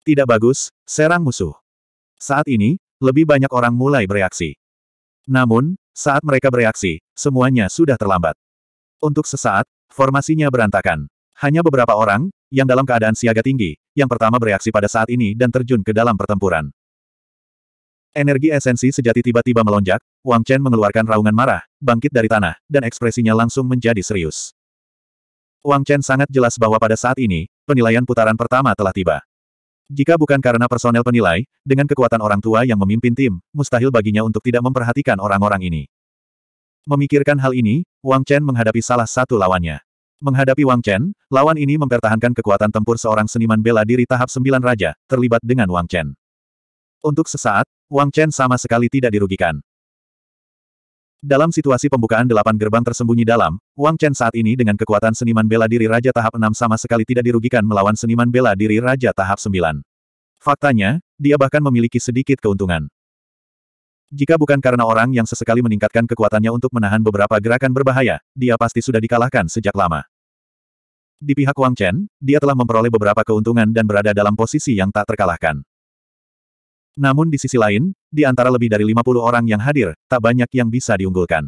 Tidak bagus, serang musuh. Saat ini, lebih banyak orang mulai bereaksi. Namun, saat mereka bereaksi, semuanya sudah terlambat. Untuk sesaat, formasinya berantakan. Hanya beberapa orang, yang dalam keadaan siaga tinggi, yang pertama bereaksi pada saat ini dan terjun ke dalam pertempuran. Energi esensi sejati tiba-tiba melonjak, Wang Chen mengeluarkan raungan marah, bangkit dari tanah, dan ekspresinya langsung menjadi serius. Wang Chen sangat jelas bahwa pada saat ini, penilaian putaran pertama telah tiba. Jika bukan karena personel penilai, dengan kekuatan orang tua yang memimpin tim, mustahil baginya untuk tidak memperhatikan orang-orang ini. Memikirkan hal ini, Wang Chen menghadapi salah satu lawannya. Menghadapi Wang Chen, lawan ini mempertahankan kekuatan tempur seorang seniman bela diri tahap sembilan Raja, terlibat dengan Wang Chen. Untuk sesaat, Wang Chen sama sekali tidak dirugikan. Dalam situasi pembukaan delapan gerbang tersembunyi dalam, Wang Chen saat ini dengan kekuatan seniman bela diri Raja Tahap 6 sama sekali tidak dirugikan melawan seniman bela diri Raja Tahap 9. Faktanya, dia bahkan memiliki sedikit keuntungan. Jika bukan karena orang yang sesekali meningkatkan kekuatannya untuk menahan beberapa gerakan berbahaya, dia pasti sudah dikalahkan sejak lama. Di pihak Wang Chen, dia telah memperoleh beberapa keuntungan dan berada dalam posisi yang tak terkalahkan. Namun di sisi lain, di antara lebih dari 50 orang yang hadir, tak banyak yang bisa diunggulkan.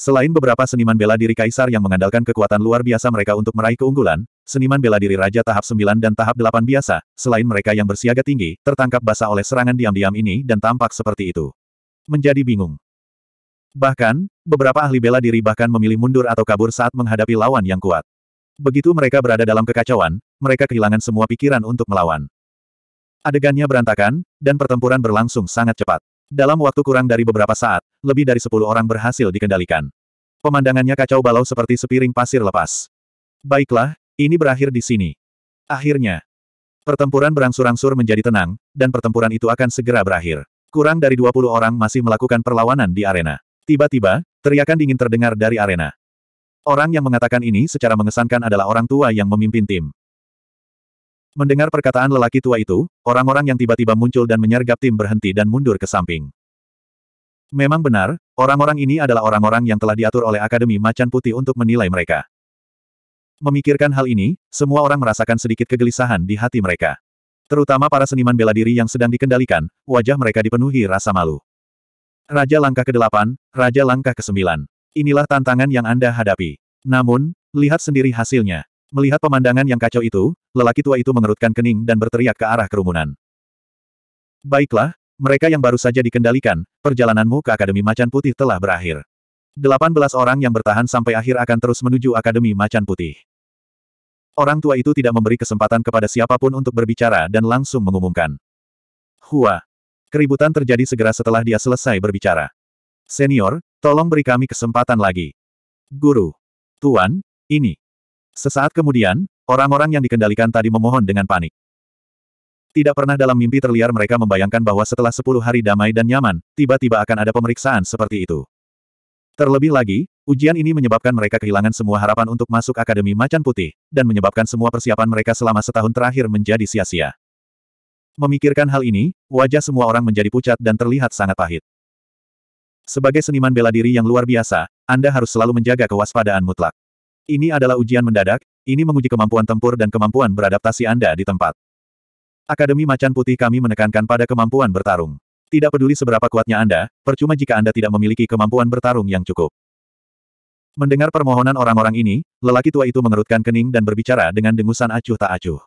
Selain beberapa seniman bela diri kaisar yang mengandalkan kekuatan luar biasa mereka untuk meraih keunggulan, seniman bela diri raja tahap 9 dan tahap 8 biasa, selain mereka yang bersiaga tinggi, tertangkap basah oleh serangan diam-diam ini dan tampak seperti itu. Menjadi bingung. Bahkan, beberapa ahli bela diri bahkan memilih mundur atau kabur saat menghadapi lawan yang kuat. Begitu mereka berada dalam kekacauan, mereka kehilangan semua pikiran untuk melawan. Adegannya berantakan, dan pertempuran berlangsung sangat cepat. Dalam waktu kurang dari beberapa saat, lebih dari sepuluh orang berhasil dikendalikan. Pemandangannya kacau balau seperti sepiring pasir lepas. Baiklah, ini berakhir di sini. Akhirnya, pertempuran berangsur-angsur menjadi tenang, dan pertempuran itu akan segera berakhir. Kurang dari dua puluh orang masih melakukan perlawanan di arena. Tiba-tiba, teriakan dingin terdengar dari arena. Orang yang mengatakan ini secara mengesankan adalah orang tua yang memimpin tim. Mendengar perkataan lelaki tua itu, orang-orang yang tiba-tiba muncul dan menyergap tim berhenti dan mundur ke samping. Memang benar, orang-orang ini adalah orang-orang yang telah diatur oleh Akademi Macan Putih untuk menilai mereka. Memikirkan hal ini, semua orang merasakan sedikit kegelisahan di hati mereka. Terutama para seniman bela diri yang sedang dikendalikan, wajah mereka dipenuhi rasa malu. Raja Langkah ke-8, Raja Langkah ke-9. Inilah tantangan yang Anda hadapi. Namun, lihat sendiri hasilnya. Melihat pemandangan yang kacau itu, lelaki tua itu mengerutkan kening dan berteriak ke arah kerumunan. Baiklah, mereka yang baru saja dikendalikan, perjalananmu ke Akademi Macan Putih telah berakhir. 18 orang yang bertahan sampai akhir akan terus menuju Akademi Macan Putih. Orang tua itu tidak memberi kesempatan kepada siapapun untuk berbicara dan langsung mengumumkan. Hua. Keributan terjadi segera setelah dia selesai berbicara. Senior, tolong beri kami kesempatan lagi. Guru. Tuan, ini. Sesaat kemudian, orang-orang yang dikendalikan tadi memohon dengan panik. Tidak pernah dalam mimpi terliar mereka membayangkan bahwa setelah sepuluh hari damai dan nyaman, tiba-tiba akan ada pemeriksaan seperti itu. Terlebih lagi, ujian ini menyebabkan mereka kehilangan semua harapan untuk masuk Akademi Macan Putih, dan menyebabkan semua persiapan mereka selama setahun terakhir menjadi sia-sia. Memikirkan hal ini, wajah semua orang menjadi pucat dan terlihat sangat pahit. Sebagai seniman bela diri yang luar biasa, Anda harus selalu menjaga kewaspadaan mutlak. Ini adalah ujian mendadak, ini menguji kemampuan tempur dan kemampuan beradaptasi Anda di tempat. Akademi Macan Putih kami menekankan pada kemampuan bertarung. Tidak peduli seberapa kuatnya Anda, percuma jika Anda tidak memiliki kemampuan bertarung yang cukup. Mendengar permohonan orang-orang ini, lelaki tua itu mengerutkan kening dan berbicara dengan dengusan acuh tak acuh.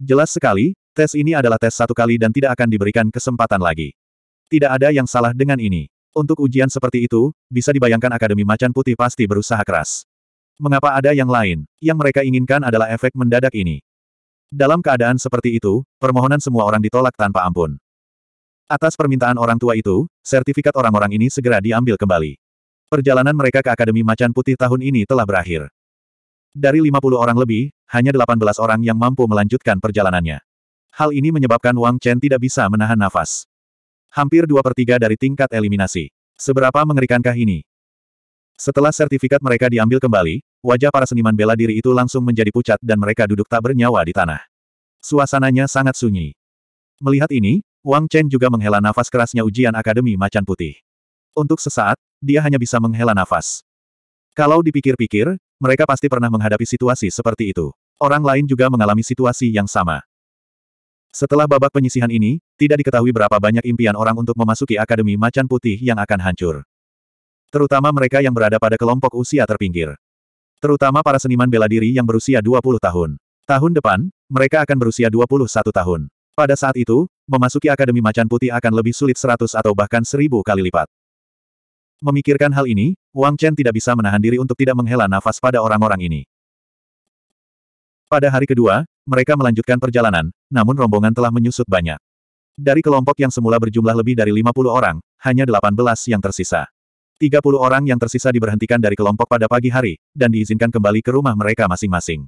Jelas sekali, tes ini adalah tes satu kali dan tidak akan diberikan kesempatan lagi. Tidak ada yang salah dengan ini. Untuk ujian seperti itu, bisa dibayangkan Akademi Macan Putih pasti berusaha keras. Mengapa ada yang lain? Yang mereka inginkan adalah efek mendadak ini. Dalam keadaan seperti itu, permohonan semua orang ditolak tanpa ampun. Atas permintaan orang tua itu, sertifikat orang-orang ini segera diambil kembali. Perjalanan mereka ke Akademi Macan Putih tahun ini telah berakhir. Dari 50 orang lebih, hanya 18 orang yang mampu melanjutkan perjalanannya. Hal ini menyebabkan Wang Chen tidak bisa menahan nafas. Hampir dua per tiga dari tingkat eliminasi. Seberapa mengerikankah ini? Setelah sertifikat mereka diambil kembali, Wajah para seniman bela diri itu langsung menjadi pucat dan mereka duduk tak bernyawa di tanah. Suasananya sangat sunyi. Melihat ini, Wang Chen juga menghela nafas kerasnya ujian Akademi Macan Putih. Untuk sesaat, dia hanya bisa menghela nafas. Kalau dipikir-pikir, mereka pasti pernah menghadapi situasi seperti itu. Orang lain juga mengalami situasi yang sama. Setelah babak penyisihan ini, tidak diketahui berapa banyak impian orang untuk memasuki Akademi Macan Putih yang akan hancur. Terutama mereka yang berada pada kelompok usia terpinggir. Terutama para seniman bela diri yang berusia 20 tahun. Tahun depan, mereka akan berusia 21 tahun. Pada saat itu, memasuki Akademi Macan Putih akan lebih sulit 100 atau bahkan 1000 kali lipat. Memikirkan hal ini, Wang Chen tidak bisa menahan diri untuk tidak menghela nafas pada orang-orang ini. Pada hari kedua, mereka melanjutkan perjalanan, namun rombongan telah menyusut banyak. Dari kelompok yang semula berjumlah lebih dari 50 orang, hanya 18 yang tersisa. 30 orang yang tersisa diberhentikan dari kelompok pada pagi hari, dan diizinkan kembali ke rumah mereka masing-masing.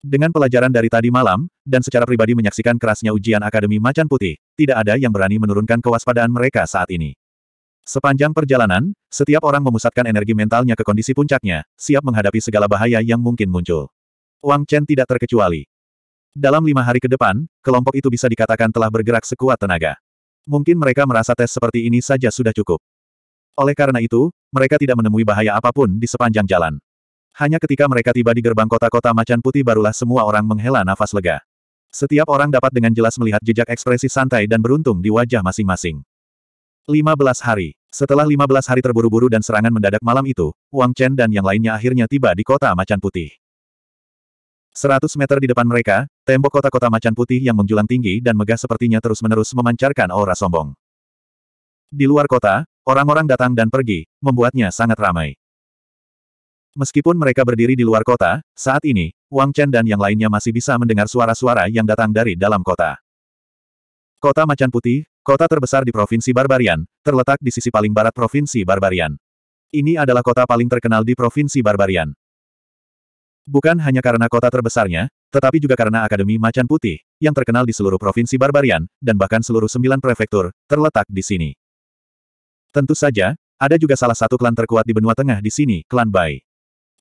Dengan pelajaran dari tadi malam, dan secara pribadi menyaksikan kerasnya ujian Akademi Macan Putih, tidak ada yang berani menurunkan kewaspadaan mereka saat ini. Sepanjang perjalanan, setiap orang memusatkan energi mentalnya ke kondisi puncaknya, siap menghadapi segala bahaya yang mungkin muncul. Wang Chen tidak terkecuali. Dalam lima hari ke depan, kelompok itu bisa dikatakan telah bergerak sekuat tenaga. Mungkin mereka merasa tes seperti ini saja sudah cukup. Oleh karena itu, mereka tidak menemui bahaya apapun di sepanjang jalan. Hanya ketika mereka tiba di gerbang kota-kota macan putih barulah semua orang menghela nafas lega. Setiap orang dapat dengan jelas melihat jejak ekspresi santai dan beruntung di wajah masing-masing. 15 hari. Setelah 15 hari terburu-buru dan serangan mendadak malam itu, Wang Chen dan yang lainnya akhirnya tiba di kota macan putih. 100 meter di depan mereka, tembok kota-kota macan putih yang menjulang tinggi dan megah sepertinya terus-menerus memancarkan aura sombong. Di luar kota, Orang-orang datang dan pergi, membuatnya sangat ramai. Meskipun mereka berdiri di luar kota, saat ini, Wang Chen dan yang lainnya masih bisa mendengar suara-suara yang datang dari dalam kota. Kota Macan Putih, kota terbesar di Provinsi Barbarian, terletak di sisi paling barat Provinsi Barbarian. Ini adalah kota paling terkenal di Provinsi Barbarian. Bukan hanya karena kota terbesarnya, tetapi juga karena Akademi Macan Putih, yang terkenal di seluruh Provinsi Barbarian, dan bahkan seluruh sembilan prefektur, terletak di sini. Tentu saja, ada juga salah satu klan terkuat di benua tengah di sini, klan Bai.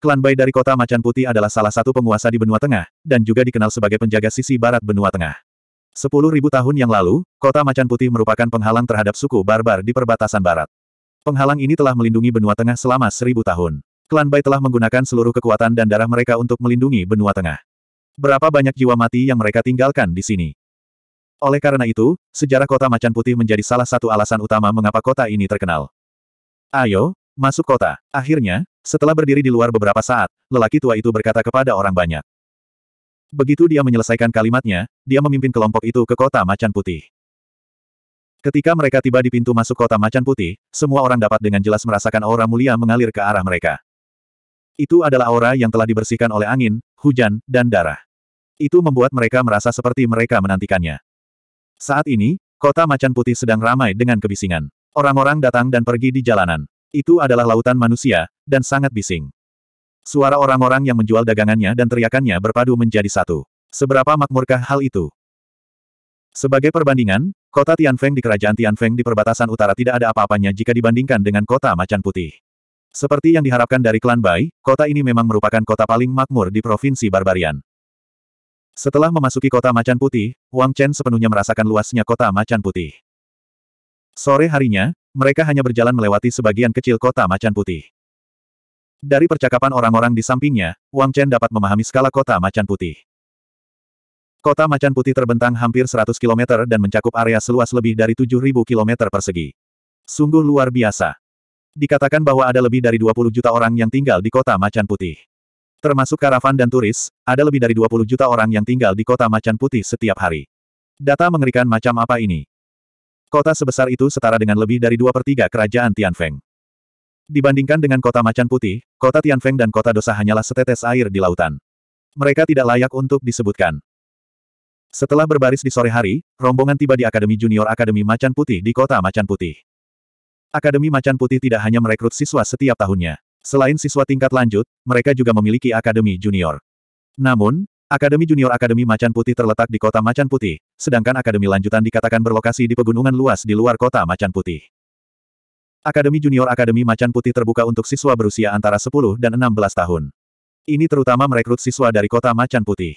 Klan Bai dari kota Macan Putih adalah salah satu penguasa di benua tengah, dan juga dikenal sebagai penjaga sisi barat benua tengah. Sepuluh ribu tahun yang lalu, kota Macan Putih merupakan penghalang terhadap suku barbar di perbatasan barat. Penghalang ini telah melindungi benua tengah selama seribu tahun. Klan Bai telah menggunakan seluruh kekuatan dan darah mereka untuk melindungi benua tengah. Berapa banyak jiwa mati yang mereka tinggalkan di sini? Oleh karena itu, sejarah kota macan putih menjadi salah satu alasan utama mengapa kota ini terkenal. Ayo, masuk kota. Akhirnya, setelah berdiri di luar beberapa saat, lelaki tua itu berkata kepada orang banyak. Begitu dia menyelesaikan kalimatnya, dia memimpin kelompok itu ke kota macan putih. Ketika mereka tiba di pintu masuk kota macan putih, semua orang dapat dengan jelas merasakan aura mulia mengalir ke arah mereka. Itu adalah aura yang telah dibersihkan oleh angin, hujan, dan darah. Itu membuat mereka merasa seperti mereka menantikannya. Saat ini, kota macan putih sedang ramai dengan kebisingan. Orang-orang datang dan pergi di jalanan. Itu adalah lautan manusia, dan sangat bising. Suara orang-orang yang menjual dagangannya dan teriakannya berpadu menjadi satu. Seberapa makmurkah hal itu? Sebagai perbandingan, kota Tianfeng di kerajaan Tianfeng di perbatasan utara tidak ada apa-apanya jika dibandingkan dengan kota macan putih. Seperti yang diharapkan dari klan Bai, kota ini memang merupakan kota paling makmur di Provinsi Barbarian. Setelah memasuki kota macan putih, Wang Chen sepenuhnya merasakan luasnya kota macan putih. Sore harinya, mereka hanya berjalan melewati sebagian kecil kota macan putih. Dari percakapan orang-orang di sampingnya, Wang Chen dapat memahami skala kota macan putih. Kota macan putih terbentang hampir 100 km dan mencakup area seluas lebih dari 7.000 km persegi. Sungguh luar biasa. Dikatakan bahwa ada lebih dari 20 juta orang yang tinggal di kota macan putih. Termasuk karavan dan turis, ada lebih dari 20 juta orang yang tinggal di kota macan putih setiap hari. Data mengerikan macam apa ini? Kota sebesar itu setara dengan lebih dari dua per tiga kerajaan Tianfeng. Dibandingkan dengan kota macan putih, kota Tianfeng dan kota dosa hanyalah setetes air di lautan. Mereka tidak layak untuk disebutkan. Setelah berbaris di sore hari, rombongan tiba di Akademi Junior Akademi Macan Putih di kota Macan Putih. Akademi Macan Putih tidak hanya merekrut siswa setiap tahunnya. Selain siswa tingkat lanjut, mereka juga memiliki akademi junior. Namun, Akademi Junior Akademi Macan Putih terletak di kota Macan Putih, sedangkan akademi lanjutan dikatakan berlokasi di pegunungan luas di luar kota Macan Putih. Akademi Junior Akademi Macan Putih terbuka untuk siswa berusia antara 10 dan 16 tahun. Ini terutama merekrut siswa dari kota Macan Putih.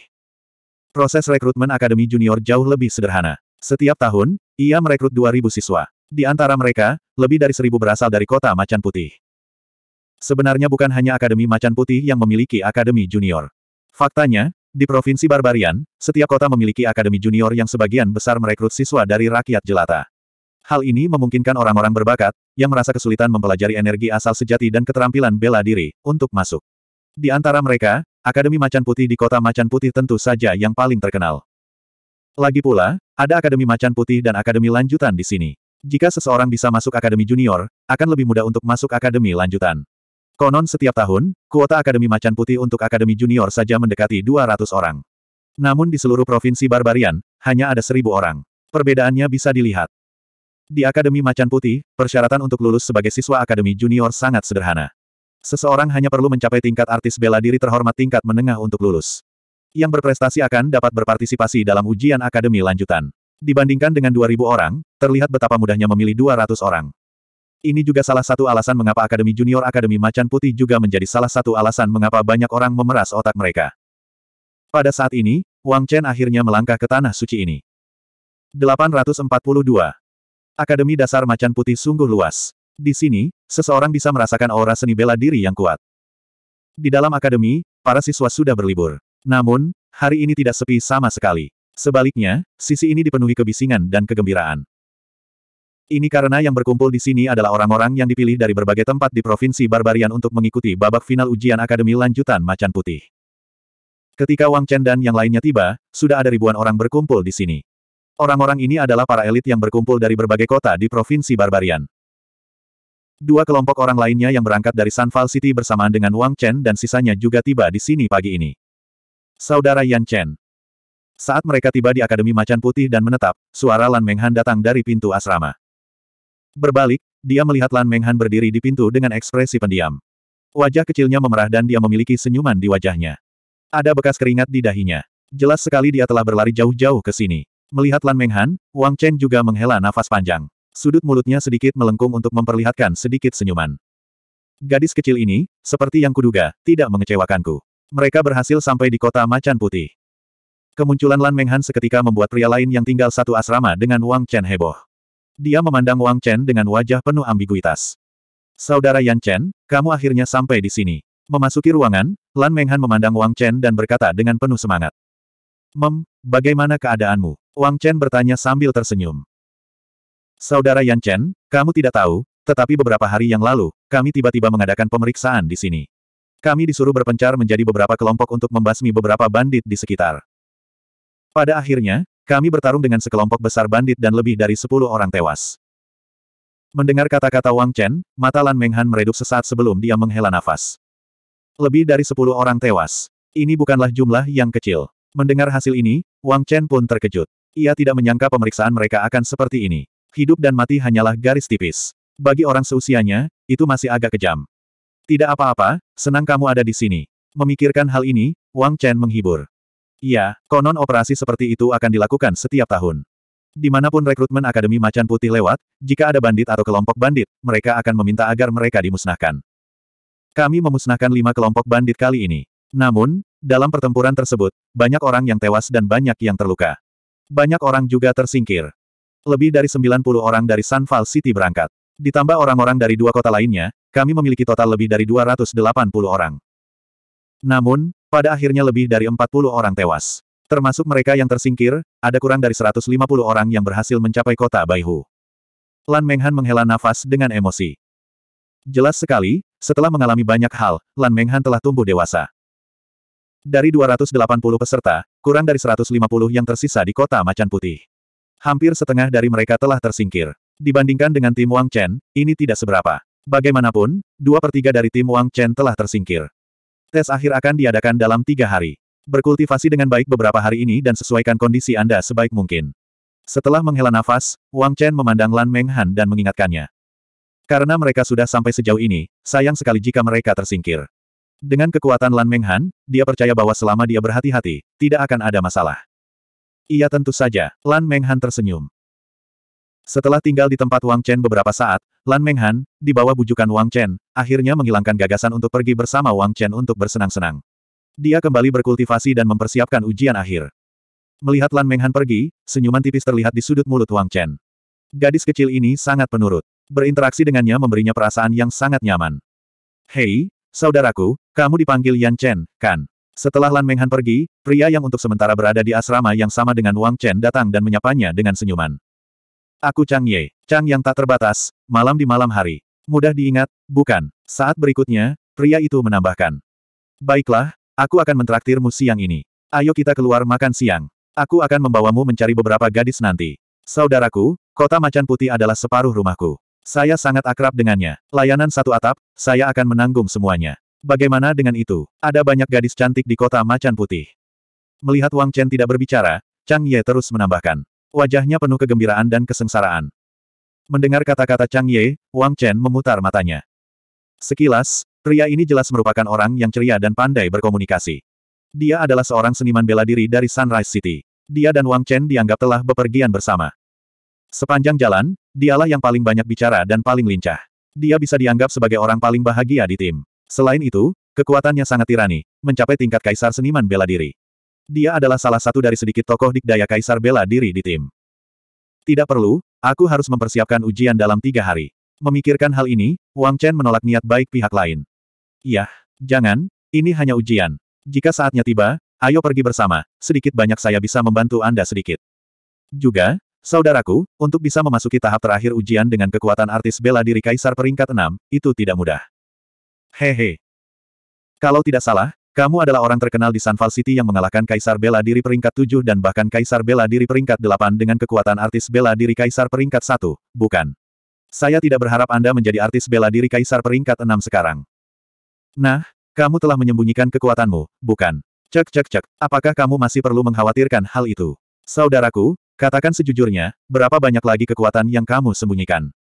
Proses rekrutmen Akademi Junior jauh lebih sederhana. Setiap tahun, ia merekrut 2.000 siswa. Di antara mereka, lebih dari 1.000 berasal dari kota Macan Putih. Sebenarnya bukan hanya Akademi Macan Putih yang memiliki Akademi Junior. Faktanya, di Provinsi Barbarian, setiap kota memiliki Akademi Junior yang sebagian besar merekrut siswa dari rakyat jelata. Hal ini memungkinkan orang-orang berbakat, yang merasa kesulitan mempelajari energi asal sejati dan keterampilan bela diri, untuk masuk. Di antara mereka, Akademi Macan Putih di kota Macan Putih tentu saja yang paling terkenal. Lagi pula, ada Akademi Macan Putih dan Akademi Lanjutan di sini. Jika seseorang bisa masuk Akademi Junior, akan lebih mudah untuk masuk Akademi Lanjutan. Konon setiap tahun, kuota Akademi Macan Putih untuk Akademi Junior saja mendekati 200 orang. Namun di seluruh provinsi Barbarian, hanya ada seribu orang. Perbedaannya bisa dilihat. Di Akademi Macan Putih, persyaratan untuk lulus sebagai siswa Akademi Junior sangat sederhana. Seseorang hanya perlu mencapai tingkat artis bela diri terhormat tingkat menengah untuk lulus. Yang berprestasi akan dapat berpartisipasi dalam ujian akademi lanjutan. Dibandingkan dengan 2.000 orang, terlihat betapa mudahnya memilih 200 orang. Ini juga salah satu alasan mengapa Akademi Junior Akademi Macan Putih juga menjadi salah satu alasan mengapa banyak orang memeras otak mereka. Pada saat ini, Wang Chen akhirnya melangkah ke tanah suci ini. 842. Akademi Dasar Macan Putih sungguh luas. Di sini, seseorang bisa merasakan aura seni bela diri yang kuat. Di dalam akademi, para siswa sudah berlibur. Namun, hari ini tidak sepi sama sekali. Sebaliknya, sisi ini dipenuhi kebisingan dan kegembiraan. Ini karena yang berkumpul di sini adalah orang-orang yang dipilih dari berbagai tempat di Provinsi Barbarian untuk mengikuti babak final ujian Akademi Lanjutan Macan Putih. Ketika Wang Chen dan yang lainnya tiba, sudah ada ribuan orang berkumpul di sini. Orang-orang ini adalah para elit yang berkumpul dari berbagai kota di Provinsi Barbarian. Dua kelompok orang lainnya yang berangkat dari Sanval City bersamaan dengan Wang Chen dan sisanya juga tiba di sini pagi ini. Saudara Yan Chen. Saat mereka tiba di Akademi Macan Putih dan menetap, suara Lan Menghan datang dari pintu asrama. Berbalik, dia melihat Lan Menghan berdiri di pintu dengan ekspresi pendiam. Wajah kecilnya memerah dan dia memiliki senyuman di wajahnya. Ada bekas keringat di dahinya. Jelas sekali dia telah berlari jauh-jauh ke sini. Melihat Lan Menghan, Wang Chen juga menghela nafas panjang. Sudut mulutnya sedikit melengkung untuk memperlihatkan sedikit senyuman. Gadis kecil ini, seperti yang kuduga, tidak mengecewakanku. Mereka berhasil sampai di kota Macan Putih. Kemunculan Lan Menghan seketika membuat pria lain yang tinggal satu asrama dengan Wang Chen heboh. Dia memandang Wang Chen dengan wajah penuh ambiguitas. Saudara Yan Chen, kamu akhirnya sampai di sini. Memasuki ruangan, Lan Menghan memandang Wang Chen dan berkata dengan penuh semangat. Mem, bagaimana keadaanmu? Wang Chen bertanya sambil tersenyum. Saudara Yan Chen, kamu tidak tahu, tetapi beberapa hari yang lalu, kami tiba-tiba mengadakan pemeriksaan di sini. Kami disuruh berpencar menjadi beberapa kelompok untuk membasmi beberapa bandit di sekitar. Pada akhirnya, kami bertarung dengan sekelompok besar bandit dan lebih dari sepuluh orang tewas. Mendengar kata-kata Wang Chen, mata Lan Menghan meredup sesaat sebelum dia menghela nafas. Lebih dari sepuluh orang tewas. Ini bukanlah jumlah yang kecil. Mendengar hasil ini, Wang Chen pun terkejut. Ia tidak menyangka pemeriksaan mereka akan seperti ini. Hidup dan mati hanyalah garis tipis. Bagi orang seusianya, itu masih agak kejam. Tidak apa-apa, senang kamu ada di sini. Memikirkan hal ini, Wang Chen menghibur. Iya, konon operasi seperti itu akan dilakukan setiap tahun. Dimanapun rekrutmen Akademi Macan Putih lewat, jika ada bandit atau kelompok bandit, mereka akan meminta agar mereka dimusnahkan. Kami memusnahkan lima kelompok bandit kali ini. Namun, dalam pertempuran tersebut, banyak orang yang tewas dan banyak yang terluka. Banyak orang juga tersingkir. Lebih dari 90 orang dari Sanval City berangkat. Ditambah orang-orang dari dua kota lainnya, kami memiliki total lebih dari 280 orang. Namun, pada akhirnya lebih dari 40 orang tewas. Termasuk mereka yang tersingkir, ada kurang dari 150 orang yang berhasil mencapai kota Baihu. Lan Menghan menghela nafas dengan emosi. Jelas sekali, setelah mengalami banyak hal, Lan Menghan telah tumbuh dewasa. Dari 280 peserta, kurang dari 150 yang tersisa di kota Macan Putih. Hampir setengah dari mereka telah tersingkir. Dibandingkan dengan tim Wang Chen, ini tidak seberapa. Bagaimanapun, dua per tiga dari tim Wang Chen telah tersingkir. Tes akhir akan diadakan dalam tiga hari. Berkultivasi dengan baik beberapa hari ini dan sesuaikan kondisi Anda sebaik mungkin. Setelah menghela nafas, Wang Chen memandang Lan Meng Han dan mengingatkannya. Karena mereka sudah sampai sejauh ini, sayang sekali jika mereka tersingkir. Dengan kekuatan Lan Meng Han, dia percaya bahwa selama dia berhati-hati, tidak akan ada masalah. Iya tentu saja, Lan Meng Han tersenyum. Setelah tinggal di tempat Wang Chen beberapa saat, Lan Menghan, di bawah bujukan Wang Chen, akhirnya menghilangkan gagasan untuk pergi bersama Wang Chen untuk bersenang-senang. Dia kembali berkultivasi dan mempersiapkan ujian akhir. Melihat Lan Menghan pergi, senyuman tipis terlihat di sudut mulut Wang Chen. Gadis kecil ini sangat penurut. Berinteraksi dengannya memberinya perasaan yang sangat nyaman. Hei, saudaraku, kamu dipanggil Yan Chen, kan? Setelah Lan Menghan pergi, pria yang untuk sementara berada di asrama yang sama dengan Wang Chen datang dan menyapanya dengan senyuman. Aku Chang Ye. Chang yang tak terbatas, malam di malam hari. Mudah diingat, bukan? Saat berikutnya, pria itu menambahkan. Baiklah, aku akan mentraktirmu siang ini. Ayo kita keluar makan siang. Aku akan membawamu mencari beberapa gadis nanti. Saudaraku, kota macan putih adalah separuh rumahku. Saya sangat akrab dengannya. Layanan satu atap, saya akan menanggung semuanya. Bagaimana dengan itu? Ada banyak gadis cantik di kota macan putih. Melihat Wang Chen tidak berbicara, Chang Ye terus menambahkan. Wajahnya penuh kegembiraan dan kesengsaraan. Mendengar kata-kata Chang Ye, Wang Chen memutar matanya. Sekilas, pria ini jelas merupakan orang yang ceria dan pandai berkomunikasi. Dia adalah seorang seniman bela diri dari Sunrise City. Dia dan Wang Chen dianggap telah bepergian bersama. Sepanjang jalan, dialah yang paling banyak bicara dan paling lincah. Dia bisa dianggap sebagai orang paling bahagia di tim. Selain itu, kekuatannya sangat tirani, mencapai tingkat kaisar seniman bela diri. Dia adalah salah satu dari sedikit tokoh dikdaya kaisar bela diri di tim. Tidak perlu, aku harus mempersiapkan ujian dalam tiga hari. Memikirkan hal ini, Wang Chen menolak niat baik pihak lain. Yah, jangan, ini hanya ujian. Jika saatnya tiba, ayo pergi bersama, sedikit banyak saya bisa membantu Anda sedikit. Juga, saudaraku, untuk bisa memasuki tahap terakhir ujian dengan kekuatan artis bela diri Kaisar peringkat 6, itu tidak mudah. Hehe. Kalau tidak salah, kamu adalah orang terkenal di Sunval City yang mengalahkan Kaisar Bela Diri peringkat 7 dan bahkan Kaisar Bela Diri peringkat 8 dengan kekuatan artis Bela Diri Kaisar peringkat 1, bukan? Saya tidak berharap Anda menjadi artis Bela Diri Kaisar peringkat 6 sekarang. Nah, kamu telah menyembunyikan kekuatanmu, bukan? Cek cek cek, apakah kamu masih perlu mengkhawatirkan hal itu? Saudaraku, katakan sejujurnya, berapa banyak lagi kekuatan yang kamu sembunyikan?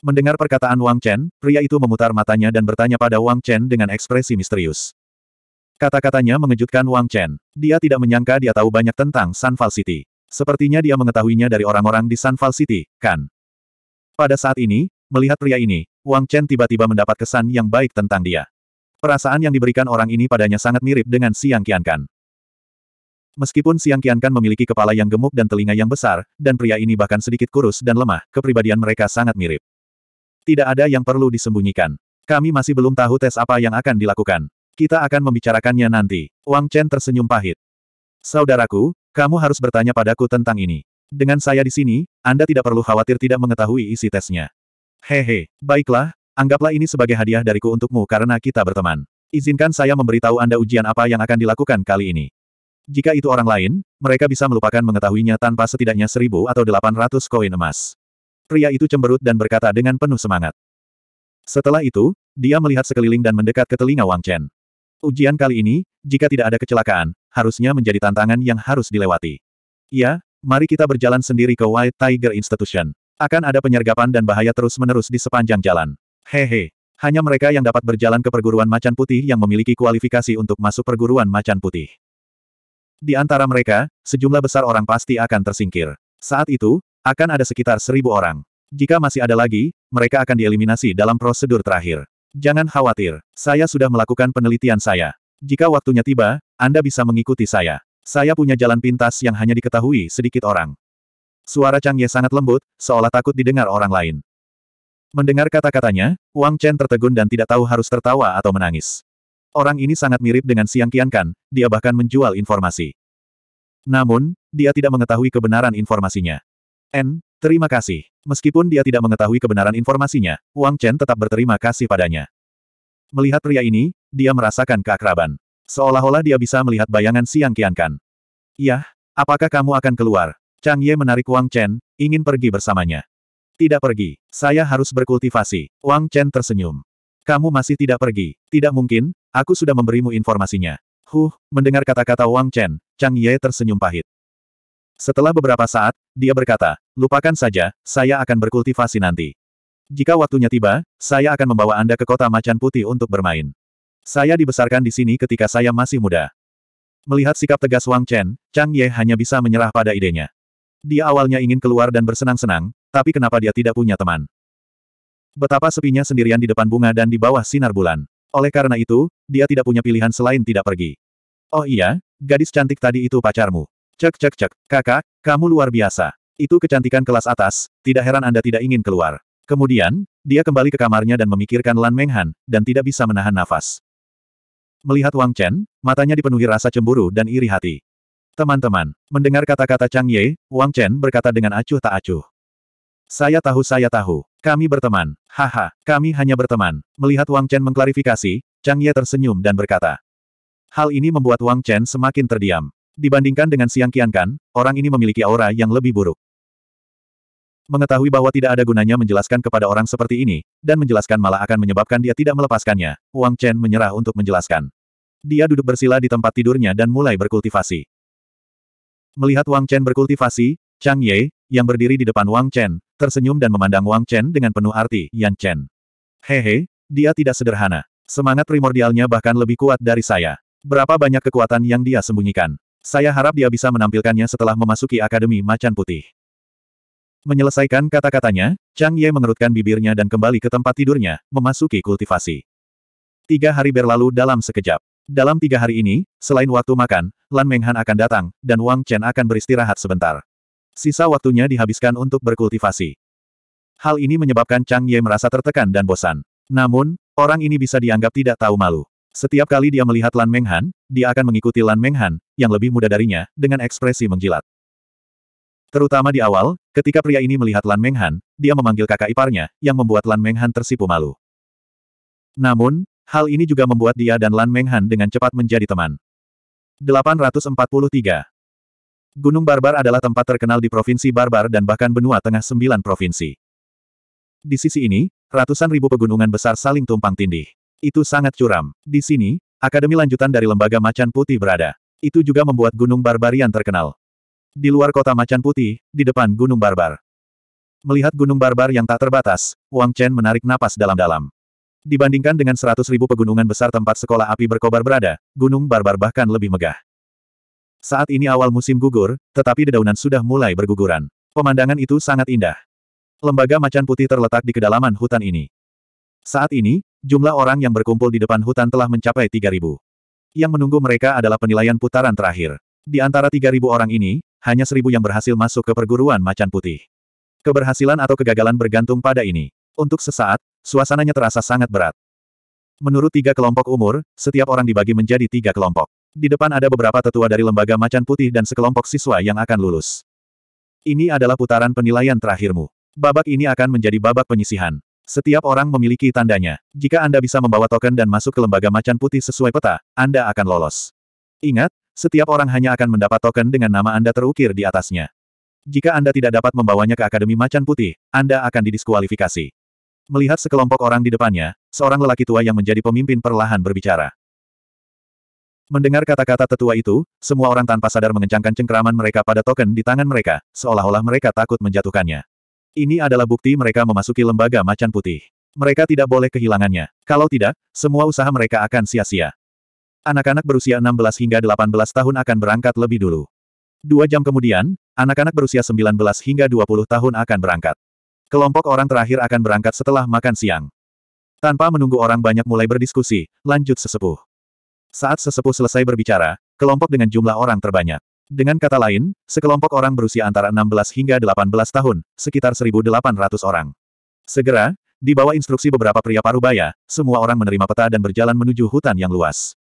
Mendengar perkataan Wang Chen, pria itu memutar matanya dan bertanya pada Wang Chen dengan ekspresi misterius. Kata-katanya mengejutkan Wang Chen. Dia tidak menyangka dia tahu banyak tentang Sunfall City. Sepertinya dia mengetahuinya dari orang-orang di Sunfall City, kan? Pada saat ini, melihat pria ini, Wang Chen tiba-tiba mendapat kesan yang baik tentang dia. Perasaan yang diberikan orang ini padanya sangat mirip dengan Siang Qiankan. Meskipun Siang Qiankan memiliki kepala yang gemuk dan telinga yang besar, dan pria ini bahkan sedikit kurus dan lemah, kepribadian mereka sangat mirip. Tidak ada yang perlu disembunyikan. Kami masih belum tahu tes apa yang akan dilakukan. Kita akan membicarakannya nanti. Wang Chen tersenyum pahit. Saudaraku, kamu harus bertanya padaku tentang ini. Dengan saya di sini, Anda tidak perlu khawatir tidak mengetahui isi tesnya. Hehe, baiklah, anggaplah ini sebagai hadiah dariku untukmu karena kita berteman. Izinkan saya memberitahu Anda ujian apa yang akan dilakukan kali ini. Jika itu orang lain, mereka bisa melupakan mengetahuinya tanpa setidaknya seribu atau delapan ratus koin emas. Pria itu cemberut dan berkata dengan penuh semangat. Setelah itu, dia melihat sekeliling dan mendekat ke telinga Wang Chen. Ujian kali ini, jika tidak ada kecelakaan, harusnya menjadi tantangan yang harus dilewati. Ya, mari kita berjalan sendiri ke White Tiger Institution. Akan ada penyergapan dan bahaya terus-menerus di sepanjang jalan. Hehe. Hanya mereka yang dapat berjalan ke perguruan macan putih yang memiliki kualifikasi untuk masuk perguruan macan putih. Di antara mereka, sejumlah besar orang pasti akan tersingkir. Saat itu, akan ada sekitar seribu orang. Jika masih ada lagi, mereka akan dieliminasi dalam prosedur terakhir. Jangan khawatir, saya sudah melakukan penelitian saya. Jika waktunya tiba, Anda bisa mengikuti saya. Saya punya jalan pintas yang hanya diketahui sedikit orang. Suara Chang Ye sangat lembut, seolah takut didengar orang lain. Mendengar kata-katanya, Wang Chen tertegun dan tidak tahu harus tertawa atau menangis. Orang ini sangat mirip dengan Siang Kan. dia bahkan menjual informasi. Namun, dia tidak mengetahui kebenaran informasinya. N, Terima kasih. Meskipun dia tidak mengetahui kebenaran informasinya, Wang Chen tetap berterima kasih padanya. Melihat pria ini, dia merasakan keakraban. Seolah-olah dia bisa melihat bayangan Siang kiankan. Yah, apakah kamu akan keluar? Chang Ye menarik Wang Chen, ingin pergi bersamanya. Tidak pergi, saya harus berkultivasi. Wang Chen tersenyum. Kamu masih tidak pergi. Tidak mungkin, aku sudah memberimu informasinya. Huh, mendengar kata-kata Wang Chen, Chang Ye tersenyum pahit. Setelah beberapa saat, dia berkata, Lupakan saja, saya akan berkultivasi nanti. Jika waktunya tiba, saya akan membawa Anda ke kota macan putih untuk bermain. Saya dibesarkan di sini ketika saya masih muda. Melihat sikap tegas Wang Chen, Chang Ye hanya bisa menyerah pada idenya. Dia awalnya ingin keluar dan bersenang-senang, tapi kenapa dia tidak punya teman? Betapa sepinya sendirian di depan bunga dan di bawah sinar bulan. Oleh karena itu, dia tidak punya pilihan selain tidak pergi. Oh iya, gadis cantik tadi itu pacarmu. Cek cek cek, kakak, kamu luar biasa. Itu kecantikan kelas atas, tidak heran Anda tidak ingin keluar. Kemudian, dia kembali ke kamarnya dan memikirkan Lan Menghan, dan tidak bisa menahan nafas. Melihat Wang Chen, matanya dipenuhi rasa cemburu dan iri hati. Teman-teman, mendengar kata-kata Chang Ye, Wang Chen berkata dengan acuh tak acuh. Saya tahu saya tahu, kami berteman, haha, kami hanya berteman. Melihat Wang Chen mengklarifikasi, Chang Ye tersenyum dan berkata. Hal ini membuat Wang Chen semakin terdiam. Dibandingkan dengan Siang Qiankan, orang ini memiliki aura yang lebih buruk mengetahui bahwa tidak ada gunanya menjelaskan kepada orang seperti ini, dan menjelaskan malah akan menyebabkan dia tidak melepaskannya, Wang Chen menyerah untuk menjelaskan. Dia duduk bersila di tempat tidurnya dan mulai berkultivasi. Melihat Wang Chen berkultivasi, Chang Ye, yang berdiri di depan Wang Chen, tersenyum dan memandang Wang Chen dengan penuh arti, Yan Chen. Hehe, dia tidak sederhana. Semangat primordialnya bahkan lebih kuat dari saya. Berapa banyak kekuatan yang dia sembunyikan. Saya harap dia bisa menampilkannya setelah memasuki Akademi Macan Putih. Menyelesaikan kata-katanya, Chang Ye mengerutkan bibirnya dan kembali ke tempat tidurnya, memasuki kultivasi. Tiga hari berlalu dalam sekejap. Dalam tiga hari ini, selain waktu makan, Lan Menghan akan datang, dan Wang Chen akan beristirahat sebentar. Sisa waktunya dihabiskan untuk berkultivasi. Hal ini menyebabkan Chang Ye merasa tertekan dan bosan. Namun, orang ini bisa dianggap tidak tahu malu. Setiap kali dia melihat Lan Menghan, dia akan mengikuti Lan Menghan, yang lebih muda darinya, dengan ekspresi menjilat. Terutama di awal, ketika pria ini melihat Lan Menghan, dia memanggil kakak iparnya, yang membuat Lan Menghan tersipu malu. Namun, hal ini juga membuat dia dan Lan Menghan dengan cepat menjadi teman. 843. Gunung Barbar adalah tempat terkenal di Provinsi Barbar dan bahkan benua tengah sembilan provinsi. Di sisi ini, ratusan ribu pegunungan besar saling tumpang tindih. Itu sangat curam. Di sini, akademi lanjutan dari lembaga macan putih berada. Itu juga membuat Gunung Barbarian terkenal. Di luar kota macan putih, di depan Gunung Barbar. Melihat Gunung Barbar yang tak terbatas, Wang Chen menarik napas dalam-dalam. Dibandingkan dengan seratus ribu pegunungan besar tempat sekolah api berkobar berada, Gunung Barbar bahkan lebih megah. Saat ini awal musim gugur, tetapi dedaunan sudah mulai berguguran. Pemandangan itu sangat indah. Lembaga macan putih terletak di kedalaman hutan ini. Saat ini, jumlah orang yang berkumpul di depan hutan telah mencapai 3.000. Yang menunggu mereka adalah penilaian putaran terakhir. Di antara 3.000 orang ini, hanya seribu yang berhasil masuk ke perguruan macan putih. Keberhasilan atau kegagalan bergantung pada ini. Untuk sesaat, suasananya terasa sangat berat. Menurut tiga kelompok umur, setiap orang dibagi menjadi tiga kelompok. Di depan ada beberapa tetua dari lembaga macan putih dan sekelompok siswa yang akan lulus. Ini adalah putaran penilaian terakhirmu. Babak ini akan menjadi babak penyisihan. Setiap orang memiliki tandanya. Jika Anda bisa membawa token dan masuk ke lembaga macan putih sesuai peta, Anda akan lolos. Ingat, setiap orang hanya akan mendapat token dengan nama Anda terukir di atasnya. Jika Anda tidak dapat membawanya ke Akademi Macan Putih, Anda akan didiskualifikasi. Melihat sekelompok orang di depannya, seorang lelaki tua yang menjadi pemimpin perlahan berbicara. Mendengar kata-kata tetua itu, semua orang tanpa sadar mengencangkan cengkeraman mereka pada token di tangan mereka, seolah-olah mereka takut menjatuhkannya. Ini adalah bukti mereka memasuki lembaga macan putih. Mereka tidak boleh kehilangannya. Kalau tidak, semua usaha mereka akan sia-sia. Anak-anak berusia 16 hingga 18 tahun akan berangkat lebih dulu. Dua jam kemudian, anak-anak berusia 19 hingga 20 tahun akan berangkat. Kelompok orang terakhir akan berangkat setelah makan siang. Tanpa menunggu orang banyak mulai berdiskusi, lanjut sesepuh. Saat sesepuh selesai berbicara, kelompok dengan jumlah orang terbanyak. Dengan kata lain, sekelompok orang berusia antara 16 hingga 18 tahun, sekitar 1.800 orang. Segera, di bawah instruksi beberapa pria parubaya, semua orang menerima peta dan berjalan menuju hutan yang luas.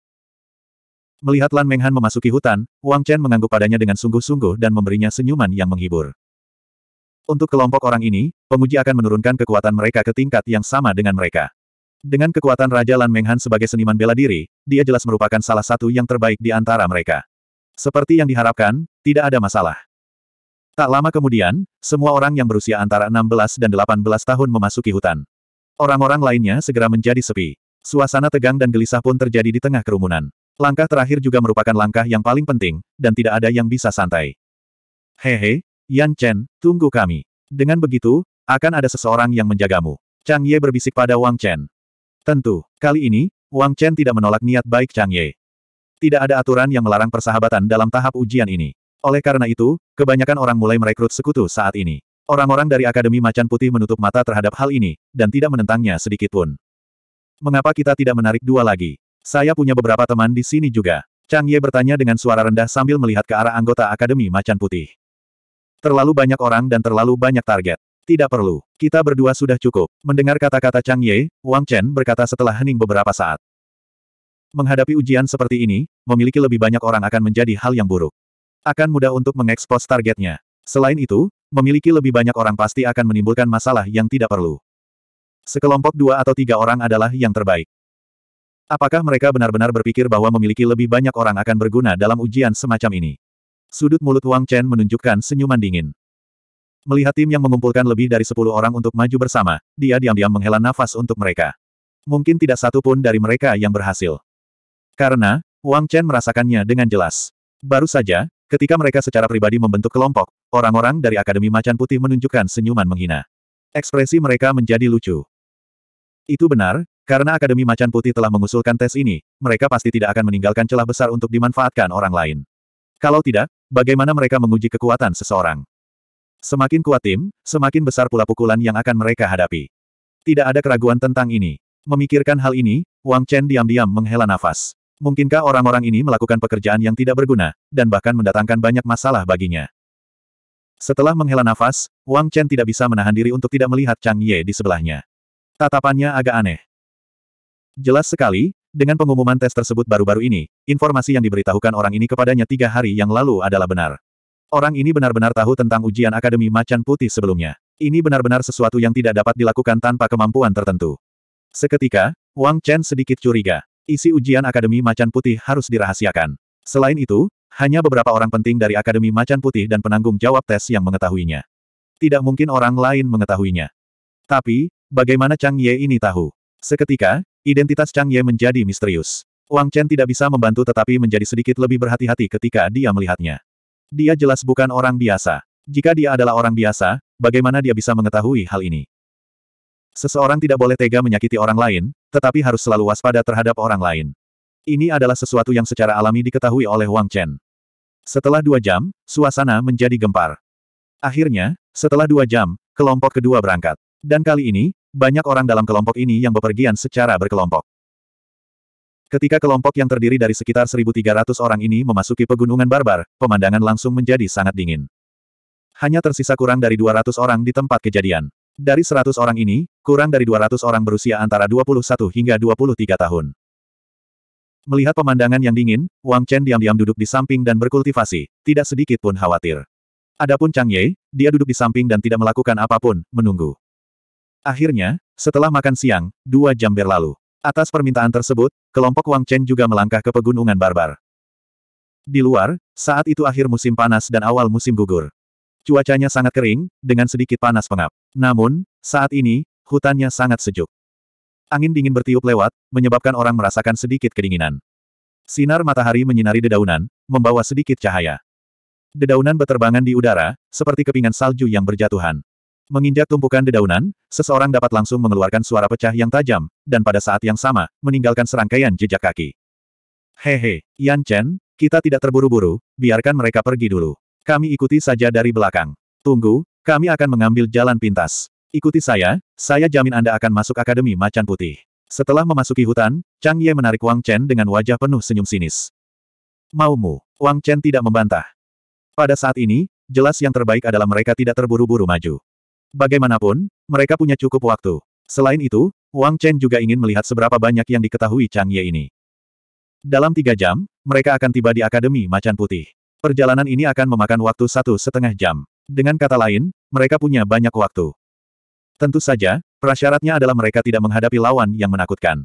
Melihat Lan Menghan memasuki hutan, Wang Chen mengangguk padanya dengan sungguh-sungguh dan memberinya senyuman yang menghibur. Untuk kelompok orang ini, pemuji akan menurunkan kekuatan mereka ke tingkat yang sama dengan mereka. Dengan kekuatan Raja Lan Menghan sebagai seniman bela diri, dia jelas merupakan salah satu yang terbaik di antara mereka. Seperti yang diharapkan, tidak ada masalah. Tak lama kemudian, semua orang yang berusia antara 16 dan 18 tahun memasuki hutan. Orang-orang lainnya segera menjadi sepi. Suasana tegang dan gelisah pun terjadi di tengah kerumunan. Langkah terakhir juga merupakan langkah yang paling penting, dan tidak ada yang bisa santai. Hehe, Yan Chen, tunggu kami. Dengan begitu, akan ada seseorang yang menjagamu. Chang Ye berbisik pada Wang Chen. Tentu, kali ini, Wang Chen tidak menolak niat baik Chang Ye. Tidak ada aturan yang melarang persahabatan dalam tahap ujian ini. Oleh karena itu, kebanyakan orang mulai merekrut sekutu saat ini. Orang-orang dari Akademi Macan Putih menutup mata terhadap hal ini, dan tidak menentangnya sedikitpun. Mengapa kita tidak menarik dua lagi? Saya punya beberapa teman di sini juga. Chang Ye bertanya dengan suara rendah sambil melihat ke arah anggota Akademi Macan Putih. Terlalu banyak orang dan terlalu banyak target. Tidak perlu. Kita berdua sudah cukup. Mendengar kata-kata Chang Ye, Wang Chen berkata setelah hening beberapa saat. Menghadapi ujian seperti ini, memiliki lebih banyak orang akan menjadi hal yang buruk. Akan mudah untuk mengekspos targetnya. Selain itu, memiliki lebih banyak orang pasti akan menimbulkan masalah yang tidak perlu. Sekelompok dua atau tiga orang adalah yang terbaik. Apakah mereka benar-benar berpikir bahwa memiliki lebih banyak orang akan berguna dalam ujian semacam ini? Sudut mulut Wang Chen menunjukkan senyuman dingin. Melihat tim yang mengumpulkan lebih dari sepuluh orang untuk maju bersama, dia diam-diam menghela nafas untuk mereka. Mungkin tidak satu pun dari mereka yang berhasil. Karena, Wang Chen merasakannya dengan jelas. Baru saja, ketika mereka secara pribadi membentuk kelompok, orang-orang dari Akademi Macan Putih menunjukkan senyuman menghina. Ekspresi mereka menjadi lucu. Itu benar, karena Akademi Macan Putih telah mengusulkan tes ini, mereka pasti tidak akan meninggalkan celah besar untuk dimanfaatkan orang lain. Kalau tidak, bagaimana mereka menguji kekuatan seseorang? Semakin kuat tim, semakin besar pula pukulan yang akan mereka hadapi. Tidak ada keraguan tentang ini. Memikirkan hal ini, Wang Chen diam-diam menghela nafas. Mungkinkah orang-orang ini melakukan pekerjaan yang tidak berguna, dan bahkan mendatangkan banyak masalah baginya? Setelah menghela nafas, Wang Chen tidak bisa menahan diri untuk tidak melihat Chang Ye di sebelahnya. Tatapannya agak aneh. Jelas sekali, dengan pengumuman tes tersebut baru-baru ini, informasi yang diberitahukan orang ini kepadanya tiga hari yang lalu adalah benar. Orang ini benar-benar tahu tentang ujian Akademi Macan Putih sebelumnya. Ini benar-benar sesuatu yang tidak dapat dilakukan tanpa kemampuan tertentu. Seketika, Wang Chen sedikit curiga. Isi ujian Akademi Macan Putih harus dirahasiakan. Selain itu, hanya beberapa orang penting dari Akademi Macan Putih dan penanggung jawab tes yang mengetahuinya. Tidak mungkin orang lain mengetahuinya. Tapi, bagaimana Chang Ye ini tahu? Seketika, Identitas Chang Ye menjadi misterius. Wang Chen tidak bisa membantu tetapi menjadi sedikit lebih berhati-hati ketika dia melihatnya. Dia jelas bukan orang biasa. Jika dia adalah orang biasa, bagaimana dia bisa mengetahui hal ini? Seseorang tidak boleh tega menyakiti orang lain, tetapi harus selalu waspada terhadap orang lain. Ini adalah sesuatu yang secara alami diketahui oleh Wang Chen. Setelah dua jam, suasana menjadi gempar. Akhirnya, setelah dua jam, kelompok kedua berangkat. Dan kali ini, banyak orang dalam kelompok ini yang bepergian secara berkelompok. Ketika kelompok yang terdiri dari sekitar 1.300 orang ini memasuki pegunungan barbar, pemandangan langsung menjadi sangat dingin. Hanya tersisa kurang dari 200 orang di tempat kejadian. Dari 100 orang ini, kurang dari 200 orang berusia antara 21 hingga 23 tahun. Melihat pemandangan yang dingin, Wang Chen diam-diam duduk di samping dan berkultivasi, tidak sedikit pun khawatir. Adapun Chang Ye, dia duduk di samping dan tidak melakukan apapun, menunggu. Akhirnya, setelah makan siang, dua jam berlalu. Atas permintaan tersebut, kelompok Wang Chen juga melangkah ke pegunungan barbar. Di luar, saat itu akhir musim panas dan awal musim gugur. Cuacanya sangat kering, dengan sedikit panas pengap. Namun, saat ini, hutannya sangat sejuk. Angin dingin bertiup lewat, menyebabkan orang merasakan sedikit kedinginan. Sinar matahari menyinari dedaunan, membawa sedikit cahaya. Dedaunan berterbangan di udara, seperti kepingan salju yang berjatuhan. Menginjak tumpukan dedaunan, seseorang dapat langsung mengeluarkan suara pecah yang tajam, dan pada saat yang sama, meninggalkan serangkaian jejak kaki. Hehe, Yan Chen, kita tidak terburu-buru, biarkan mereka pergi dulu. Kami ikuti saja dari belakang. Tunggu, kami akan mengambil jalan pintas. Ikuti saya, saya jamin Anda akan masuk Akademi Macan Putih. Setelah memasuki hutan, Chang Ye menarik Wang Chen dengan wajah penuh senyum sinis. Maumu, Wang Chen tidak membantah. Pada saat ini, jelas yang terbaik adalah mereka tidak terburu-buru maju. Bagaimanapun, mereka punya cukup waktu. Selain itu, Wang Chen juga ingin melihat seberapa banyak yang diketahui Chang Ye ini. Dalam tiga jam, mereka akan tiba di Akademi Macan Putih. Perjalanan ini akan memakan waktu satu setengah jam. Dengan kata lain, mereka punya banyak waktu. Tentu saja, prasyaratnya adalah mereka tidak menghadapi lawan yang menakutkan.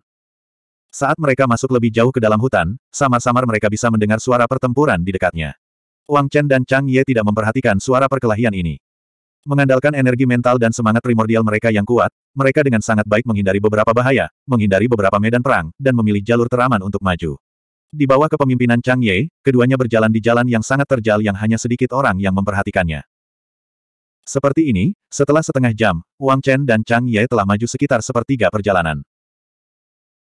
Saat mereka masuk lebih jauh ke dalam hutan, samar-samar mereka bisa mendengar suara pertempuran di dekatnya. Wang Chen dan Chang Ye tidak memperhatikan suara perkelahian ini. Mengandalkan energi mental dan semangat primordial mereka yang kuat, mereka dengan sangat baik menghindari beberapa bahaya, menghindari beberapa medan perang, dan memilih jalur teraman untuk maju. Di bawah kepemimpinan Chang Ye, keduanya berjalan di jalan yang sangat terjal yang hanya sedikit orang yang memperhatikannya. Seperti ini, setelah setengah jam, Wang Chen dan Chang Ye telah maju sekitar sepertiga perjalanan.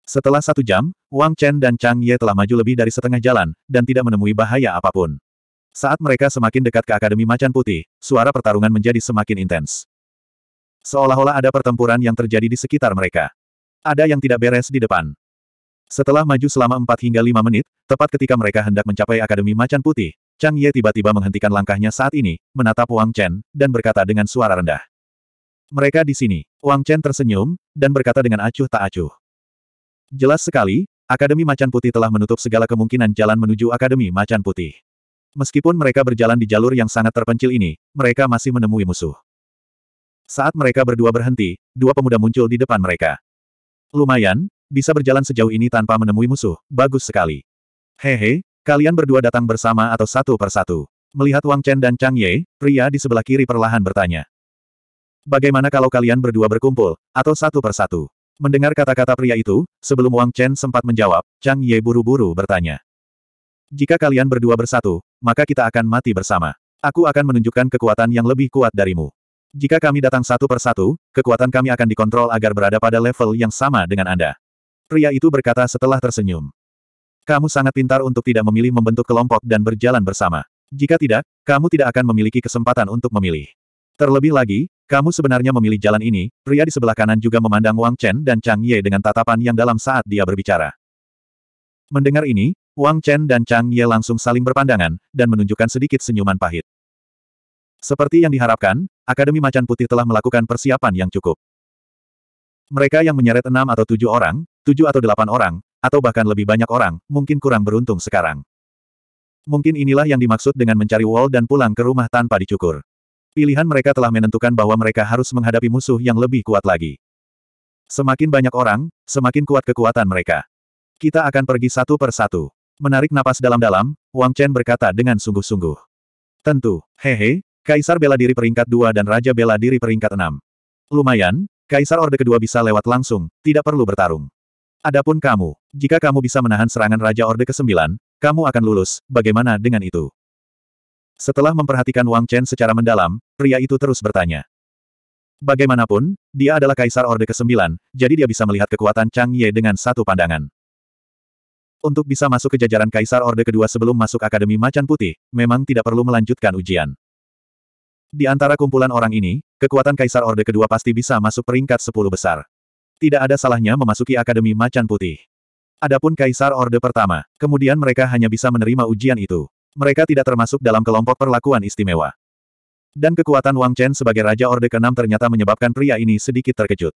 Setelah satu jam, Wang Chen dan Chang Ye telah maju lebih dari setengah jalan, dan tidak menemui bahaya apapun. Saat mereka semakin dekat ke Akademi Macan Putih, suara pertarungan menjadi semakin intens. Seolah-olah ada pertempuran yang terjadi di sekitar mereka. Ada yang tidak beres di depan. Setelah maju selama 4 hingga 5 menit, tepat ketika mereka hendak mencapai Akademi Macan Putih, Chang Ye tiba-tiba menghentikan langkahnya saat ini, menatap Wang Chen, dan berkata dengan suara rendah. Mereka di sini. Wang Chen tersenyum, dan berkata dengan acuh tak acuh. Jelas sekali, Akademi Macan Putih telah menutup segala kemungkinan jalan menuju Akademi Macan Putih. Meskipun mereka berjalan di jalur yang sangat terpencil ini, mereka masih menemui musuh. Saat mereka berdua berhenti, dua pemuda muncul di depan mereka. Lumayan, bisa berjalan sejauh ini tanpa menemui musuh, bagus sekali. Hehe, kalian berdua datang bersama atau satu persatu. Melihat Wang Chen dan Chang Ye, pria di sebelah kiri perlahan bertanya. Bagaimana kalau kalian berdua berkumpul, atau satu persatu? Mendengar kata-kata pria itu, sebelum Wang Chen sempat menjawab, Chang Ye buru-buru bertanya. Jika kalian berdua bersatu, maka kita akan mati bersama. Aku akan menunjukkan kekuatan yang lebih kuat darimu. Jika kami datang satu persatu, kekuatan kami akan dikontrol agar berada pada level yang sama dengan Anda. Pria itu berkata setelah tersenyum. Kamu sangat pintar untuk tidak memilih membentuk kelompok dan berjalan bersama. Jika tidak, kamu tidak akan memiliki kesempatan untuk memilih. Terlebih lagi, kamu sebenarnya memilih jalan ini, pria di sebelah kanan juga memandang Wang Chen dan Chang Ye dengan tatapan yang dalam saat dia berbicara. Mendengar ini, Wang Chen dan Chang Ye langsung saling berpandangan, dan menunjukkan sedikit senyuman pahit. Seperti yang diharapkan, Akademi Macan Putih telah melakukan persiapan yang cukup. Mereka yang menyeret enam atau tujuh orang, tujuh atau delapan orang, atau bahkan lebih banyak orang, mungkin kurang beruntung sekarang. Mungkin inilah yang dimaksud dengan mencari wall dan pulang ke rumah tanpa dicukur. Pilihan mereka telah menentukan bahwa mereka harus menghadapi musuh yang lebih kuat lagi. Semakin banyak orang, semakin kuat kekuatan mereka. Kita akan pergi satu per satu. Menarik napas dalam-dalam, Wang Chen berkata dengan sungguh-sungguh. Tentu, hehe, Kaisar bela diri peringkat dua dan Raja bela diri peringkat enam. Lumayan, Kaisar Orde Kedua bisa lewat langsung, tidak perlu bertarung. Adapun kamu, jika kamu bisa menahan serangan Raja Orde ke-9, kamu akan lulus, bagaimana dengan itu? Setelah memperhatikan Wang Chen secara mendalam, pria itu terus bertanya. Bagaimanapun, dia adalah Kaisar Orde ke-9, jadi dia bisa melihat kekuatan Chang Ye dengan satu pandangan. Untuk bisa masuk ke jajaran Kaisar Orde Kedua sebelum masuk Akademi Macan Putih, memang tidak perlu melanjutkan ujian. Di antara kumpulan orang ini, kekuatan Kaisar Orde Kedua pasti bisa masuk peringkat 10 besar. Tidak ada salahnya memasuki Akademi Macan Putih. Adapun Kaisar Orde Pertama, kemudian mereka hanya bisa menerima ujian itu. Mereka tidak termasuk dalam kelompok perlakuan istimewa. Dan kekuatan Wang Chen sebagai Raja Orde Kenam ternyata menyebabkan pria ini sedikit terkejut.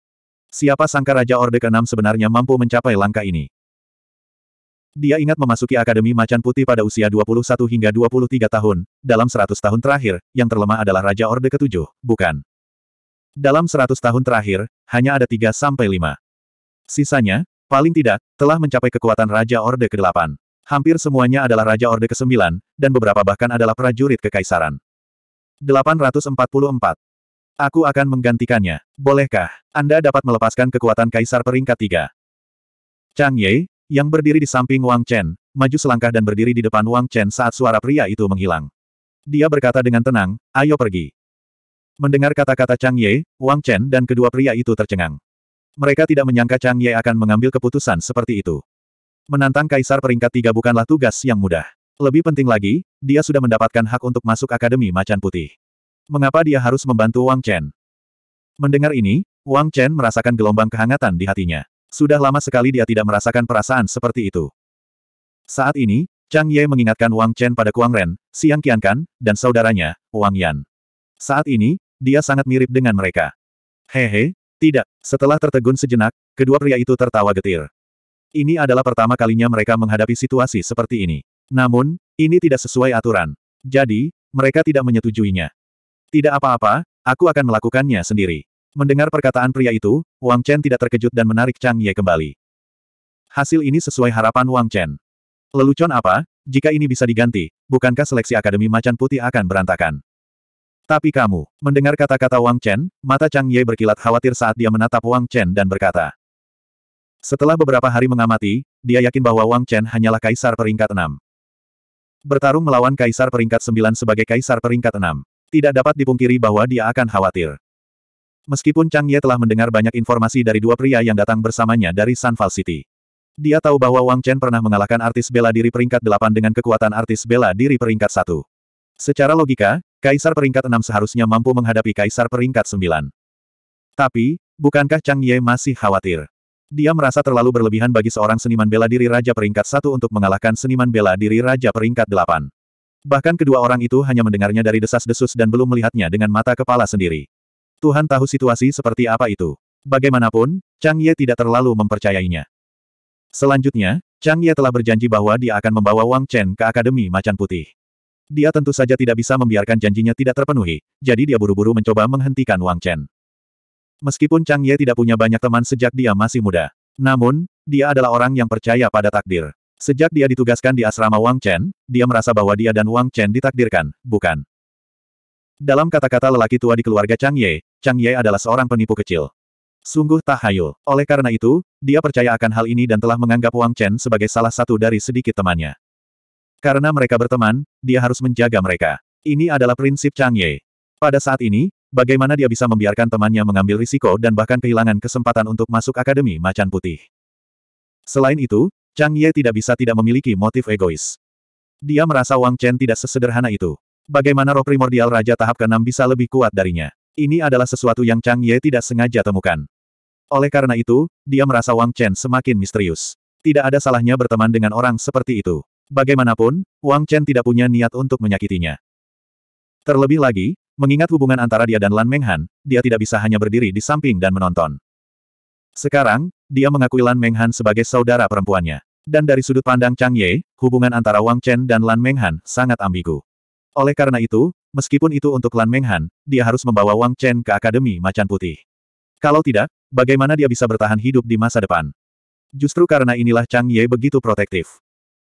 Siapa sangka Raja Orde Kenam sebenarnya mampu mencapai langkah ini? Dia ingat memasuki Akademi Macan Putih pada usia 21 hingga 23 tahun, dalam 100 tahun terakhir, yang terlemah adalah Raja Orde Ketujuh, bukan. Dalam 100 tahun terakhir, hanya ada 3 sampai 5. Sisanya, paling tidak, telah mencapai kekuatan Raja Orde Kedelapan. Hampir semuanya adalah Raja Orde Kesembilan, dan beberapa bahkan adalah prajurit kekaisaran. 844. Aku akan menggantikannya. Bolehkah Anda dapat melepaskan kekuatan kaisar peringkat 3? Chang Ye, yang berdiri di samping Wang Chen, maju selangkah dan berdiri di depan Wang Chen saat suara pria itu menghilang. Dia berkata dengan tenang, ayo pergi. Mendengar kata-kata Chang Ye, Wang Chen dan kedua pria itu tercengang. Mereka tidak menyangka Chang Ye akan mengambil keputusan seperti itu. Menantang kaisar peringkat tiga bukanlah tugas yang mudah. Lebih penting lagi, dia sudah mendapatkan hak untuk masuk Akademi Macan Putih. Mengapa dia harus membantu Wang Chen? Mendengar ini, Wang Chen merasakan gelombang kehangatan di hatinya. Sudah lama sekali dia tidak merasakan perasaan seperti itu. Saat ini, Chang Ye mengingatkan Wang Chen pada Kuang Ren, Siang Qiankan, dan saudaranya, Wang Yan. Saat ini, dia sangat mirip dengan mereka. Hehe, tidak. Setelah tertegun sejenak, kedua pria itu tertawa getir. Ini adalah pertama kalinya mereka menghadapi situasi seperti ini. Namun, ini tidak sesuai aturan. Jadi, mereka tidak menyetujuinya. Tidak apa-apa, aku akan melakukannya sendiri. Mendengar perkataan pria itu, Wang Chen tidak terkejut dan menarik Chang Ye kembali. Hasil ini sesuai harapan Wang Chen. Lelucon apa? Jika ini bisa diganti, bukankah seleksi Akademi Macan Putih akan berantakan? Tapi kamu, mendengar kata-kata Wang Chen, mata Chang Ye berkilat khawatir saat dia menatap Wang Chen dan berkata. Setelah beberapa hari mengamati, dia yakin bahwa Wang Chen hanyalah kaisar peringkat enam. Bertarung melawan kaisar peringkat sembilan sebagai kaisar peringkat enam, Tidak dapat dipungkiri bahwa dia akan khawatir. Meskipun Chang Ye telah mendengar banyak informasi dari dua pria yang datang bersamanya dari Sunfall City. Dia tahu bahwa Wang Chen pernah mengalahkan artis bela diri peringkat 8 dengan kekuatan artis bela diri peringkat 1. Secara logika, Kaisar peringkat 6 seharusnya mampu menghadapi Kaisar peringkat 9. Tapi, bukankah Chang Ye masih khawatir? Dia merasa terlalu berlebihan bagi seorang seniman bela diri Raja peringkat 1 untuk mengalahkan seniman bela diri Raja peringkat 8. Bahkan kedua orang itu hanya mendengarnya dari desas-desus dan belum melihatnya dengan mata kepala sendiri. Tuhan tahu situasi seperti apa itu. Bagaimanapun, Chang Ye tidak terlalu mempercayainya. Selanjutnya, Chang Ye telah berjanji bahwa dia akan membawa Wang Chen ke Akademi Macan Putih. Dia tentu saja tidak bisa membiarkan janjinya tidak terpenuhi, jadi dia buru-buru mencoba menghentikan Wang Chen. Meskipun Chang Ye tidak punya banyak teman sejak dia masih muda, namun, dia adalah orang yang percaya pada takdir. Sejak dia ditugaskan di asrama Wang Chen, dia merasa bahwa dia dan Wang Chen ditakdirkan, bukan dalam kata-kata lelaki tua di keluarga Chang Ye, Chang Ye adalah seorang penipu kecil. Sungguh tahayul. Oleh karena itu, dia percaya akan hal ini dan telah menganggap Wang Chen sebagai salah satu dari sedikit temannya. Karena mereka berteman, dia harus menjaga mereka. Ini adalah prinsip Chang Ye. Pada saat ini, bagaimana dia bisa membiarkan temannya mengambil risiko dan bahkan kehilangan kesempatan untuk masuk Akademi Macan Putih. Selain itu, Chang Ye tidak bisa tidak memiliki motif egois. Dia merasa Wang Chen tidak sesederhana itu. Bagaimana roh primordial Raja tahap ke-6 bisa lebih kuat darinya? Ini adalah sesuatu yang Chang Ye tidak sengaja temukan. Oleh karena itu, dia merasa Wang Chen semakin misterius. Tidak ada salahnya berteman dengan orang seperti itu. Bagaimanapun, Wang Chen tidak punya niat untuk menyakitinya. Terlebih lagi, mengingat hubungan antara dia dan Lan Menghan, dia tidak bisa hanya berdiri di samping dan menonton. Sekarang, dia mengakui Lan Menghan sebagai saudara perempuannya. Dan dari sudut pandang Chang Ye, hubungan antara Wang Chen dan Lan Menghan sangat ambigu. Oleh karena itu, meskipun itu untuk Lan Menghan, dia harus membawa Wang Chen ke Akademi Macan Putih. Kalau tidak, bagaimana dia bisa bertahan hidup di masa depan? Justru karena inilah Chang Ye begitu protektif.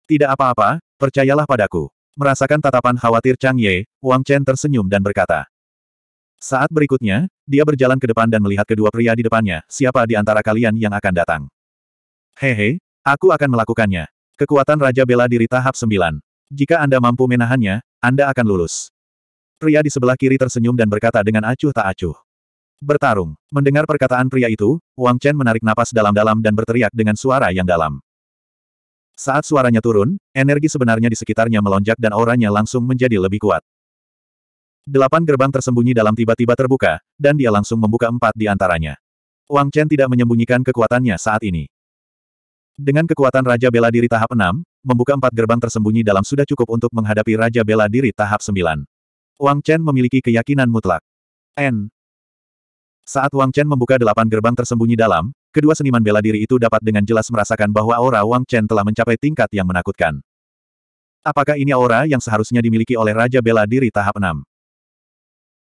Tidak apa-apa, percayalah padaku. Merasakan tatapan khawatir Chang Ye, Wang Chen tersenyum dan berkata. Saat berikutnya, dia berjalan ke depan dan melihat kedua pria di depannya, siapa di antara kalian yang akan datang. Hehe, aku akan melakukannya. Kekuatan Raja Bela Diri tahap 9. Jika Anda mampu menahannya, Anda akan lulus. Pria di sebelah kiri tersenyum dan berkata dengan acuh tak acuh. Bertarung. Mendengar perkataan pria itu, Wang Chen menarik napas dalam-dalam dan berteriak dengan suara yang dalam. Saat suaranya turun, energi sebenarnya di sekitarnya melonjak dan auranya langsung menjadi lebih kuat. Delapan gerbang tersembunyi dalam tiba-tiba terbuka, dan dia langsung membuka empat di antaranya. Wang Chen tidak menyembunyikan kekuatannya saat ini. Dengan kekuatan Raja Bela Diri tahap 6, membuka empat gerbang tersembunyi dalam sudah cukup untuk menghadapi Raja Bela Diri tahap sembilan. Wang Chen memiliki keyakinan mutlak. N. Saat Wang Chen membuka delapan gerbang tersembunyi dalam, kedua seniman bela diri itu dapat dengan jelas merasakan bahwa aura Wang Chen telah mencapai tingkat yang menakutkan. Apakah ini aura yang seharusnya dimiliki oleh Raja Bela Diri tahap 6?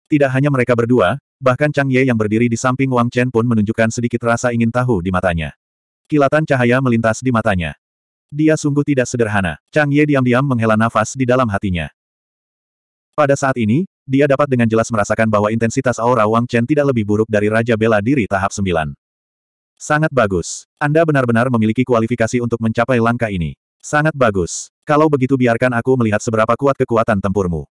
Tidak hanya mereka berdua, bahkan Chang Ye yang berdiri di samping Wang Chen pun menunjukkan sedikit rasa ingin tahu di matanya. Kilatan cahaya melintas di matanya. Dia sungguh tidak sederhana. Chang Ye diam-diam menghela nafas di dalam hatinya. Pada saat ini, dia dapat dengan jelas merasakan bahwa intensitas aura Wang Chen tidak lebih buruk dari Raja Bela Diri tahap 9. Sangat bagus. Anda benar-benar memiliki kualifikasi untuk mencapai langkah ini. Sangat bagus. Kalau begitu biarkan aku melihat seberapa kuat kekuatan tempurmu.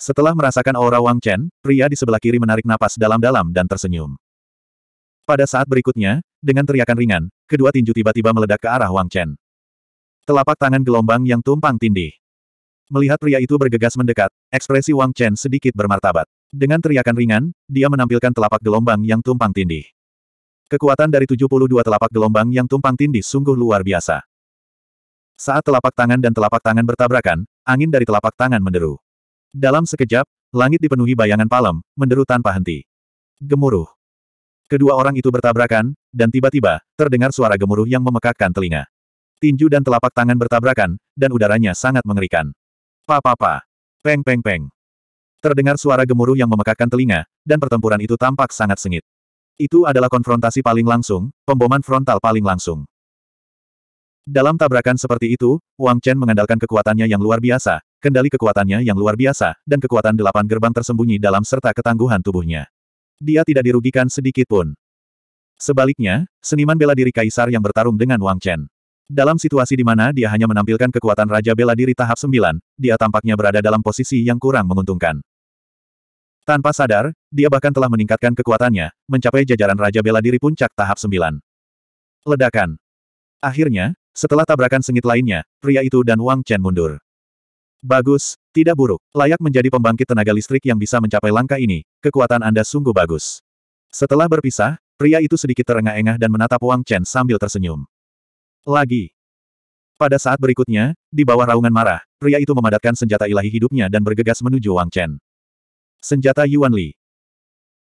Setelah merasakan aura Wang Chen, pria di sebelah kiri menarik napas dalam-dalam dan tersenyum. Pada saat berikutnya, dengan teriakan ringan, kedua tinju tiba-tiba meledak ke arah Wang Chen. Telapak tangan gelombang yang tumpang tindih. Melihat pria itu bergegas mendekat, ekspresi Wang Chen sedikit bermartabat. Dengan teriakan ringan, dia menampilkan telapak gelombang yang tumpang tindih. Kekuatan dari 72 telapak gelombang yang tumpang tindih sungguh luar biasa. Saat telapak tangan dan telapak tangan bertabrakan, angin dari telapak tangan menderu. Dalam sekejap, langit dipenuhi bayangan palem, menderu tanpa henti. Gemuruh. Kedua orang itu bertabrakan, dan tiba-tiba, terdengar suara gemuruh yang memekakkan telinga. Tinju dan telapak tangan bertabrakan, dan udaranya sangat mengerikan. Papa, pa Peng-peng-peng. Terdengar suara gemuruh yang memekakkan telinga, dan pertempuran itu tampak sangat sengit. Itu adalah konfrontasi paling langsung, pemboman frontal paling langsung. Dalam tabrakan seperti itu, Wang Chen mengandalkan kekuatannya yang luar biasa, kendali kekuatannya yang luar biasa, dan kekuatan delapan gerbang tersembunyi dalam serta ketangguhan tubuhnya. Dia tidak dirugikan sedikit pun. Sebaliknya, seniman bela diri kaisar yang bertarung dengan Wang Chen. Dalam situasi di mana dia hanya menampilkan kekuatan Raja Bela Diri tahap 9, dia tampaknya berada dalam posisi yang kurang menguntungkan. Tanpa sadar, dia bahkan telah meningkatkan kekuatannya, mencapai jajaran Raja Bela Diri puncak tahap 9. Ledakan. Akhirnya, setelah tabrakan sengit lainnya, pria itu dan Wang Chen mundur. Bagus, tidak buruk. Layak menjadi pembangkit tenaga listrik yang bisa mencapai langkah ini, kekuatan Anda sungguh bagus. Setelah berpisah, pria itu sedikit terengah-engah dan menatap Wang Chen sambil tersenyum. Lagi. Pada saat berikutnya, di bawah raungan marah, pria itu memadatkan senjata ilahi hidupnya dan bergegas menuju Wang Chen. Senjata Yuan Li.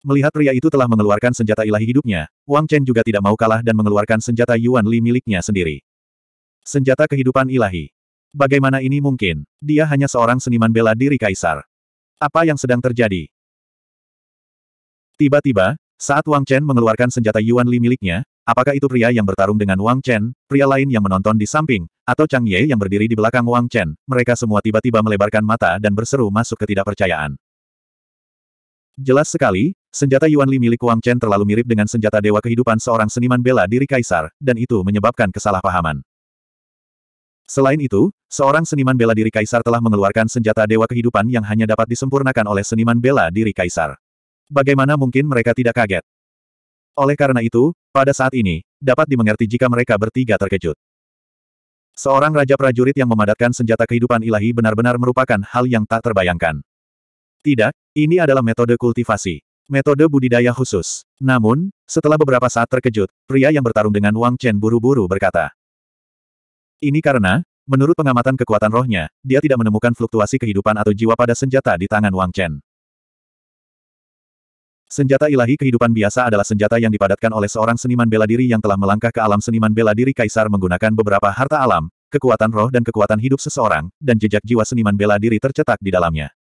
Melihat pria itu telah mengeluarkan senjata ilahi hidupnya, Wang Chen juga tidak mau kalah dan mengeluarkan senjata Yuan Li miliknya sendiri. Senjata kehidupan ilahi. Bagaimana ini mungkin? Dia hanya seorang seniman bela diri kaisar. Apa yang sedang terjadi? Tiba-tiba, saat Wang Chen mengeluarkan senjata Yuan Li miliknya, apakah itu pria yang bertarung dengan Wang Chen, pria lain yang menonton di samping, atau Chang Ye yang berdiri di belakang Wang Chen, mereka semua tiba-tiba melebarkan mata dan berseru masuk ketidakpercayaan. Jelas sekali, senjata Yuan Li milik Wang Chen terlalu mirip dengan senjata dewa kehidupan seorang seniman bela diri kaisar, dan itu menyebabkan kesalahpahaman. Selain itu, seorang seniman bela diri kaisar telah mengeluarkan senjata dewa kehidupan yang hanya dapat disempurnakan oleh seniman bela diri kaisar. Bagaimana mungkin mereka tidak kaget? Oleh karena itu, pada saat ini, dapat dimengerti jika mereka bertiga terkejut. Seorang raja prajurit yang memadatkan senjata kehidupan ilahi benar-benar merupakan hal yang tak terbayangkan. Tidak, ini adalah metode kultivasi. Metode budidaya khusus. Namun, setelah beberapa saat terkejut, pria yang bertarung dengan Wang Chen buru-buru berkata. Ini karena, menurut pengamatan kekuatan rohnya, dia tidak menemukan fluktuasi kehidupan atau jiwa pada senjata di tangan Wang Chen. Senjata ilahi kehidupan biasa adalah senjata yang dipadatkan oleh seorang seniman bela diri yang telah melangkah ke alam seniman bela diri kaisar menggunakan beberapa harta alam, kekuatan roh dan kekuatan hidup seseorang, dan jejak jiwa seniman bela diri tercetak di dalamnya.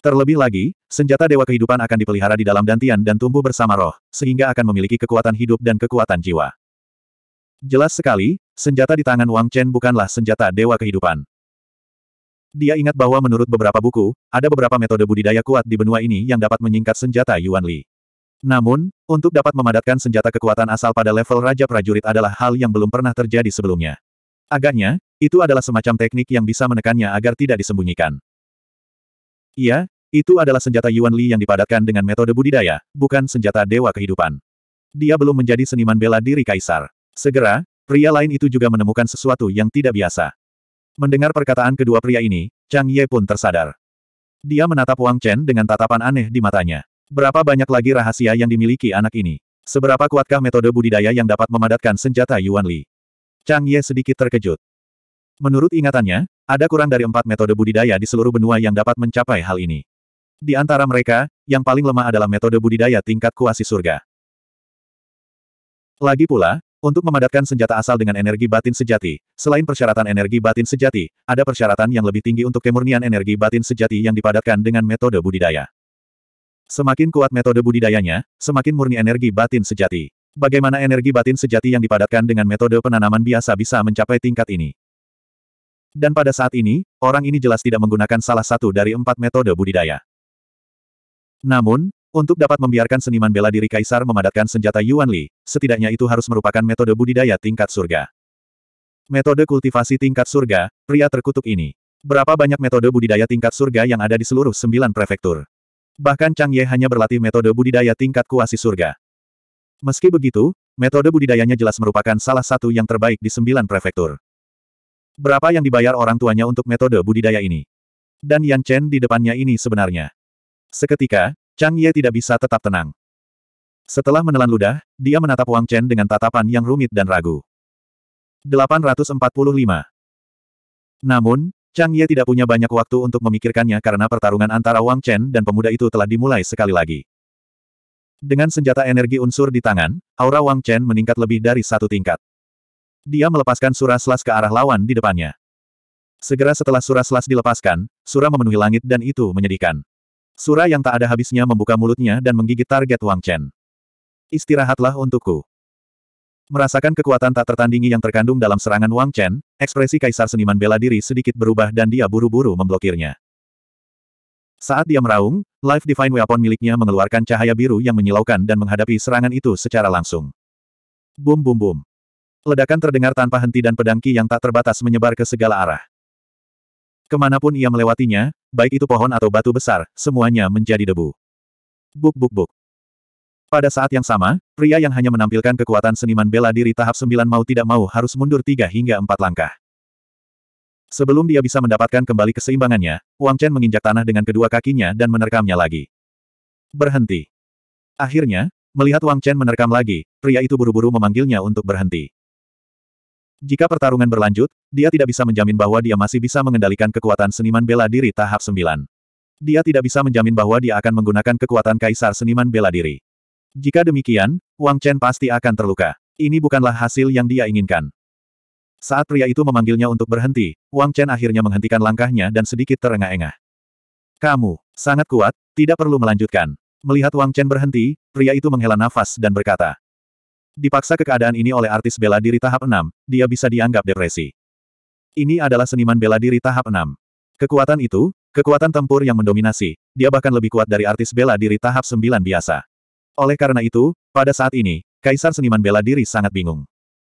Terlebih lagi, senjata dewa kehidupan akan dipelihara di dalam dantian dan tumbuh bersama roh, sehingga akan memiliki kekuatan hidup dan kekuatan jiwa. Jelas sekali, senjata di tangan Wang Chen bukanlah senjata dewa kehidupan. Dia ingat bahwa menurut beberapa buku, ada beberapa metode budidaya kuat di benua ini yang dapat menyingkat senjata Yuan Li. Namun, untuk dapat memadatkan senjata kekuatan asal pada level Raja Prajurit adalah hal yang belum pernah terjadi sebelumnya. Agaknya, itu adalah semacam teknik yang bisa menekannya agar tidak disembunyikan. Iya, itu adalah senjata Yuan Li yang dipadatkan dengan metode budidaya, bukan senjata Dewa Kehidupan. Dia belum menjadi seniman bela diri Kaisar. Segera, pria lain itu juga menemukan sesuatu yang tidak biasa. Mendengar perkataan kedua pria ini, Chang Ye pun tersadar. Dia menatap Wang Chen dengan tatapan aneh di matanya. Berapa banyak lagi rahasia yang dimiliki anak ini? Seberapa kuatkah metode budidaya yang dapat memadatkan senjata Yuan Li? Chang Ye sedikit terkejut. Menurut ingatannya, ada kurang dari empat metode budidaya di seluruh benua yang dapat mencapai hal ini. Di antara mereka, yang paling lemah adalah metode budidaya tingkat kuasi surga. Lagi pula, untuk memadatkan senjata asal dengan energi batin sejati, selain persyaratan energi batin sejati, ada persyaratan yang lebih tinggi untuk kemurnian energi batin sejati yang dipadatkan dengan metode budidaya. Semakin kuat metode budidayanya, semakin murni energi batin sejati. Bagaimana energi batin sejati yang dipadatkan dengan metode penanaman biasa bisa mencapai tingkat ini? Dan pada saat ini, orang ini jelas tidak menggunakan salah satu dari empat metode budidaya. Namun, untuk dapat membiarkan seniman bela diri kaisar memadatkan senjata Yuan Li, setidaknya itu harus merupakan metode budidaya tingkat surga. Metode kultivasi tingkat surga, pria terkutuk ini. Berapa banyak metode budidaya tingkat surga yang ada di seluruh sembilan prefektur? Bahkan Chang Ye hanya berlatih metode budidaya tingkat kuasi surga. Meski begitu, metode budidayanya jelas merupakan salah satu yang terbaik di sembilan prefektur. Berapa yang dibayar orang tuanya untuk metode budidaya ini? Dan Yan Chen di depannya ini sebenarnya. Seketika, Chang Ye tidak bisa tetap tenang. Setelah menelan ludah, dia menatap Wang Chen dengan tatapan yang rumit dan ragu. 845. Namun, Chang Ye tidak punya banyak waktu untuk memikirkannya karena pertarungan antara Wang Chen dan pemuda itu telah dimulai sekali lagi. Dengan senjata energi unsur di tangan, aura Wang Chen meningkat lebih dari satu tingkat. Dia melepaskan surah selas ke arah lawan di depannya. Segera setelah surah selas dilepaskan, surah memenuhi langit dan itu menyedihkan. Sura yang tak ada habisnya membuka mulutnya dan menggigit target Wang Chen. Istirahatlah untukku. Merasakan kekuatan tak tertandingi yang terkandung dalam serangan Wang Chen, ekspresi kaisar seniman bela diri sedikit berubah dan dia buru-buru memblokirnya. Saat dia meraung, Life Divine Weapon miliknya mengeluarkan cahaya biru yang menyilaukan dan menghadapi serangan itu secara langsung. Bum bum bum. Ledakan terdengar tanpa henti dan pedangki yang tak terbatas menyebar ke segala arah. Kemanapun ia melewatinya, baik itu pohon atau batu besar, semuanya menjadi debu. Buk buk buk. Pada saat yang sama, pria yang hanya menampilkan kekuatan seniman bela diri tahap sembilan mau tidak mau harus mundur tiga hingga empat langkah. Sebelum dia bisa mendapatkan kembali keseimbangannya, Wang Chen menginjak tanah dengan kedua kakinya dan menerkamnya lagi. Berhenti. Akhirnya, melihat Wang Chen menerkam lagi, pria itu buru-buru memanggilnya untuk berhenti. Jika pertarungan berlanjut, dia tidak bisa menjamin bahwa dia masih bisa mengendalikan kekuatan seniman bela diri tahap 9. Dia tidak bisa menjamin bahwa dia akan menggunakan kekuatan kaisar seniman bela diri. Jika demikian, Wang Chen pasti akan terluka. Ini bukanlah hasil yang dia inginkan. Saat pria itu memanggilnya untuk berhenti, Wang Chen akhirnya menghentikan langkahnya dan sedikit terengah-engah. Kamu, sangat kuat, tidak perlu melanjutkan. Melihat Wang Chen berhenti, pria itu menghela nafas dan berkata, Dipaksa ke keadaan ini oleh artis bela diri tahap 6, dia bisa dianggap depresi. Ini adalah seniman bela diri tahap 6. Kekuatan itu, kekuatan tempur yang mendominasi, dia bahkan lebih kuat dari artis bela diri tahap 9 biasa. Oleh karena itu, pada saat ini, Kaisar Seniman Bela Diri sangat bingung.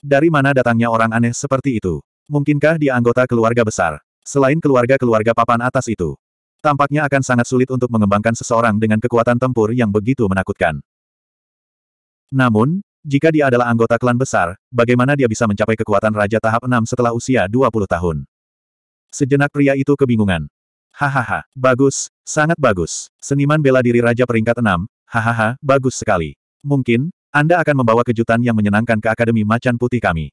Dari mana datangnya orang aneh seperti itu? Mungkinkah dia anggota keluarga besar? Selain keluarga-keluarga papan atas itu, tampaknya akan sangat sulit untuk mengembangkan seseorang dengan kekuatan tempur yang begitu menakutkan. Namun, jika dia adalah anggota klan besar, bagaimana dia bisa mencapai kekuatan Raja Tahap 6 setelah usia 20 tahun? Sejenak pria itu kebingungan. Hahaha, bagus, sangat bagus. Seniman bela diri Raja peringkat 6, hahaha, bagus sekali. Mungkin, Anda akan membawa kejutan yang menyenangkan ke Akademi Macan Putih kami.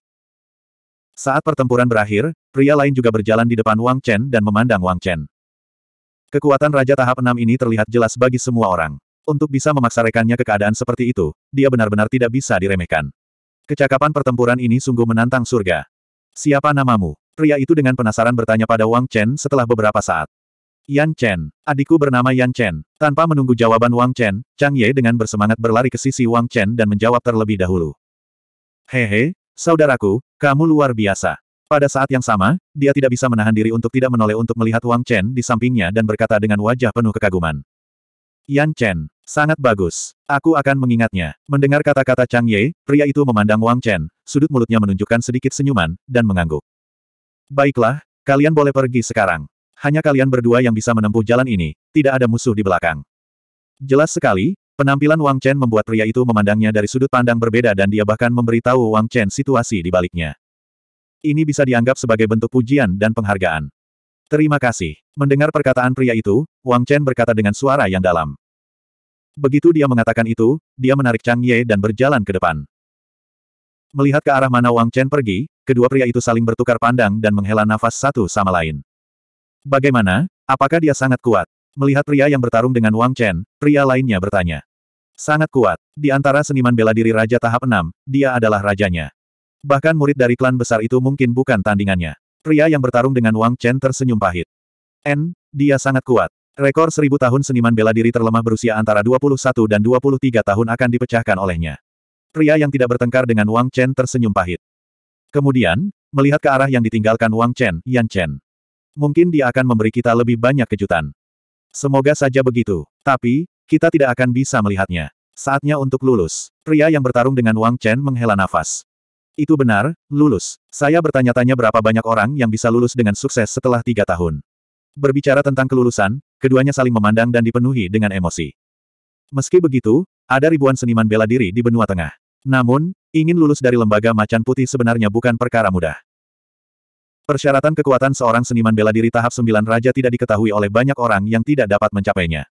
Saat pertempuran berakhir, pria lain juga berjalan di depan Wang Chen dan memandang Wang Chen. Kekuatan Raja Tahap 6 ini terlihat jelas bagi semua orang. Untuk bisa memaksa rekannya ke keadaan seperti itu, dia benar-benar tidak bisa diremehkan. Kecakapan pertempuran ini sungguh menantang surga. Siapa namamu? Pria itu dengan penasaran bertanya pada Wang Chen setelah beberapa saat. Yan Chen, adikku bernama Yan Chen. Tanpa menunggu jawaban Wang Chen, Chang Ye dengan bersemangat berlari ke sisi Wang Chen dan menjawab terlebih dahulu. Hehe, saudaraku, kamu luar biasa. Pada saat yang sama, dia tidak bisa menahan diri untuk tidak menoleh untuk melihat Wang Chen di sampingnya dan berkata dengan wajah penuh kekaguman. Yan Chen, Sangat bagus. Aku akan mengingatnya. Mendengar kata-kata Chang Ye, pria itu memandang Wang Chen, sudut mulutnya menunjukkan sedikit senyuman, dan mengangguk. Baiklah, kalian boleh pergi sekarang. Hanya kalian berdua yang bisa menempuh jalan ini, tidak ada musuh di belakang. Jelas sekali, penampilan Wang Chen membuat pria itu memandangnya dari sudut pandang berbeda dan dia bahkan memberitahu Wang Chen situasi di baliknya. Ini bisa dianggap sebagai bentuk pujian dan penghargaan. Terima kasih. Mendengar perkataan pria itu, Wang Chen berkata dengan suara yang dalam. Begitu dia mengatakan itu, dia menarik Chang Ye dan berjalan ke depan. Melihat ke arah mana Wang Chen pergi, kedua pria itu saling bertukar pandang dan menghela nafas satu sama lain. Bagaimana, apakah dia sangat kuat? Melihat pria yang bertarung dengan Wang Chen, pria lainnya bertanya. Sangat kuat. Di antara seniman bela diri Raja tahap 6, dia adalah rajanya. Bahkan murid dari klan besar itu mungkin bukan tandingannya. Pria yang bertarung dengan Wang Chen tersenyum pahit. N, dia sangat kuat. Rekor seribu tahun seniman bela diri terlemah berusia antara 21 dan 23 tahun akan dipecahkan olehnya. Pria yang tidak bertengkar dengan Wang Chen tersenyum pahit. Kemudian, melihat ke arah yang ditinggalkan Wang Chen, Yan Chen. Mungkin dia akan memberi kita lebih banyak kejutan. Semoga saja begitu. Tapi, kita tidak akan bisa melihatnya. Saatnya untuk lulus. Pria yang bertarung dengan Wang Chen menghela nafas. Itu benar, lulus. Saya bertanya-tanya berapa banyak orang yang bisa lulus dengan sukses setelah tiga tahun. Berbicara tentang kelulusan, keduanya saling memandang dan dipenuhi dengan emosi. Meski begitu, ada ribuan seniman bela diri di benua tengah. Namun, ingin lulus dari lembaga macan putih sebenarnya bukan perkara mudah. Persyaratan kekuatan seorang seniman bela diri tahap sembilan raja tidak diketahui oleh banyak orang yang tidak dapat mencapainya.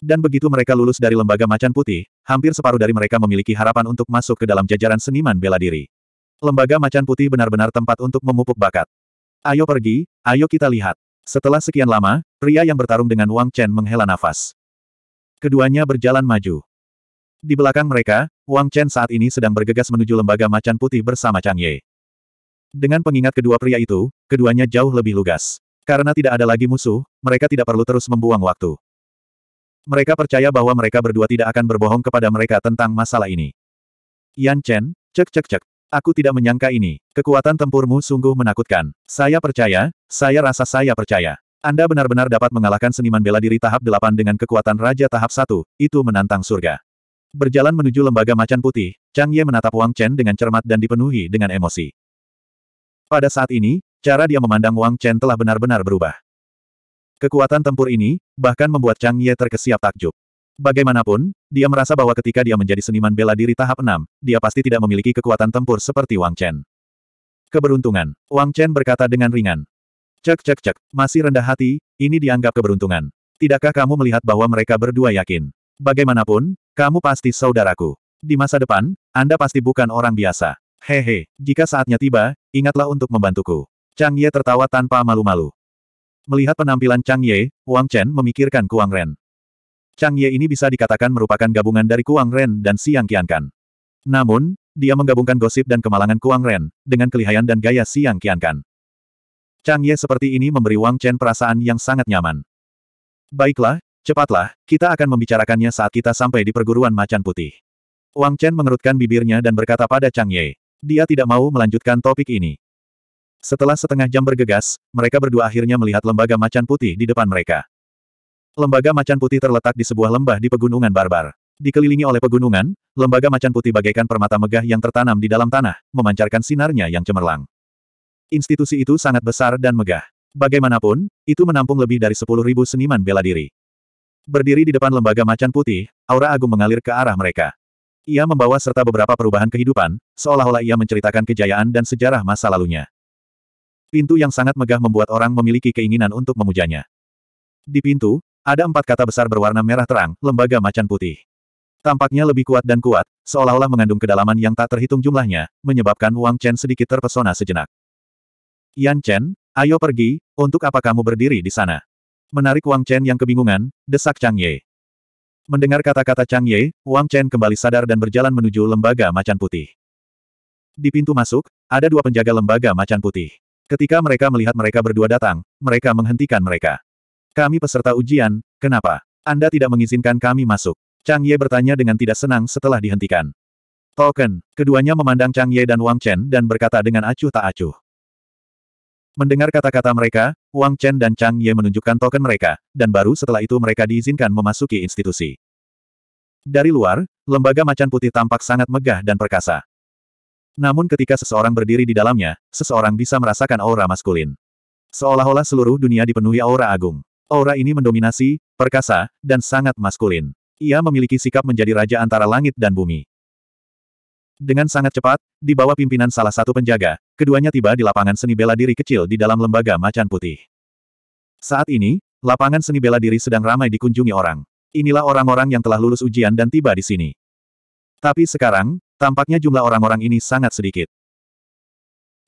Dan begitu mereka lulus dari lembaga macan putih, hampir separuh dari mereka memiliki harapan untuk masuk ke dalam jajaran seniman bela diri. Lembaga macan putih benar-benar tempat untuk memupuk bakat. Ayo pergi, ayo kita lihat. Setelah sekian lama, pria yang bertarung dengan Wang Chen menghela nafas. Keduanya berjalan maju. Di belakang mereka, Wang Chen saat ini sedang bergegas menuju lembaga macan putih bersama Chang Ye. Dengan pengingat kedua pria itu, keduanya jauh lebih lugas. Karena tidak ada lagi musuh, mereka tidak perlu terus membuang waktu. Mereka percaya bahwa mereka berdua tidak akan berbohong kepada mereka tentang masalah ini. Yan Chen, cek cek cek. Aku tidak menyangka ini. Kekuatan tempurmu sungguh menakutkan. Saya percaya, saya rasa saya percaya. Anda benar-benar dapat mengalahkan seniman bela diri tahap 8 dengan kekuatan Raja tahap 1, itu menantang surga. Berjalan menuju lembaga macan putih, Chang Ye menatap Wang Chen dengan cermat dan dipenuhi dengan emosi. Pada saat ini, cara dia memandang Wang Chen telah benar-benar berubah. Kekuatan tempur ini, bahkan membuat Chang Ye terkesiap takjub. Bagaimanapun, dia merasa bahwa ketika dia menjadi seniman bela diri tahap 6, dia pasti tidak memiliki kekuatan tempur seperti Wang Chen. Keberuntungan, Wang Chen berkata dengan ringan. Cek cek cek, masih rendah hati, ini dianggap keberuntungan. Tidakkah kamu melihat bahwa mereka berdua yakin? Bagaimanapun, kamu pasti saudaraku. Di masa depan, Anda pasti bukan orang biasa. Hehe, jika saatnya tiba, ingatlah untuk membantuku. Chang Ye tertawa tanpa malu-malu. Melihat penampilan Chang Ye, Wang Chen memikirkan Kuang Ren. Chang Ye ini bisa dikatakan merupakan gabungan dari Kuang Ren dan Siang Qiankan. Namun, dia menggabungkan gosip dan kemalangan Kuang Ren, dengan kelihayan dan gaya Siang Qiankan. Chang Ye seperti ini memberi Wang Chen perasaan yang sangat nyaman. Baiklah, cepatlah, kita akan membicarakannya saat kita sampai di perguruan macan putih. Wang Chen mengerutkan bibirnya dan berkata pada Chang Ye. Dia tidak mau melanjutkan topik ini. Setelah setengah jam bergegas, mereka berdua akhirnya melihat lembaga macan putih di depan mereka. Lembaga Macan Putih terletak di sebuah lembah di pegunungan barbar. Dikelilingi oleh pegunungan, lembaga macan putih bagaikan permata megah yang tertanam di dalam tanah, memancarkan sinarnya yang cemerlang. Institusi itu sangat besar dan megah. Bagaimanapun, itu menampung lebih dari 10.000 seniman bela diri. Berdiri di depan lembaga macan putih, aura agung mengalir ke arah mereka. Ia membawa serta beberapa perubahan kehidupan, seolah-olah ia menceritakan kejayaan dan sejarah masa lalunya. Pintu yang sangat megah membuat orang memiliki keinginan untuk memujanya. Di pintu, ada empat kata besar berwarna merah terang, lembaga macan putih. Tampaknya lebih kuat dan kuat, seolah-olah mengandung kedalaman yang tak terhitung jumlahnya, menyebabkan Wang Chen sedikit terpesona sejenak. Yan Chen, ayo pergi, untuk apa kamu berdiri di sana? Menarik Wang Chen yang kebingungan, desak Chang Ye. Mendengar kata-kata Chang Ye, Wang Chen kembali sadar dan berjalan menuju lembaga macan putih. Di pintu masuk, ada dua penjaga lembaga macan putih. Ketika mereka melihat mereka berdua datang, mereka menghentikan mereka. Kami peserta ujian, kenapa? Anda tidak mengizinkan kami masuk. Chang Ye bertanya dengan tidak senang setelah dihentikan. Token, keduanya memandang Chang Ye dan Wang Chen dan berkata dengan acuh tak acuh. Mendengar kata-kata mereka, Wang Chen dan Chang Ye menunjukkan token mereka, dan baru setelah itu mereka diizinkan memasuki institusi. Dari luar, lembaga macan putih tampak sangat megah dan perkasa. Namun ketika seseorang berdiri di dalamnya, seseorang bisa merasakan aura maskulin. Seolah-olah seluruh dunia dipenuhi aura agung. Aura ini mendominasi, perkasa, dan sangat maskulin. Ia memiliki sikap menjadi raja antara langit dan bumi. Dengan sangat cepat, di bawah pimpinan salah satu penjaga, keduanya tiba di lapangan seni bela diri kecil di dalam lembaga macan putih. Saat ini, lapangan seni bela diri sedang ramai dikunjungi orang. Inilah orang-orang yang telah lulus ujian dan tiba di sini. Tapi sekarang, tampaknya jumlah orang-orang ini sangat sedikit.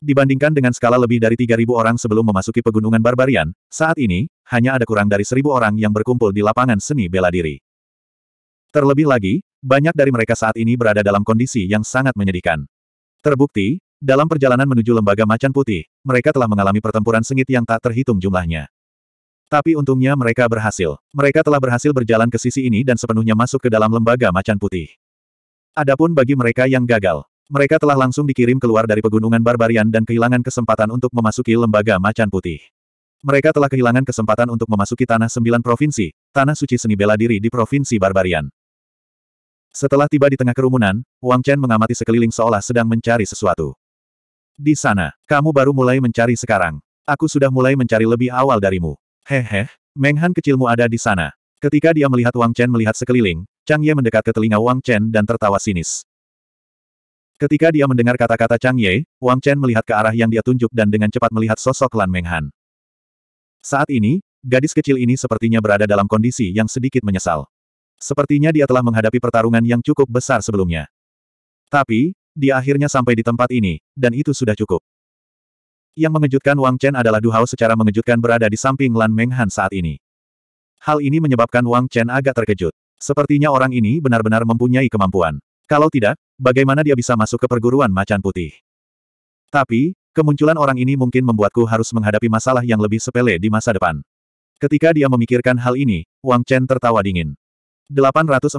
Dibandingkan dengan skala lebih dari 3.000 orang sebelum memasuki pegunungan barbarian, saat ini, hanya ada kurang dari seribu orang yang berkumpul di lapangan seni bela diri. Terlebih lagi, banyak dari mereka saat ini berada dalam kondisi yang sangat menyedihkan. Terbukti, dalam perjalanan menuju lembaga macan putih, mereka telah mengalami pertempuran sengit yang tak terhitung jumlahnya. Tapi untungnya mereka berhasil. Mereka telah berhasil berjalan ke sisi ini dan sepenuhnya masuk ke dalam lembaga macan putih. Adapun bagi mereka yang gagal, mereka telah langsung dikirim keluar dari pegunungan barbarian dan kehilangan kesempatan untuk memasuki lembaga macan putih. Mereka telah kehilangan kesempatan untuk memasuki tanah sembilan provinsi, tanah suci seni bela diri di provinsi Barbarian. Setelah tiba di tengah kerumunan, Wang Chen mengamati sekeliling seolah sedang mencari sesuatu. Di sana, kamu baru mulai mencari sekarang. Aku sudah mulai mencari lebih awal darimu. Hehe, Menghan kecilmu ada di sana. Ketika dia melihat Wang Chen melihat sekeliling, Chang Ye mendekat ke telinga Wang Chen dan tertawa sinis. Ketika dia mendengar kata-kata Chang Ye, Wang Chen melihat ke arah yang dia tunjuk dan dengan cepat melihat sosok Lan Menghan. Saat ini, gadis kecil ini sepertinya berada dalam kondisi yang sedikit menyesal. Sepertinya dia telah menghadapi pertarungan yang cukup besar sebelumnya. Tapi, dia akhirnya sampai di tempat ini, dan itu sudah cukup. Yang mengejutkan Wang Chen adalah Du Hao secara mengejutkan berada di samping Lan Menghan saat ini. Hal ini menyebabkan Wang Chen agak terkejut. Sepertinya orang ini benar-benar mempunyai kemampuan. Kalau tidak, bagaimana dia bisa masuk ke perguruan macan putih? Tapi, Kemunculan orang ini mungkin membuatku harus menghadapi masalah yang lebih sepele di masa depan. Ketika dia memikirkan hal ini, Wang Chen tertawa dingin. 846.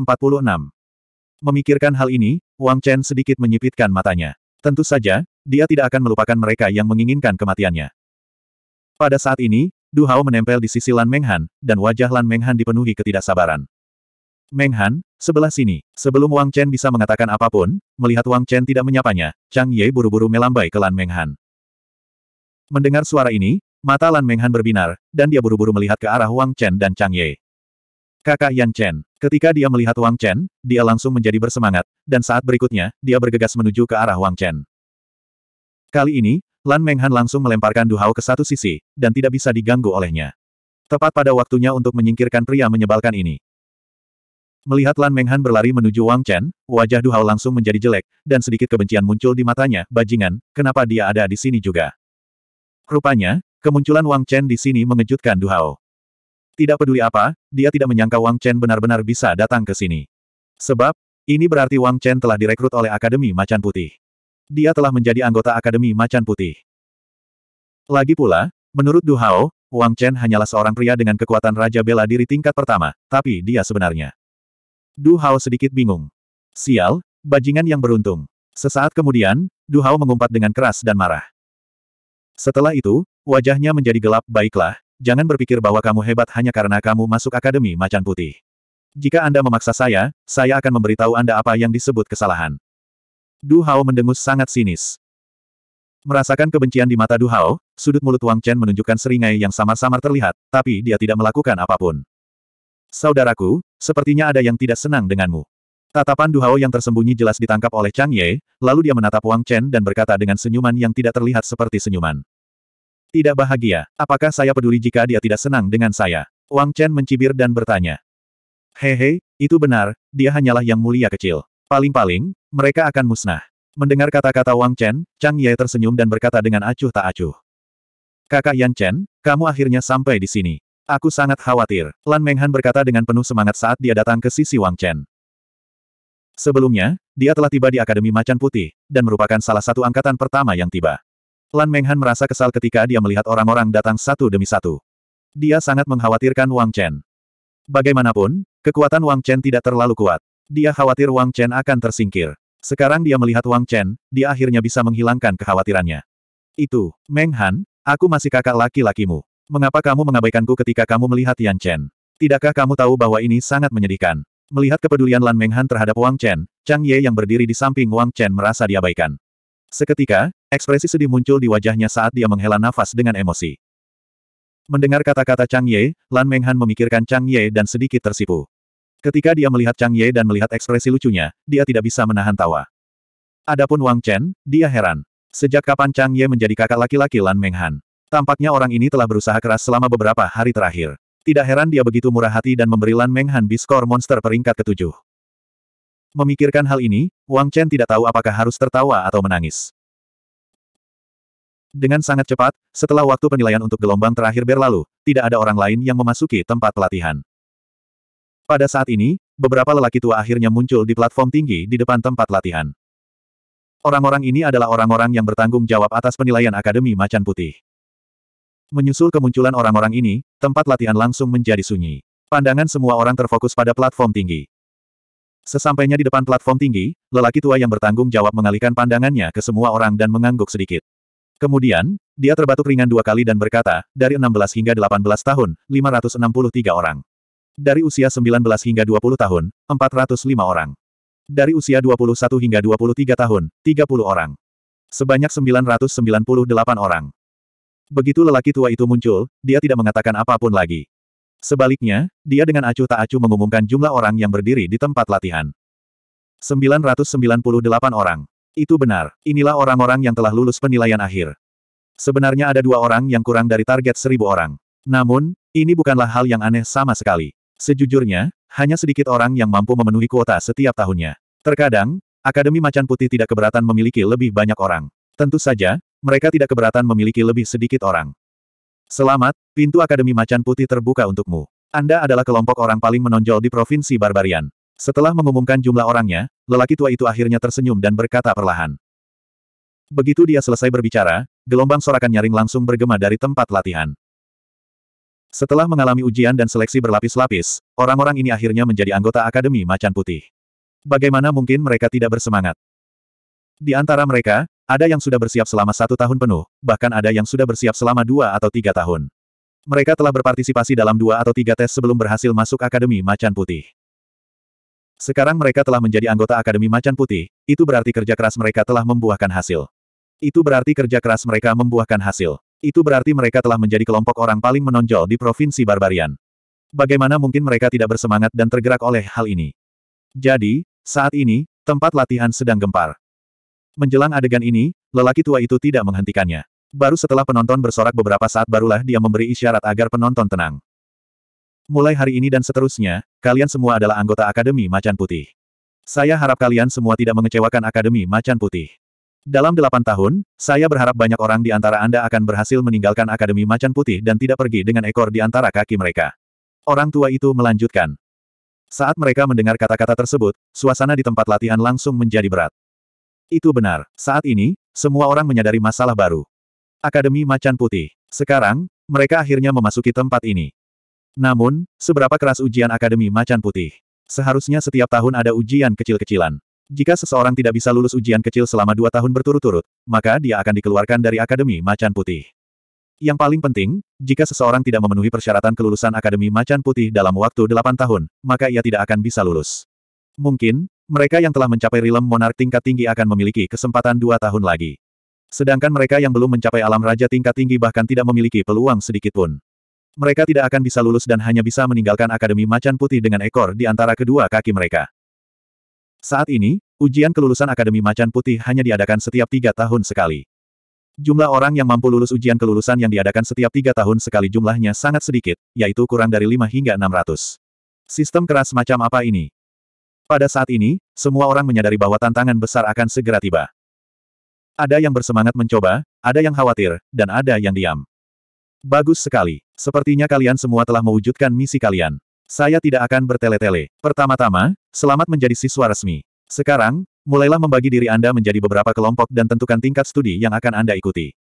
Memikirkan hal ini, Wang Chen sedikit menyipitkan matanya. Tentu saja, dia tidak akan melupakan mereka yang menginginkan kematiannya. Pada saat ini, Du Hao menempel di sisi Lan Menghan, dan wajah Lan Menghan dipenuhi ketidaksabaran. Meng Han, sebelah sini. Sebelum Wang Chen bisa mengatakan apapun, melihat Wang Chen tidak menyapanya, Chang Ye buru-buru melambai ke Lan Meng Han. Mendengar suara ini, mata Lan Meng Han berbinar, dan dia buru-buru melihat ke arah Wang Chen dan Chang Ye. Kakak Yan Chen. Ketika dia melihat Wang Chen, dia langsung menjadi bersemangat, dan saat berikutnya, dia bergegas menuju ke arah Wang Chen. Kali ini, Lan Menghan langsung melemparkan Duhao ke satu sisi, dan tidak bisa diganggu olehnya. Tepat pada waktunya untuk menyingkirkan pria menyebalkan ini. Melihat Lan Menghan berlari menuju Wang Chen, wajah Du Hao langsung menjadi jelek, dan sedikit kebencian muncul di matanya, bajingan, kenapa dia ada di sini juga? Rupanya, kemunculan Wang Chen di sini mengejutkan Du Hao. Tidak peduli apa, dia tidak menyangka Wang Chen benar-benar bisa datang ke sini. Sebab, ini berarti Wang Chen telah direkrut oleh Akademi Macan Putih. Dia telah menjadi anggota Akademi Macan Putih. Lagi pula, menurut Du Hao, Wang Chen hanyalah seorang pria dengan kekuatan Raja Bela Diri tingkat pertama, tapi dia sebenarnya Du Hao sedikit bingung. Sial, bajingan yang beruntung. Sesaat kemudian, Du Hao mengumpat dengan keras dan marah. Setelah itu, wajahnya menjadi gelap, baiklah, jangan berpikir bahwa kamu hebat hanya karena kamu masuk Akademi Macan Putih. Jika Anda memaksa saya, saya akan memberitahu Anda apa yang disebut kesalahan. Du Hao mendengus sangat sinis. Merasakan kebencian di mata Du Hao, sudut mulut Wang Chen menunjukkan seringai yang samar-samar terlihat, tapi dia tidak melakukan apapun. Saudaraku, sepertinya ada yang tidak senang denganmu. Tatapan Duhao yang tersembunyi jelas ditangkap oleh Chang Ye, lalu dia menatap Wang Chen dan berkata dengan senyuman yang tidak terlihat seperti senyuman. Tidak bahagia, apakah saya peduli jika dia tidak senang dengan saya? Wang Chen mencibir dan bertanya. Hehe, itu benar, dia hanyalah yang mulia kecil. Paling-paling, mereka akan musnah. Mendengar kata-kata Wang Chen, Chang Ye tersenyum dan berkata dengan acuh tak acuh. Kakak Yan Chen, kamu akhirnya sampai di sini. Aku sangat khawatir, Lan Menghan berkata dengan penuh semangat saat dia datang ke sisi Wang Chen. Sebelumnya, dia telah tiba di Akademi Macan Putih, dan merupakan salah satu angkatan pertama yang tiba. Lan Menghan merasa kesal ketika dia melihat orang-orang datang satu demi satu. Dia sangat mengkhawatirkan Wang Chen. Bagaimanapun, kekuatan Wang Chen tidak terlalu kuat. Dia khawatir Wang Chen akan tersingkir. Sekarang dia melihat Wang Chen, dia akhirnya bisa menghilangkan kekhawatirannya. Itu, Meng Han, aku masih kakak laki-lakimu. Mengapa kamu mengabaikanku ketika kamu melihat Yan Chen? Tidakkah kamu tahu bahwa ini sangat menyedihkan? Melihat kepedulian Lan Menghan terhadap Wang Chen, Chang Ye yang berdiri di samping Wang Chen merasa diabaikan. Seketika, ekspresi sedih muncul di wajahnya saat dia menghela nafas dengan emosi. Mendengar kata-kata Chang Ye, Lan Menghan memikirkan Chang Ye dan sedikit tersipu. Ketika dia melihat Chang Ye dan melihat ekspresi lucunya, dia tidak bisa menahan tawa. Adapun Wang Chen, dia heran. Sejak kapan Chang Ye menjadi kakak laki-laki Lan Menghan? Tampaknya orang ini telah berusaha keras selama beberapa hari terakhir. Tidak heran dia begitu murah hati dan memberi Lan Meng Han biskor monster peringkat ketujuh. Memikirkan hal ini, Wang Chen tidak tahu apakah harus tertawa atau menangis. Dengan sangat cepat, setelah waktu penilaian untuk gelombang terakhir berlalu, tidak ada orang lain yang memasuki tempat pelatihan. Pada saat ini, beberapa lelaki tua akhirnya muncul di platform tinggi di depan tempat latihan. Orang-orang ini adalah orang-orang yang bertanggung jawab atas penilaian Akademi Macan Putih. Menyusul kemunculan orang-orang ini, tempat latihan langsung menjadi sunyi. Pandangan semua orang terfokus pada platform tinggi. Sesampainya di depan platform tinggi, lelaki tua yang bertanggung jawab mengalihkan pandangannya ke semua orang dan mengangguk sedikit. Kemudian, dia terbatuk ringan dua kali dan berkata, dari 16 hingga 18 tahun, 563 orang. Dari usia 19 hingga 20 tahun, 405 orang. Dari usia 21 hingga 23 tahun, 30 orang. Sebanyak 998 orang. Begitu lelaki tua itu muncul, dia tidak mengatakan apapun lagi. Sebaliknya, dia dengan acuh tak acuh mengumumkan jumlah orang yang berdiri di tempat latihan. 998 orang. Itu benar, inilah orang-orang yang telah lulus penilaian akhir. Sebenarnya ada dua orang yang kurang dari target seribu orang. Namun, ini bukanlah hal yang aneh sama sekali. Sejujurnya, hanya sedikit orang yang mampu memenuhi kuota setiap tahunnya. Terkadang, Akademi Macan Putih tidak keberatan memiliki lebih banyak orang. Tentu saja, mereka tidak keberatan memiliki lebih sedikit orang. Selamat, pintu Akademi Macan Putih terbuka untukmu. Anda adalah kelompok orang paling menonjol di Provinsi Barbarian. Setelah mengumumkan jumlah orangnya, lelaki tua itu akhirnya tersenyum dan berkata perlahan. Begitu dia selesai berbicara, gelombang sorakan nyaring langsung bergema dari tempat latihan. Setelah mengalami ujian dan seleksi berlapis-lapis, orang-orang ini akhirnya menjadi anggota Akademi Macan Putih. Bagaimana mungkin mereka tidak bersemangat? Di antara mereka, ada yang sudah bersiap selama satu tahun penuh, bahkan ada yang sudah bersiap selama dua atau tiga tahun. Mereka telah berpartisipasi dalam dua atau tiga tes sebelum berhasil masuk Akademi Macan Putih. Sekarang mereka telah menjadi anggota Akademi Macan Putih, itu berarti kerja keras mereka telah membuahkan hasil. Itu berarti kerja keras mereka membuahkan hasil. Itu berarti mereka telah menjadi kelompok orang paling menonjol di Provinsi Barbarian. Bagaimana mungkin mereka tidak bersemangat dan tergerak oleh hal ini? Jadi, saat ini, tempat latihan sedang gempar. Menjelang adegan ini, lelaki tua itu tidak menghentikannya. Baru setelah penonton bersorak beberapa saat barulah dia memberi isyarat agar penonton tenang. Mulai hari ini dan seterusnya, kalian semua adalah anggota Akademi Macan Putih. Saya harap kalian semua tidak mengecewakan Akademi Macan Putih. Dalam delapan tahun, saya berharap banyak orang di antara Anda akan berhasil meninggalkan Akademi Macan Putih dan tidak pergi dengan ekor di antara kaki mereka. Orang tua itu melanjutkan. Saat mereka mendengar kata-kata tersebut, suasana di tempat latihan langsung menjadi berat. Itu benar. Saat ini, semua orang menyadari masalah baru. Akademi Macan Putih. Sekarang, mereka akhirnya memasuki tempat ini. Namun, seberapa keras ujian Akademi Macan Putih? Seharusnya setiap tahun ada ujian kecil-kecilan. Jika seseorang tidak bisa lulus ujian kecil selama dua tahun berturut-turut, maka dia akan dikeluarkan dari Akademi Macan Putih. Yang paling penting, jika seseorang tidak memenuhi persyaratan kelulusan Akademi Macan Putih dalam waktu delapan tahun, maka ia tidak akan bisa lulus. Mungkin, mereka yang telah mencapai rilem monark tingkat tinggi akan memiliki kesempatan dua tahun lagi. Sedangkan mereka yang belum mencapai alam raja tingkat tinggi bahkan tidak memiliki peluang sedikitpun. Mereka tidak akan bisa lulus dan hanya bisa meninggalkan Akademi Macan Putih dengan ekor di antara kedua kaki mereka. Saat ini, ujian kelulusan Akademi Macan Putih hanya diadakan setiap tiga tahun sekali. Jumlah orang yang mampu lulus ujian kelulusan yang diadakan setiap tiga tahun sekali jumlahnya sangat sedikit, yaitu kurang dari lima hingga enam ratus. Sistem keras macam apa ini? Pada saat ini, semua orang menyadari bahwa tantangan besar akan segera tiba. Ada yang bersemangat mencoba, ada yang khawatir, dan ada yang diam. Bagus sekali. Sepertinya kalian semua telah mewujudkan misi kalian. Saya tidak akan bertele-tele. Pertama-tama, selamat menjadi siswa resmi. Sekarang, mulailah membagi diri Anda menjadi beberapa kelompok dan tentukan tingkat studi yang akan Anda ikuti.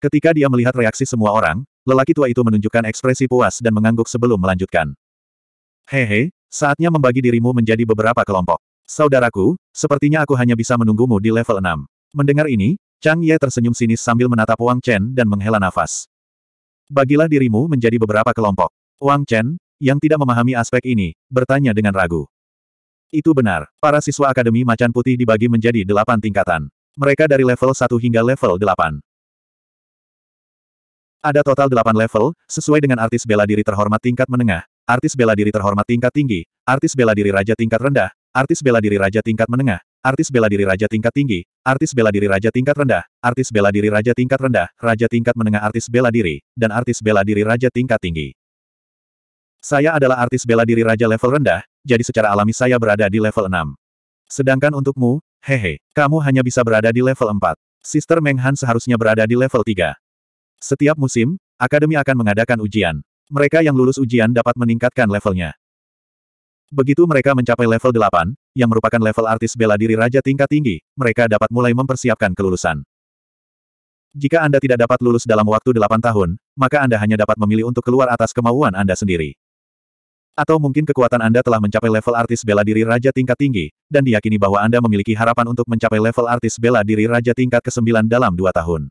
Ketika dia melihat reaksi semua orang, lelaki tua itu menunjukkan ekspresi puas dan mengangguk sebelum melanjutkan. Hehe, saatnya membagi dirimu menjadi beberapa kelompok. Saudaraku, sepertinya aku hanya bisa menunggumu di level 6. Mendengar ini, Chang Ye tersenyum sinis sambil menatap Wang Chen dan menghela nafas. Bagilah dirimu menjadi beberapa kelompok. Wang Chen, yang tidak memahami aspek ini, bertanya dengan ragu. Itu benar, para siswa Akademi Macan Putih dibagi menjadi delapan tingkatan. Mereka dari level 1 hingga level 8. Ada total delapan level, sesuai dengan artis bela diri terhormat tingkat menengah, artis bela diri terhormat tingkat tinggi, artis bela diri raja tingkat rendah, artis bela diri raja tingkat menengah, artis bela diri raja tingkat tinggi, artis bela diri raja tingkat rendah, artis bela diri raja tingkat rendah, raja tingkat menengah artis bela diri, dan artis bela diri raja tingkat tinggi. Saya adalah artis bela diri raja level rendah, jadi secara alami saya berada di level 6. Sedangkan untukmu, hehe, kamu hanya bisa berada di level 4. Sister Meng Han seharusnya berada di level 3. Setiap musim, Akademi akan mengadakan ujian. Mereka yang lulus ujian dapat meningkatkan levelnya. Begitu mereka mencapai level 8, yang merupakan level artis bela diri raja tingkat tinggi, mereka dapat mulai mempersiapkan kelulusan. Jika Anda tidak dapat lulus dalam waktu 8 tahun, maka Anda hanya dapat memilih untuk keluar atas kemauan Anda sendiri. Atau mungkin kekuatan Anda telah mencapai level artis bela diri raja tingkat tinggi, dan diyakini bahwa Anda memiliki harapan untuk mencapai level artis bela diri raja tingkat ke-9 dalam 2 tahun.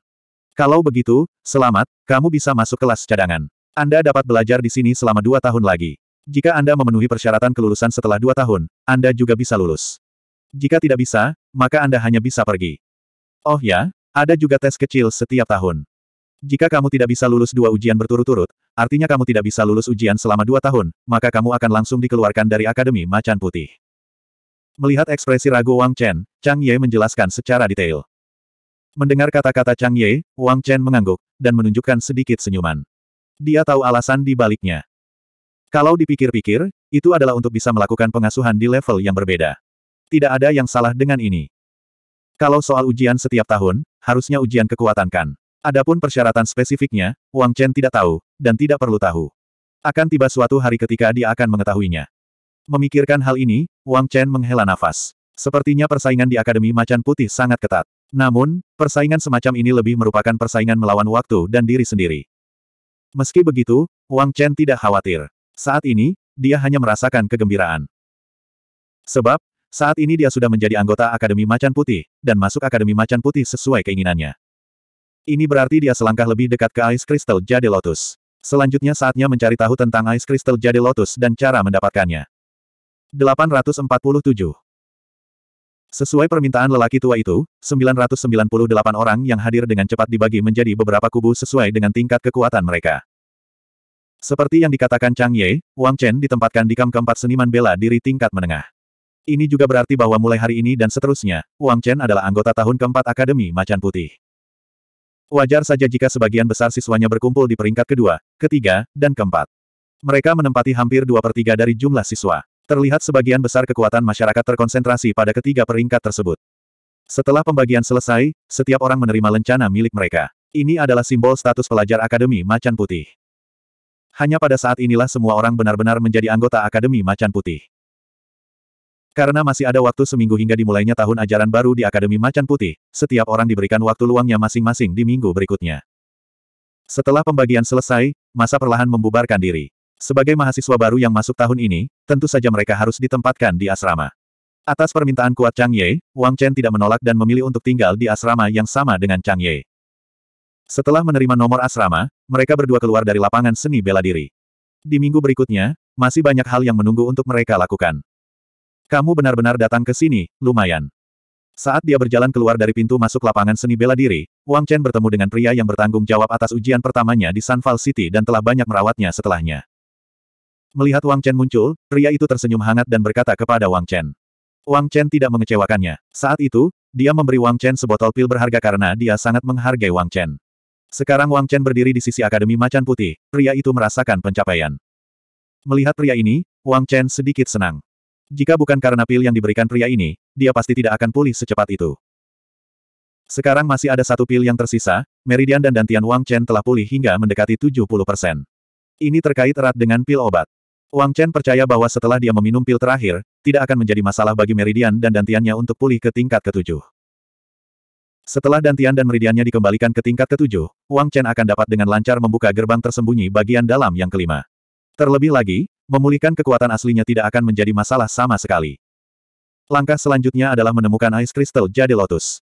Kalau begitu, selamat, kamu bisa masuk kelas cadangan. Anda dapat belajar di sini selama dua tahun lagi. Jika Anda memenuhi persyaratan kelulusan setelah dua tahun, Anda juga bisa lulus. Jika tidak bisa, maka Anda hanya bisa pergi. Oh ya, ada juga tes kecil setiap tahun. Jika kamu tidak bisa lulus dua ujian berturut-turut, artinya kamu tidak bisa lulus ujian selama dua tahun, maka kamu akan langsung dikeluarkan dari Akademi Macan Putih. Melihat ekspresi ragu Wang Chen, Chang Ye menjelaskan secara detail. Mendengar kata-kata Chang Ye, Wang Chen mengangguk, dan menunjukkan sedikit senyuman dia tahu alasan di baliknya. Kalau dipikir-pikir, itu adalah untuk bisa melakukan pengasuhan di level yang berbeda. Tidak ada yang salah dengan ini. Kalau soal ujian setiap tahun, harusnya ujian kekuatan kan. Adapun persyaratan spesifiknya, Wang Chen tidak tahu, dan tidak perlu tahu. Akan tiba suatu hari ketika dia akan mengetahuinya. Memikirkan hal ini, Wang Chen menghela nafas. Sepertinya persaingan di Akademi Macan Putih sangat ketat. Namun, persaingan semacam ini lebih merupakan persaingan melawan waktu dan diri sendiri. Meski begitu, Wang Chen tidak khawatir. Saat ini, dia hanya merasakan kegembiraan. Sebab, saat ini dia sudah menjadi anggota Akademi Macan Putih, dan masuk Akademi Macan Putih sesuai keinginannya. Ini berarti dia selangkah lebih dekat ke Ice Crystal Jade Lotus. Selanjutnya saatnya mencari tahu tentang Ice Crystal Jade Lotus dan cara mendapatkannya. 847 Sesuai permintaan lelaki tua itu, 998 orang yang hadir dengan cepat dibagi menjadi beberapa kubu sesuai dengan tingkat kekuatan mereka. Seperti yang dikatakan Chang Ye, Wang Chen ditempatkan di kamp keempat seniman bela diri tingkat menengah. Ini juga berarti bahwa mulai hari ini dan seterusnya, Wang Chen adalah anggota tahun keempat Akademi Macan Putih. Wajar saja jika sebagian besar siswanya berkumpul di peringkat kedua, ketiga, dan keempat. Mereka menempati hampir dua per tiga dari jumlah siswa. Terlihat sebagian besar kekuatan masyarakat terkonsentrasi pada ketiga peringkat tersebut. Setelah pembagian selesai, setiap orang menerima lencana milik mereka. Ini adalah simbol status pelajar Akademi Macan Putih. Hanya pada saat inilah semua orang benar-benar menjadi anggota Akademi Macan Putih. Karena masih ada waktu seminggu hingga dimulainya tahun ajaran baru di Akademi Macan Putih, setiap orang diberikan waktu luangnya masing-masing di minggu berikutnya. Setelah pembagian selesai, masa perlahan membubarkan diri. Sebagai mahasiswa baru yang masuk tahun ini, tentu saja mereka harus ditempatkan di asrama. Atas permintaan kuat Chang Ye, Wang Chen tidak menolak dan memilih untuk tinggal di asrama yang sama dengan Chang Ye. Setelah menerima nomor asrama, mereka berdua keluar dari lapangan seni bela diri. Di minggu berikutnya, masih banyak hal yang menunggu untuk mereka lakukan. Kamu benar-benar datang ke sini, lumayan. Saat dia berjalan keluar dari pintu masuk lapangan seni bela diri, Wang Chen bertemu dengan pria yang bertanggung jawab atas ujian pertamanya di Sunval City dan telah banyak merawatnya setelahnya. Melihat Wang Chen muncul, pria itu tersenyum hangat dan berkata kepada Wang Chen. Wang Chen tidak mengecewakannya. Saat itu, dia memberi Wang Chen sebotol pil berharga karena dia sangat menghargai Wang Chen. Sekarang Wang Chen berdiri di sisi Akademi Macan Putih, pria itu merasakan pencapaian. Melihat pria ini, Wang Chen sedikit senang. Jika bukan karena pil yang diberikan pria ini, dia pasti tidak akan pulih secepat itu. Sekarang masih ada satu pil yang tersisa, Meridian dan Dantian Wang Chen telah pulih hingga mendekati 70%. Ini terkait erat dengan pil obat. Wang Chen percaya bahwa setelah dia meminum pil terakhir, tidak akan menjadi masalah bagi Meridian dan dantiannya untuk pulih ke tingkat ketujuh. Setelah dantian dan meridiannya dikembalikan ke tingkat ketujuh, Wang Chen akan dapat dengan lancar membuka gerbang tersembunyi bagian dalam yang kelima. Terlebih lagi, memulihkan kekuatan aslinya tidak akan menjadi masalah sama sekali. Langkah selanjutnya adalah menemukan Ice Crystal Jade Lotus.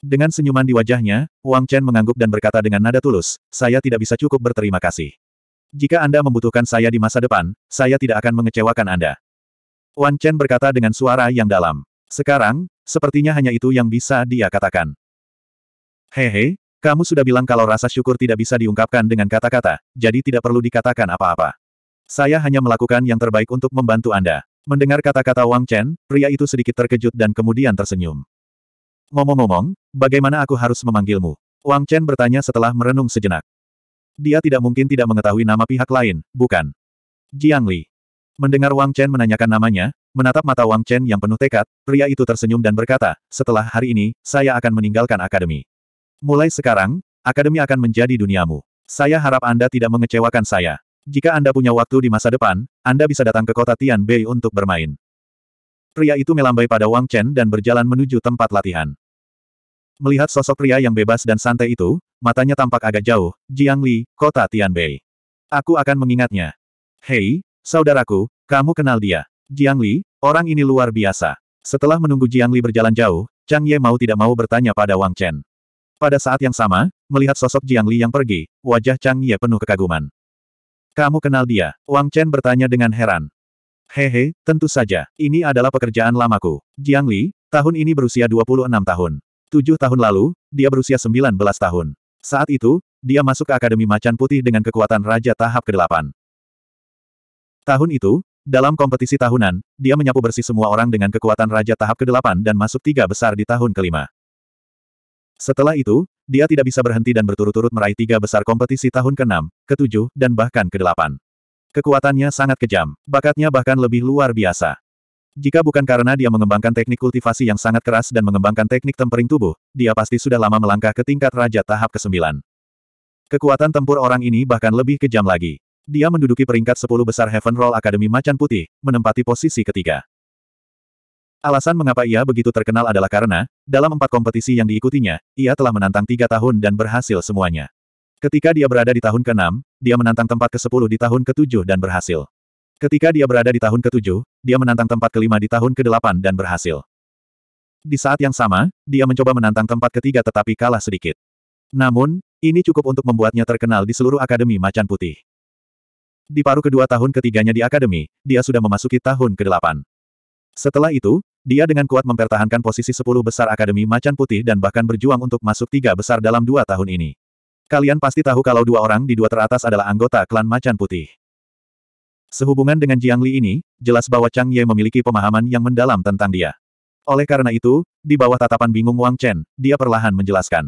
Dengan senyuman di wajahnya, Wang Chen mengangguk dan berkata dengan nada tulus, saya tidak bisa cukup berterima kasih jika Anda membutuhkan saya di masa depan, saya tidak akan mengecewakan Anda. Wan Chen berkata dengan suara yang dalam. Sekarang, sepertinya hanya itu yang bisa dia katakan. Hehe, kamu sudah bilang kalau rasa syukur tidak bisa diungkapkan dengan kata-kata, jadi tidak perlu dikatakan apa-apa. Saya hanya melakukan yang terbaik untuk membantu Anda. Mendengar kata-kata Wang Chen, pria itu sedikit terkejut dan kemudian tersenyum. Ngomong-ngomong, bagaimana aku harus memanggilmu? Wang Chen bertanya setelah merenung sejenak. Dia tidak mungkin tidak mengetahui nama pihak lain, bukan? Jiang Li. Mendengar Wang Chen menanyakan namanya, menatap mata Wang Chen yang penuh tekad, pria itu tersenyum dan berkata, setelah hari ini, saya akan meninggalkan akademi. Mulai sekarang, akademi akan menjadi duniamu. Saya harap Anda tidak mengecewakan saya. Jika Anda punya waktu di masa depan, Anda bisa datang ke kota Tianbei untuk bermain. Pria itu melambai pada Wang Chen dan berjalan menuju tempat latihan. Melihat sosok pria yang bebas dan santai itu, matanya tampak agak jauh, Jiang Li, kota Tianbei. Aku akan mengingatnya. Hei, saudaraku, kamu kenal dia. Jiang Li, orang ini luar biasa. Setelah menunggu Jiang Li berjalan jauh, Chang Ye mau tidak mau bertanya pada Wang Chen. Pada saat yang sama, melihat sosok Jiang Li yang pergi, wajah Chang Ye penuh kekaguman. Kamu kenal dia? Wang Chen bertanya dengan heran. Hehe, tentu saja. Ini adalah pekerjaan lamaku. Jiang Li, tahun ini berusia 26 tahun. Tujuh tahun lalu, dia berusia 19 tahun. Saat itu, dia masuk ke Akademi Macan Putih dengan kekuatan Raja Tahap ke-8. Tahun itu, dalam kompetisi tahunan, dia menyapu bersih semua orang dengan kekuatan Raja Tahap ke-8 dan masuk tiga besar di tahun kelima. Setelah itu, dia tidak bisa berhenti dan berturut-turut meraih tiga besar kompetisi tahun ke-6, ke-7, dan bahkan ke-8. Kekuatannya sangat kejam, bakatnya bahkan lebih luar biasa. Jika bukan karena dia mengembangkan teknik kultivasi yang sangat keras dan mengembangkan teknik tempering tubuh, dia pasti sudah lama melangkah ke tingkat raja tahap ke-9. Kekuatan tempur orang ini bahkan lebih kejam lagi. Dia menduduki peringkat 10 besar Heaven Roll Academy Macan Putih, menempati posisi ketiga. Alasan mengapa ia begitu terkenal adalah karena, dalam empat kompetisi yang diikutinya, ia telah menantang tiga tahun dan berhasil semuanya. Ketika dia berada di tahun ke-6, dia menantang tempat ke-10 di tahun ke-7 dan berhasil. Ketika dia berada di tahun ke-7, dia menantang tempat kelima di tahun ke-8 dan berhasil. Di saat yang sama, dia mencoba menantang tempat ketiga tetapi kalah sedikit. Namun, ini cukup untuk membuatnya terkenal di seluruh Akademi Macan Putih. Di paruh kedua tahun ketiganya di Akademi, dia sudah memasuki tahun ke-8. Setelah itu, dia dengan kuat mempertahankan posisi 10 besar Akademi Macan Putih dan bahkan berjuang untuk masuk tiga besar dalam dua tahun ini. Kalian pasti tahu kalau dua orang di dua teratas adalah anggota klan Macan Putih. Sehubungan dengan Jiang Li ini, jelas bahwa Chang Ye memiliki pemahaman yang mendalam tentang dia. Oleh karena itu, di bawah tatapan bingung Wang Chen, dia perlahan menjelaskan.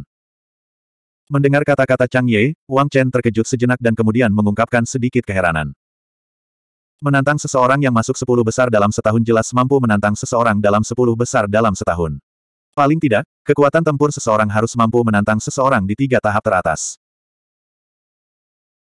Mendengar kata-kata Chang Ye, Wang Chen terkejut sejenak dan kemudian mengungkapkan sedikit keheranan. Menantang seseorang yang masuk sepuluh besar dalam setahun jelas mampu menantang seseorang dalam sepuluh besar dalam setahun. Paling tidak, kekuatan tempur seseorang harus mampu menantang seseorang di tiga tahap teratas.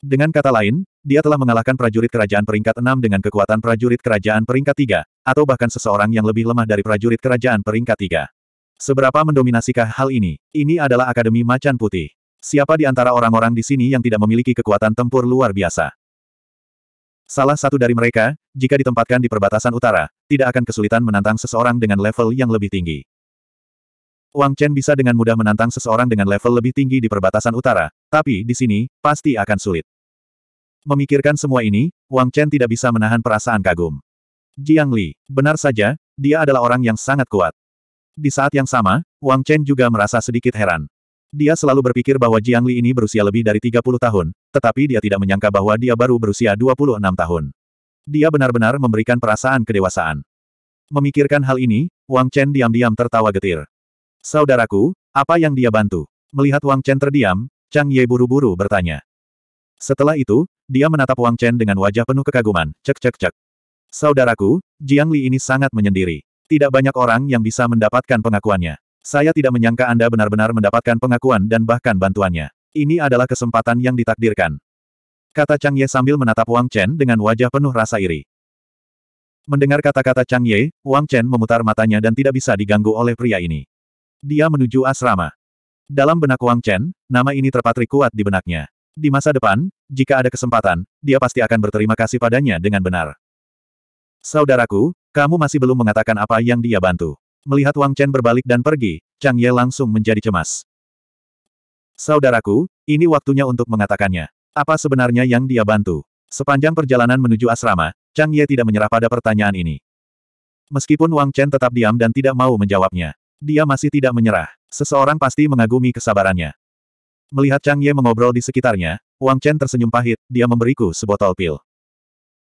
Dengan kata lain, dia telah mengalahkan prajurit kerajaan peringkat 6 dengan kekuatan prajurit kerajaan peringkat 3, atau bahkan seseorang yang lebih lemah dari prajurit kerajaan peringkat 3. Seberapa mendominasikah hal ini? Ini adalah Akademi Macan Putih. Siapa di antara orang-orang di sini yang tidak memiliki kekuatan tempur luar biasa? Salah satu dari mereka, jika ditempatkan di perbatasan utara, tidak akan kesulitan menantang seseorang dengan level yang lebih tinggi. Wang Chen bisa dengan mudah menantang seseorang dengan level lebih tinggi di perbatasan utara, tapi di sini, pasti akan sulit. Memikirkan semua ini, Wang Chen tidak bisa menahan perasaan kagum. Jiang Li, benar saja, dia adalah orang yang sangat kuat. Di saat yang sama, Wang Chen juga merasa sedikit heran. Dia selalu berpikir bahwa Jiang Li ini berusia lebih dari 30 tahun, tetapi dia tidak menyangka bahwa dia baru berusia 26 tahun. Dia benar-benar memberikan perasaan kedewasaan. Memikirkan hal ini, Wang Chen diam-diam tertawa getir. Saudaraku, apa yang dia bantu? Melihat Wang Chen terdiam, Chang Ye buru-buru bertanya. Setelah itu, dia menatap Wang Chen dengan wajah penuh kekaguman, cek cek cek. Saudaraku, Jiang Li ini sangat menyendiri. Tidak banyak orang yang bisa mendapatkan pengakuannya. Saya tidak menyangka Anda benar-benar mendapatkan pengakuan dan bahkan bantuannya. Ini adalah kesempatan yang ditakdirkan. Kata Chang Ye sambil menatap Wang Chen dengan wajah penuh rasa iri. Mendengar kata-kata Chang Ye, Wang Chen memutar matanya dan tidak bisa diganggu oleh pria ini. Dia menuju asrama. Dalam benak Wang Chen, nama ini terpatri kuat di benaknya. Di masa depan, jika ada kesempatan, dia pasti akan berterima kasih padanya dengan benar. Saudaraku, kamu masih belum mengatakan apa yang dia bantu. Melihat Wang Chen berbalik dan pergi, Chang Ye langsung menjadi cemas. Saudaraku, ini waktunya untuk mengatakannya. Apa sebenarnya yang dia bantu? Sepanjang perjalanan menuju asrama, Chang Ye tidak menyerah pada pertanyaan ini. Meskipun Wang Chen tetap diam dan tidak mau menjawabnya, dia masih tidak menyerah. Seseorang pasti mengagumi kesabarannya. Melihat Chang Ye mengobrol di sekitarnya, Wang Chen tersenyum pahit, dia memberiku sebotol pil.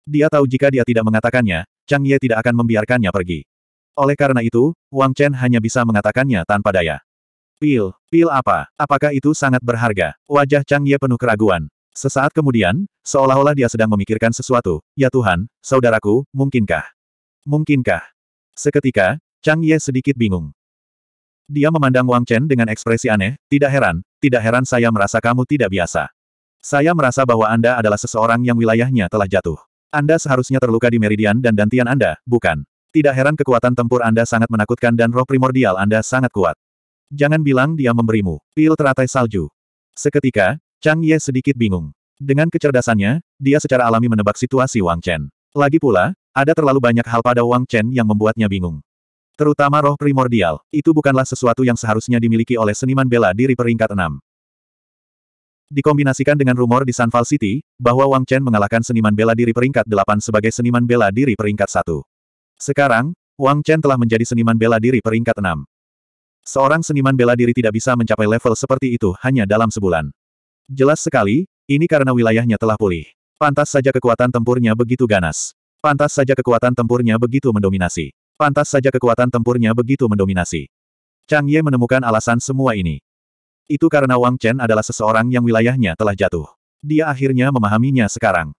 Dia tahu jika dia tidak mengatakannya, Chang Ye tidak akan membiarkannya pergi. Oleh karena itu, Wang Chen hanya bisa mengatakannya tanpa daya. Pil, pil apa? Apakah itu sangat berharga? Wajah Chang Ye penuh keraguan. Sesaat kemudian, seolah-olah dia sedang memikirkan sesuatu. Ya Tuhan, saudaraku, mungkinkah? Mungkinkah? Seketika, Chang Ye sedikit bingung. Dia memandang Wang Chen dengan ekspresi aneh, tidak heran, tidak heran saya merasa kamu tidak biasa. Saya merasa bahwa Anda adalah seseorang yang wilayahnya telah jatuh. Anda seharusnya terluka di meridian dan dantian Anda, bukan? Tidak heran kekuatan tempur Anda sangat menakutkan dan roh primordial Anda sangat kuat. Jangan bilang dia memberimu pil teratai salju. Seketika, Chang Ye sedikit bingung. Dengan kecerdasannya, dia secara alami menebak situasi Wang Chen. Lagi pula, ada terlalu banyak hal pada Wang Chen yang membuatnya bingung terutama roh primordial, itu bukanlah sesuatu yang seharusnya dimiliki oleh seniman bela diri peringkat 6. Dikombinasikan dengan rumor di Sanval City, bahwa Wang Chen mengalahkan seniman bela diri peringkat 8 sebagai seniman bela diri peringkat 1. Sekarang, Wang Chen telah menjadi seniman bela diri peringkat 6. Seorang seniman bela diri tidak bisa mencapai level seperti itu hanya dalam sebulan. Jelas sekali, ini karena wilayahnya telah pulih. Pantas saja kekuatan tempurnya begitu ganas. Pantas saja kekuatan tempurnya begitu mendominasi. Pantas saja kekuatan tempurnya begitu mendominasi. Chang Ye menemukan alasan semua ini. Itu karena Wang Chen adalah seseorang yang wilayahnya telah jatuh. Dia akhirnya memahaminya sekarang.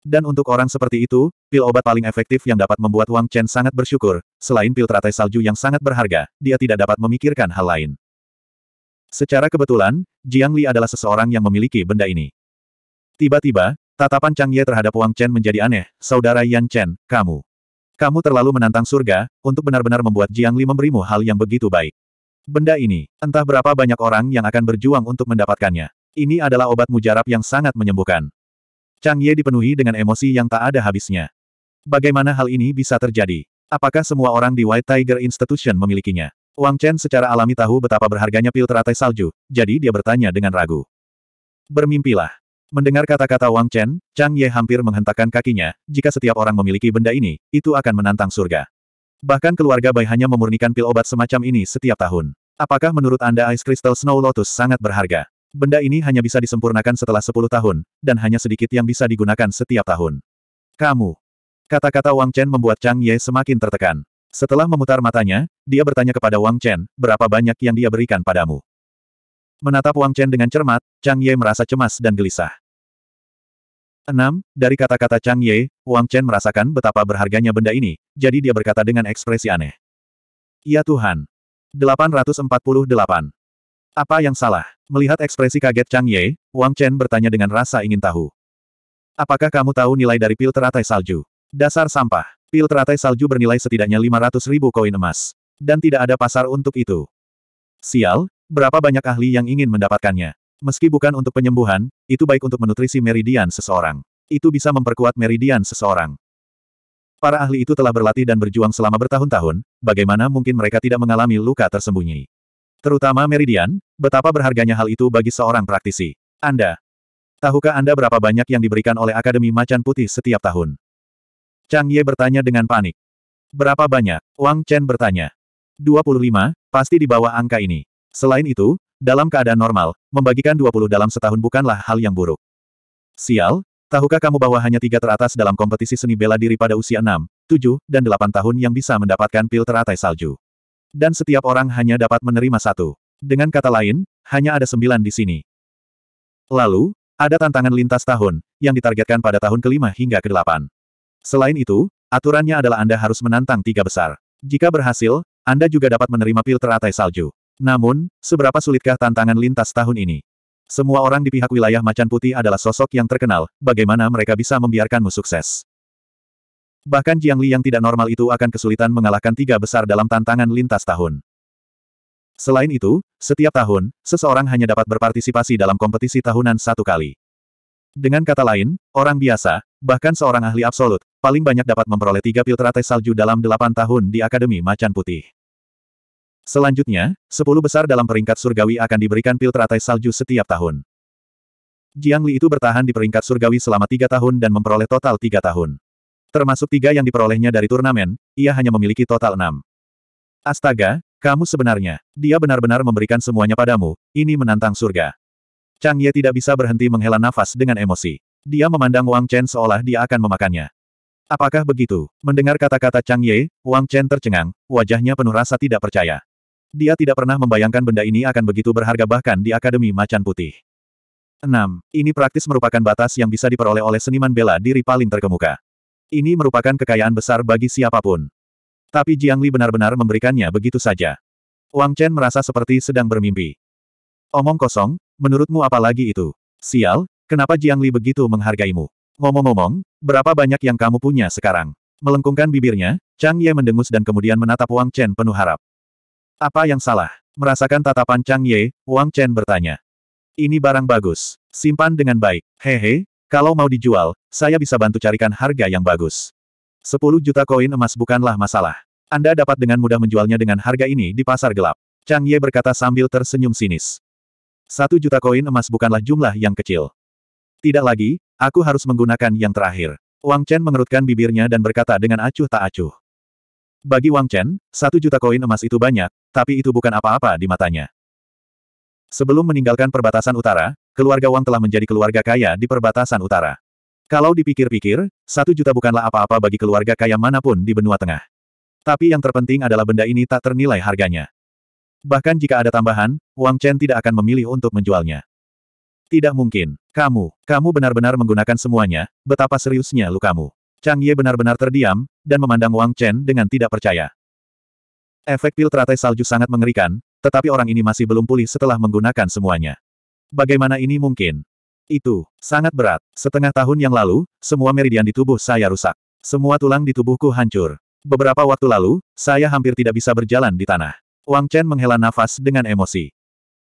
Dan untuk orang seperti itu, pil obat paling efektif yang dapat membuat Wang Chen sangat bersyukur, selain pil teratai salju yang sangat berharga, dia tidak dapat memikirkan hal lain. Secara kebetulan, Jiang Li adalah seseorang yang memiliki benda ini. Tiba-tiba, tatapan Chang Ye terhadap Wang Chen menjadi aneh, Saudara Yan Chen, kamu. Kamu terlalu menantang surga, untuk benar-benar membuat Jiang Li memberimu hal yang begitu baik. Benda ini, entah berapa banyak orang yang akan berjuang untuk mendapatkannya. Ini adalah obat mujarab yang sangat menyembuhkan. Chang Ye dipenuhi dengan emosi yang tak ada habisnya. Bagaimana hal ini bisa terjadi? Apakah semua orang di White Tiger Institution memilikinya? Wang Chen secara alami tahu betapa berharganya pil teratai salju, jadi dia bertanya dengan ragu. Bermimpilah. Mendengar kata-kata Wang Chen, Chang Ye hampir menghentakkan kakinya, jika setiap orang memiliki benda ini, itu akan menantang surga. Bahkan keluarga Bai hanya memurnikan pil obat semacam ini setiap tahun. Apakah menurut Anda Ice Crystal Snow Lotus sangat berharga? Benda ini hanya bisa disempurnakan setelah 10 tahun, dan hanya sedikit yang bisa digunakan setiap tahun. Kamu. Kata-kata Wang Chen membuat Chang Ye semakin tertekan. Setelah memutar matanya, dia bertanya kepada Wang Chen, berapa banyak yang dia berikan padamu. Menatap Wang Chen dengan cermat, Chang Ye merasa cemas dan gelisah. 6. Dari kata-kata Chang Ye, Wang Chen merasakan betapa berharganya benda ini, jadi dia berkata dengan ekspresi aneh. Ya Tuhan. 848. Apa yang salah? Melihat ekspresi kaget Chang Ye, Wang Chen bertanya dengan rasa ingin tahu. Apakah kamu tahu nilai dari pil teratai salju? Dasar sampah. Pil teratai salju bernilai setidaknya 500 ribu koin emas. Dan tidak ada pasar untuk itu. Sial, Berapa banyak ahli yang ingin mendapatkannya? Meski bukan untuk penyembuhan, itu baik untuk menutrisi meridian seseorang. Itu bisa memperkuat meridian seseorang. Para ahli itu telah berlatih dan berjuang selama bertahun-tahun, bagaimana mungkin mereka tidak mengalami luka tersembunyi? Terutama meridian, betapa berharganya hal itu bagi seorang praktisi. Anda. Tahukah Anda berapa banyak yang diberikan oleh Akademi Macan Putih setiap tahun? Chang Ye bertanya dengan panik. Berapa banyak? Wang Chen bertanya. 25, pasti di bawah angka ini. Selain itu, dalam keadaan normal, membagikan 20 dalam setahun bukanlah hal yang buruk. Sial, tahukah kamu bahwa hanya tiga teratas dalam kompetisi seni bela diri pada usia 6, 7, dan 8 tahun yang bisa mendapatkan pil teratai salju. Dan setiap orang hanya dapat menerima satu. Dengan kata lain, hanya ada sembilan di sini. Lalu, ada tantangan lintas tahun, yang ditargetkan pada tahun kelima hingga ke kedelapan. Selain itu, aturannya adalah Anda harus menantang tiga besar. Jika berhasil, Anda juga dapat menerima pil teratai salju. Namun, seberapa sulitkah tantangan lintas tahun ini? Semua orang di pihak wilayah Macan Putih adalah sosok yang terkenal, bagaimana mereka bisa membiarkanmu sukses? Bahkan Jiang Li yang tidak normal itu akan kesulitan mengalahkan tiga besar dalam tantangan lintas tahun. Selain itu, setiap tahun, seseorang hanya dapat berpartisipasi dalam kompetisi tahunan satu kali. Dengan kata lain, orang biasa, bahkan seorang ahli absolut, paling banyak dapat memperoleh tiga pil teratai salju dalam delapan tahun di Akademi Macan Putih. Selanjutnya, sepuluh besar dalam peringkat surgawi akan diberikan pil teratai salju setiap tahun. Jiang Li itu bertahan di peringkat surgawi selama tiga tahun dan memperoleh total tiga tahun. Termasuk tiga yang diperolehnya dari turnamen, ia hanya memiliki total enam. Astaga, kamu sebenarnya, dia benar-benar memberikan semuanya padamu, ini menantang surga. Chang Ye tidak bisa berhenti menghela nafas dengan emosi. Dia memandang Wang Chen seolah dia akan memakannya. Apakah begitu? Mendengar kata-kata Chang Ye, Wang Chen tercengang, wajahnya penuh rasa tidak percaya. Dia tidak pernah membayangkan benda ini akan begitu berharga bahkan di Akademi Macan Putih. 6. Ini praktis merupakan batas yang bisa diperoleh oleh seniman bela diri paling terkemuka. Ini merupakan kekayaan besar bagi siapapun. Tapi Jiang Li benar-benar memberikannya begitu saja. Wang Chen merasa seperti sedang bermimpi. Omong kosong, menurutmu apa lagi itu? Sial, kenapa Jiang Li begitu menghargaimu? Ngomong-ngomong, berapa banyak yang kamu punya sekarang? Melengkungkan bibirnya, Chang Ye mendengus dan kemudian menatap Wang Chen penuh harap. Apa yang salah? Merasakan tatapan Chang Ye, Wang Chen bertanya. Ini barang bagus. Simpan dengan baik. Hehe, kalau mau dijual, saya bisa bantu carikan harga yang bagus. 10 juta koin emas bukanlah masalah. Anda dapat dengan mudah menjualnya dengan harga ini di pasar gelap. Chang Ye berkata sambil tersenyum sinis. Satu juta koin emas bukanlah jumlah yang kecil. Tidak lagi, aku harus menggunakan yang terakhir. Wang Chen mengerutkan bibirnya dan berkata dengan acuh tak acuh. Bagi Wang Chen, satu juta koin emas itu banyak, tapi itu bukan apa-apa di matanya. Sebelum meninggalkan perbatasan utara, keluarga Wang telah menjadi keluarga kaya di perbatasan utara. Kalau dipikir-pikir, satu juta bukanlah apa-apa bagi keluarga kaya manapun di benua tengah. Tapi yang terpenting adalah benda ini tak ternilai harganya. Bahkan jika ada tambahan, Wang Chen tidak akan memilih untuk menjualnya. Tidak mungkin. Kamu, kamu benar-benar menggunakan semuanya, betapa seriusnya lukamu. Chang Ye benar-benar terdiam, dan memandang Wang Chen dengan tidak percaya. Efek pil teratai salju sangat mengerikan, tetapi orang ini masih belum pulih setelah menggunakan semuanya. Bagaimana ini mungkin? Itu, sangat berat. Setengah tahun yang lalu, semua meridian di tubuh saya rusak. Semua tulang di tubuhku hancur. Beberapa waktu lalu, saya hampir tidak bisa berjalan di tanah. Wang Chen menghela nafas dengan emosi.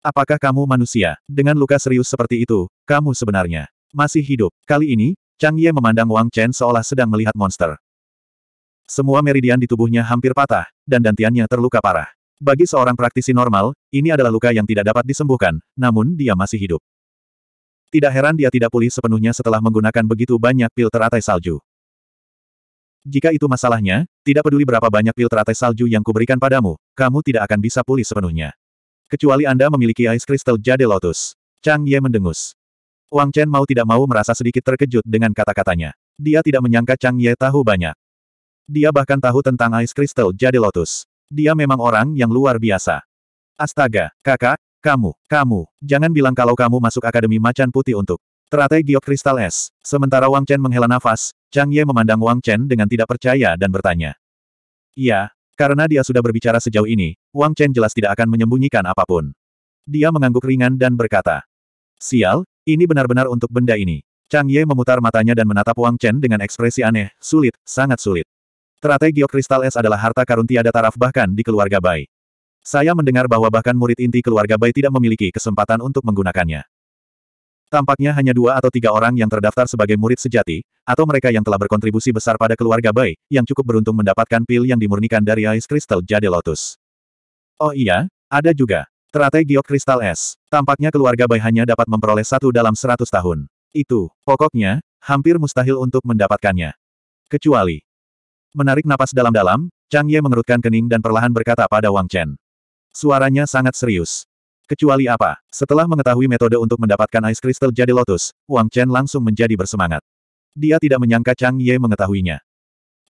Apakah kamu manusia? Dengan luka serius seperti itu, kamu sebenarnya masih hidup. Kali ini, Chang Ye memandang Wang Chen seolah sedang melihat monster. Semua meridian di tubuhnya hampir patah, dan dantiannya terluka parah. Bagi seorang praktisi normal, ini adalah luka yang tidak dapat disembuhkan, namun dia masih hidup. Tidak heran dia tidak pulih sepenuhnya setelah menggunakan begitu banyak pil teratai salju. Jika itu masalahnya, tidak peduli berapa banyak pil teratai salju yang kuberikan padamu, kamu tidak akan bisa pulih sepenuhnya. Kecuali Anda memiliki ice crystal jade lotus. Chang Ye mendengus. Wang Chen mau tidak mau merasa sedikit terkejut dengan kata-katanya. Dia tidak menyangka Chang Ye tahu banyak. Dia bahkan tahu tentang Ice Crystal jadi Lotus. Dia memang orang yang luar biasa. Astaga, kakak, kamu, kamu, jangan bilang kalau kamu masuk Akademi Macan Putih untuk teratai giok kristal es. Sementara Wang Chen menghela nafas, Chang Ye memandang Wang Chen dengan tidak percaya dan bertanya. Iya, karena dia sudah berbicara sejauh ini, Wang Chen jelas tidak akan menyembunyikan apapun. Dia mengangguk ringan dan berkata, Sial, ini benar-benar untuk benda ini. Chang Ye memutar matanya dan menatap Wang Chen dengan ekspresi aneh, sulit, sangat sulit. Teratai Geokristal kristal es adalah harta karun tiada taraf bahkan di keluarga Bai. Saya mendengar bahwa bahkan murid inti keluarga Bai tidak memiliki kesempatan untuk menggunakannya. Tampaknya hanya dua atau tiga orang yang terdaftar sebagai murid sejati, atau mereka yang telah berkontribusi besar pada keluarga Bai, yang cukup beruntung mendapatkan pil yang dimurnikan dari Ice Crystal Jade Lotus. Oh iya, ada juga. Teratai giok kristal es. Tampaknya keluarga Bai hanya dapat memperoleh satu dalam seratus tahun. Itu, pokoknya, hampir mustahil untuk mendapatkannya. Kecuali. Menarik napas dalam-dalam, Chang Ye mengerutkan kening dan perlahan berkata pada Wang Chen. Suaranya sangat serius. Kecuali apa? Setelah mengetahui metode untuk mendapatkan ice crystal jadi lotus, Wang Chen langsung menjadi bersemangat. Dia tidak menyangka Chang Ye mengetahuinya.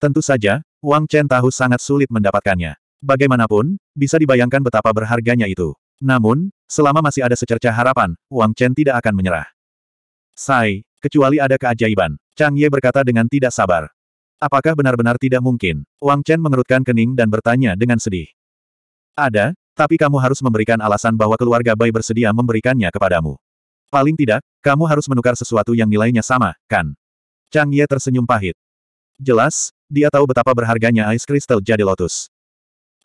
Tentu saja, Wang Chen tahu sangat sulit mendapatkannya. Bagaimanapun, bisa dibayangkan betapa berharganya itu. Namun, selama masih ada secerca harapan, Wang Chen tidak akan menyerah. Sai, kecuali ada keajaiban, Chang Ye berkata dengan tidak sabar. Apakah benar-benar tidak mungkin? Wang Chen mengerutkan kening dan bertanya dengan sedih. Ada, tapi kamu harus memberikan alasan bahwa keluarga Bai bersedia memberikannya kepadamu. Paling tidak, kamu harus menukar sesuatu yang nilainya sama, kan? Chang Ye tersenyum pahit. Jelas, dia tahu betapa berharganya Ice Crystal Jade Lotus.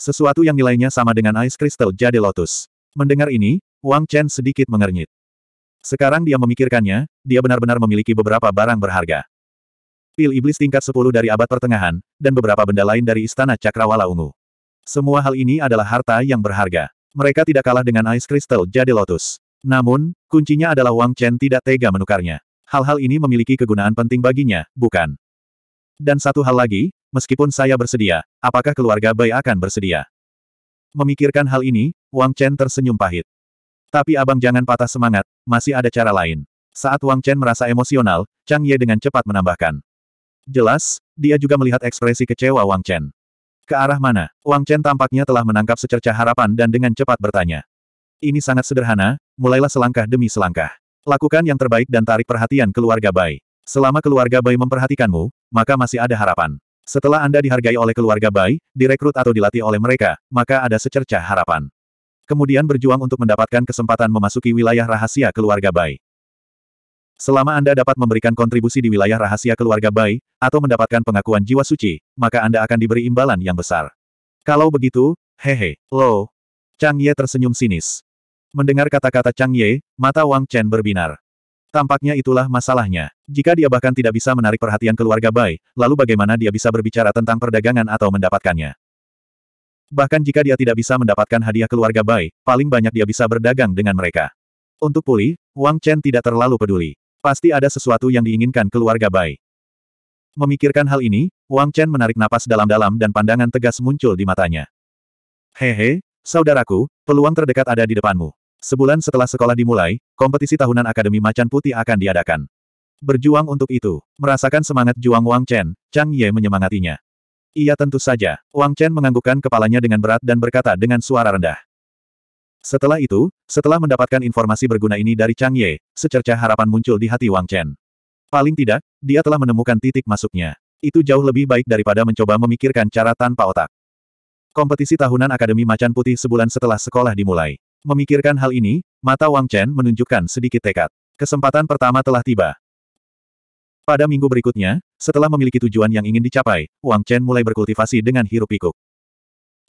Sesuatu yang nilainya sama dengan Ice Crystal Jade Lotus. Mendengar ini, Wang Chen sedikit mengernyit. Sekarang dia memikirkannya, dia benar-benar memiliki beberapa barang berharga. Pil iblis tingkat 10 dari abad pertengahan, dan beberapa benda lain dari istana Cakrawala Ungu. Semua hal ini adalah harta yang berharga. Mereka tidak kalah dengan Ice Crystal Jade Lotus. Namun, kuncinya adalah Wang Chen tidak tega menukarnya. Hal-hal ini memiliki kegunaan penting baginya, bukan? Dan satu hal lagi, meskipun saya bersedia, apakah keluarga Bai akan bersedia? Memikirkan hal ini, Wang Chen tersenyum pahit. Tapi abang jangan patah semangat, masih ada cara lain. Saat Wang Chen merasa emosional, Chang Ye dengan cepat menambahkan. Jelas, dia juga melihat ekspresi kecewa Wang Chen. Ke arah mana? Wang Chen tampaknya telah menangkap secerca harapan dan dengan cepat bertanya. Ini sangat sederhana, mulailah selangkah demi selangkah. Lakukan yang terbaik dan tarik perhatian keluarga Bai. Selama keluarga Bai memperhatikanmu, maka masih ada harapan. Setelah Anda dihargai oleh keluarga Bai, direkrut atau dilatih oleh mereka, maka ada secercah harapan. Kemudian berjuang untuk mendapatkan kesempatan memasuki wilayah rahasia keluarga Bai. Selama Anda dapat memberikan kontribusi di wilayah rahasia keluarga Bai, atau mendapatkan pengakuan jiwa suci, maka Anda akan diberi imbalan yang besar. Kalau begitu, hehe, lo. Chang Ye tersenyum sinis. Mendengar kata-kata Chang Ye, mata Wang Chen berbinar. Tampaknya itulah masalahnya. Jika dia bahkan tidak bisa menarik perhatian keluarga Bai, lalu bagaimana dia bisa berbicara tentang perdagangan atau mendapatkannya? Bahkan jika dia tidak bisa mendapatkan hadiah keluarga Bai, paling banyak dia bisa berdagang dengan mereka. Untuk pulih, Wang Chen tidak terlalu peduli. Pasti ada sesuatu yang diinginkan keluarga Bai. Memikirkan hal ini, Wang Chen menarik napas dalam-dalam dan pandangan tegas muncul di matanya. Hehe, saudaraku, peluang terdekat ada di depanmu. Sebulan setelah sekolah dimulai, kompetisi tahunan Akademi Macan Putih akan diadakan. Berjuang untuk itu, merasakan semangat juang Wang Chen, Chang Ye menyemangatinya. Ia tentu saja, Wang Chen menganggukkan kepalanya dengan berat dan berkata dengan suara rendah. Setelah itu, setelah mendapatkan informasi berguna ini dari Chang Ye, secerca harapan muncul di hati Wang Chen. Paling tidak, dia telah menemukan titik masuknya. Itu jauh lebih baik daripada mencoba memikirkan cara tanpa otak. Kompetisi tahunan Akademi Macan Putih sebulan setelah sekolah dimulai. Memikirkan hal ini, mata Wang Chen menunjukkan sedikit tekad. Kesempatan pertama telah tiba. Pada minggu berikutnya, setelah memiliki tujuan yang ingin dicapai, Wang Chen mulai berkultivasi dengan hirup pikuk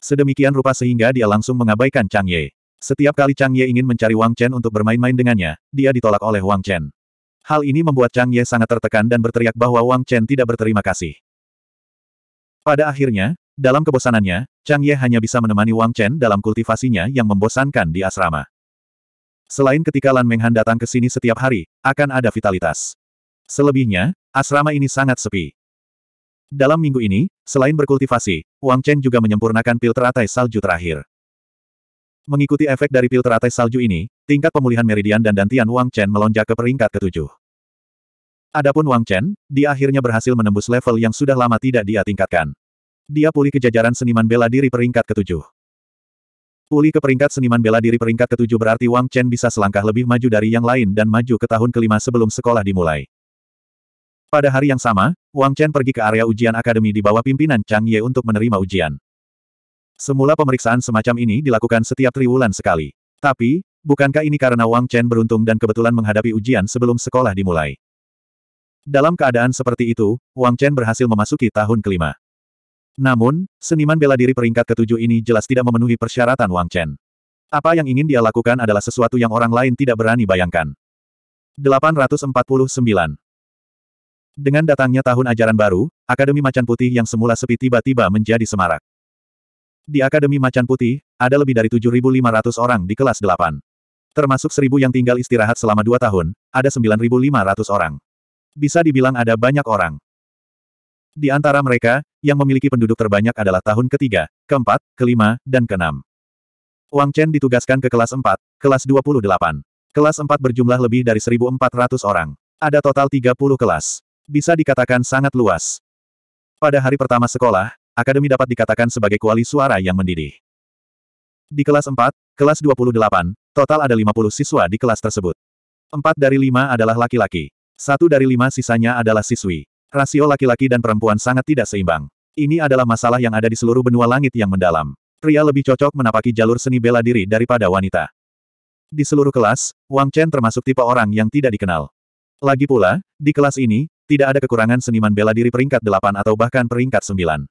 Sedemikian rupa sehingga dia langsung mengabaikan Chang Ye. Setiap kali Chang Ye ingin mencari Wang Chen untuk bermain-main dengannya, dia ditolak oleh Wang Chen. Hal ini membuat Chang Ye sangat tertekan dan berteriak bahwa Wang Chen tidak berterima kasih. Pada akhirnya, dalam kebosanannya, Chang Ye hanya bisa menemani Wang Chen dalam kultivasinya yang membosankan di asrama. Selain ketika Lan Menghan datang ke sini setiap hari, akan ada vitalitas. Selebihnya, asrama ini sangat sepi. Dalam minggu ini, selain berkultivasi, Wang Chen juga menyempurnakan pil teratai salju terakhir. Mengikuti efek dari pil teratai salju ini, tingkat pemulihan meridian dan dantian Wang Chen melonjak ke peringkat ketujuh. Adapun Wang Chen, dia akhirnya berhasil menembus level yang sudah lama tidak dia tingkatkan. Dia pulih ke jajaran seniman bela diri peringkat ketujuh. Pulih ke peringkat seniman bela diri peringkat ketujuh berarti Wang Chen bisa selangkah lebih maju dari yang lain dan maju ke tahun kelima sebelum sekolah dimulai. Pada hari yang sama, Wang Chen pergi ke area ujian akademi di bawah pimpinan Chang Ye untuk menerima ujian. Semula pemeriksaan semacam ini dilakukan setiap triwulan sekali. Tapi, bukankah ini karena Wang Chen beruntung dan kebetulan menghadapi ujian sebelum sekolah dimulai? Dalam keadaan seperti itu, Wang Chen berhasil memasuki tahun kelima. Namun, seniman bela diri peringkat ketujuh ini jelas tidak memenuhi persyaratan Wang Chen. Apa yang ingin dia lakukan adalah sesuatu yang orang lain tidak berani bayangkan. 849 Dengan datangnya tahun ajaran baru, Akademi Macan Putih yang semula sepi tiba-tiba menjadi semarak. Di Akademi Macan Putih, ada lebih dari 7.500 orang di kelas 8. Termasuk 1.000 yang tinggal istirahat selama 2 tahun, ada 9.500 orang. Bisa dibilang ada banyak orang. Di antara mereka, yang memiliki penduduk terbanyak adalah tahun ketiga, keempat, kelima, dan keenam. Wang Chen ditugaskan ke kelas 4, kelas 28. Kelas 4 berjumlah lebih dari 1.400 orang. Ada total 30 kelas. Bisa dikatakan sangat luas. Pada hari pertama sekolah, akademi dapat dikatakan sebagai kuali suara yang mendidih. Di kelas 4, kelas 28, total ada 50 siswa di kelas tersebut. Empat dari lima adalah laki-laki. Satu dari lima sisanya adalah siswi. Rasio laki-laki dan perempuan sangat tidak seimbang. Ini adalah masalah yang ada di seluruh benua langit yang mendalam. Pria lebih cocok menapaki jalur seni bela diri daripada wanita. Di seluruh kelas, Wang Chen termasuk tipe orang yang tidak dikenal. Lagi pula, di kelas ini, tidak ada kekurangan seniman bela diri peringkat 8 atau bahkan peringkat 9.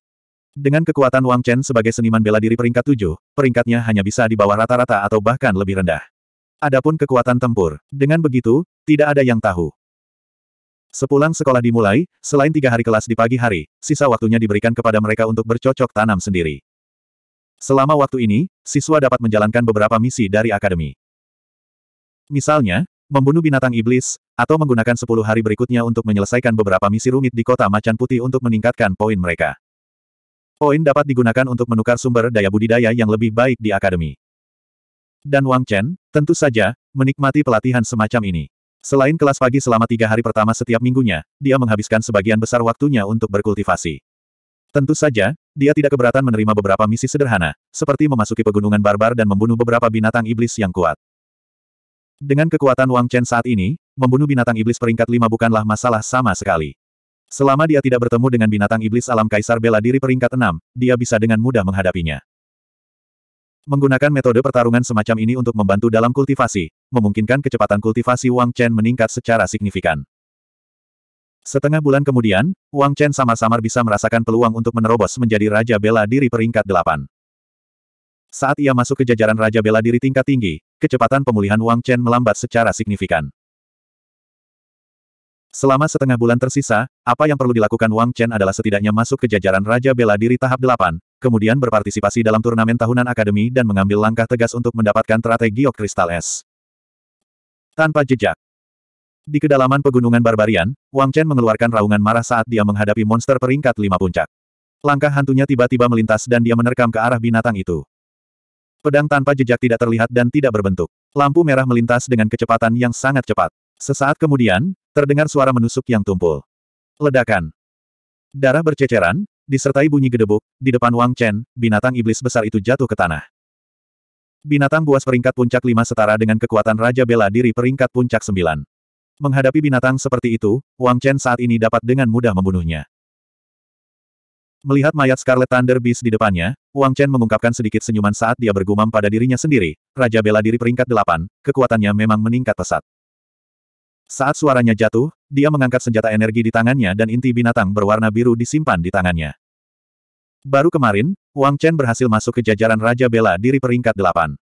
Dengan kekuatan Wang Chen sebagai seniman bela diri peringkat 7, peringkatnya hanya bisa di bawah rata-rata atau bahkan lebih rendah. Adapun kekuatan tempur, dengan begitu, tidak ada yang tahu. Sepulang sekolah dimulai, selain tiga hari kelas di pagi hari, sisa waktunya diberikan kepada mereka untuk bercocok tanam sendiri. Selama waktu ini, siswa dapat menjalankan beberapa misi dari akademi. Misalnya, membunuh binatang iblis, atau menggunakan sepuluh hari berikutnya untuk menyelesaikan beberapa misi rumit di kota macan putih untuk meningkatkan poin mereka. Poin dapat digunakan untuk menukar sumber daya budidaya yang lebih baik di akademi. Dan Wang Chen, tentu saja, menikmati pelatihan semacam ini. Selain kelas pagi selama tiga hari pertama setiap minggunya, dia menghabiskan sebagian besar waktunya untuk berkultivasi. Tentu saja, dia tidak keberatan menerima beberapa misi sederhana, seperti memasuki pegunungan barbar dan membunuh beberapa binatang iblis yang kuat. Dengan kekuatan Wang Chen saat ini, membunuh binatang iblis peringkat lima bukanlah masalah sama sekali. Selama dia tidak bertemu dengan binatang iblis alam kaisar bela diri peringkat enam, dia bisa dengan mudah menghadapinya. Menggunakan metode pertarungan semacam ini untuk membantu dalam kultivasi, memungkinkan kecepatan kultivasi Wang Chen meningkat secara signifikan. Setengah bulan kemudian, Wang Chen samar-samar bisa merasakan peluang untuk menerobos menjadi Raja Bela Diri peringkat 8. Saat ia masuk ke jajaran Raja Bela Diri tingkat tinggi, kecepatan pemulihan Wang Chen melambat secara signifikan. Selama setengah bulan tersisa, apa yang perlu dilakukan Wang Chen adalah setidaknya masuk ke jajaran Raja Bela Diri tahap 8, kemudian berpartisipasi dalam turnamen tahunan akademi dan mengambil langkah tegas untuk mendapatkan strategi Giok Kristal S. Tanpa jejak. Di kedalaman pegunungan Barbarian, Wang Chen mengeluarkan raungan marah saat dia menghadapi monster peringkat lima puncak. Langkah hantunya tiba-tiba melintas dan dia menerkam ke arah binatang itu. Pedang tanpa jejak tidak terlihat dan tidak berbentuk. Lampu merah melintas dengan kecepatan yang sangat cepat. Sesaat kemudian, terdengar suara menusuk yang tumpul. Ledakan. Darah berceceran, disertai bunyi gedebuk, di depan Wang Chen, binatang iblis besar itu jatuh ke tanah. Binatang buas peringkat puncak 5 setara dengan kekuatan Raja Bela Diri peringkat puncak 9. Menghadapi binatang seperti itu, Wang Chen saat ini dapat dengan mudah membunuhnya. Melihat mayat Scarlet Thunder Beast di depannya, Wang Chen mengungkapkan sedikit senyuman saat dia bergumam pada dirinya sendiri, Raja Bela Diri peringkat 8, kekuatannya memang meningkat pesat. Saat suaranya jatuh, dia mengangkat senjata energi di tangannya dan inti binatang berwarna biru disimpan di tangannya. Baru kemarin, Wang Chen berhasil masuk ke jajaran Raja Bela Diri peringkat delapan.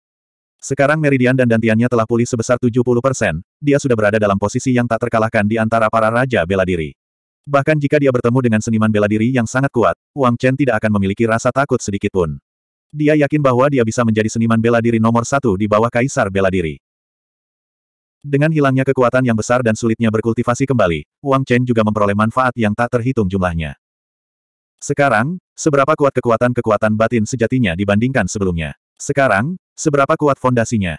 Sekarang meridian dan dantiannya telah pulih sebesar 70 persen, dia sudah berada dalam posisi yang tak terkalahkan di antara para Raja Bela Diri. Bahkan jika dia bertemu dengan seniman bela diri yang sangat kuat, Wang Chen tidak akan memiliki rasa takut sedikitpun. Dia yakin bahwa dia bisa menjadi seniman bela diri nomor satu di bawah Kaisar Bela Diri. Dengan hilangnya kekuatan yang besar dan sulitnya berkultivasi kembali, Wang Chen juga memperoleh manfaat yang tak terhitung jumlahnya. Sekarang, seberapa kuat kekuatan kekuatan batin sejatinya dibandingkan sebelumnya? Sekarang, seberapa kuat fondasinya?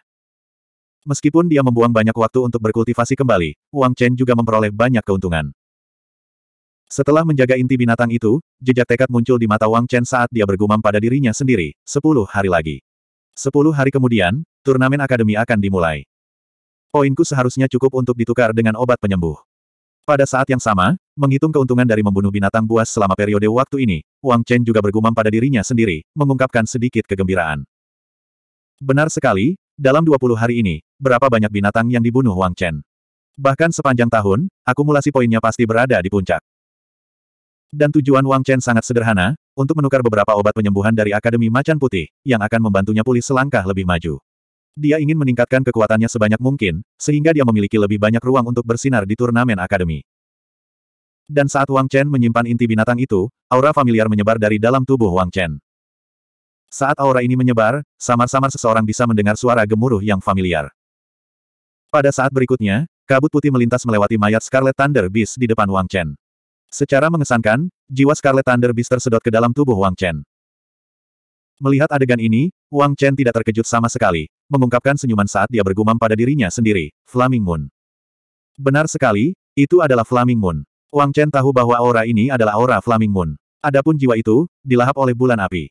Meskipun dia membuang banyak waktu untuk berkultivasi kembali, Wang Chen juga memperoleh banyak keuntungan. Setelah menjaga inti binatang itu, jejak tekad muncul di mata Wang Chen saat dia bergumam pada dirinya sendiri, sepuluh hari lagi. Sepuluh hari kemudian, turnamen akademi akan dimulai. Poinku seharusnya cukup untuk ditukar dengan obat penyembuh. Pada saat yang sama, menghitung keuntungan dari membunuh binatang buas selama periode waktu ini, Wang Chen juga bergumam pada dirinya sendiri, mengungkapkan sedikit kegembiraan. Benar sekali, dalam 20 hari ini, berapa banyak binatang yang dibunuh Wang Chen. Bahkan sepanjang tahun, akumulasi poinnya pasti berada di puncak. Dan tujuan Wang Chen sangat sederhana, untuk menukar beberapa obat penyembuhan dari Akademi Macan Putih, yang akan membantunya pulih selangkah lebih maju. Dia ingin meningkatkan kekuatannya sebanyak mungkin, sehingga dia memiliki lebih banyak ruang untuk bersinar di turnamen akademi. Dan saat Wang Chen menyimpan inti binatang itu, aura familiar menyebar dari dalam tubuh Wang Chen. Saat aura ini menyebar, samar-samar seseorang bisa mendengar suara gemuruh yang familiar. Pada saat berikutnya, kabut putih melintas melewati mayat Scarlet Thunder Beast di depan Wang Chen. Secara mengesankan, jiwa Scarlet Thunder Beast tersedot ke dalam tubuh Wang Chen. Melihat adegan ini, Wang Chen tidak terkejut sama sekali mengungkapkan senyuman saat dia bergumam pada dirinya sendiri, Flaming Moon. Benar sekali, itu adalah Flaming Moon. Wang Chen tahu bahwa aura ini adalah aura Flaming Moon. Adapun jiwa itu, dilahap oleh bulan api.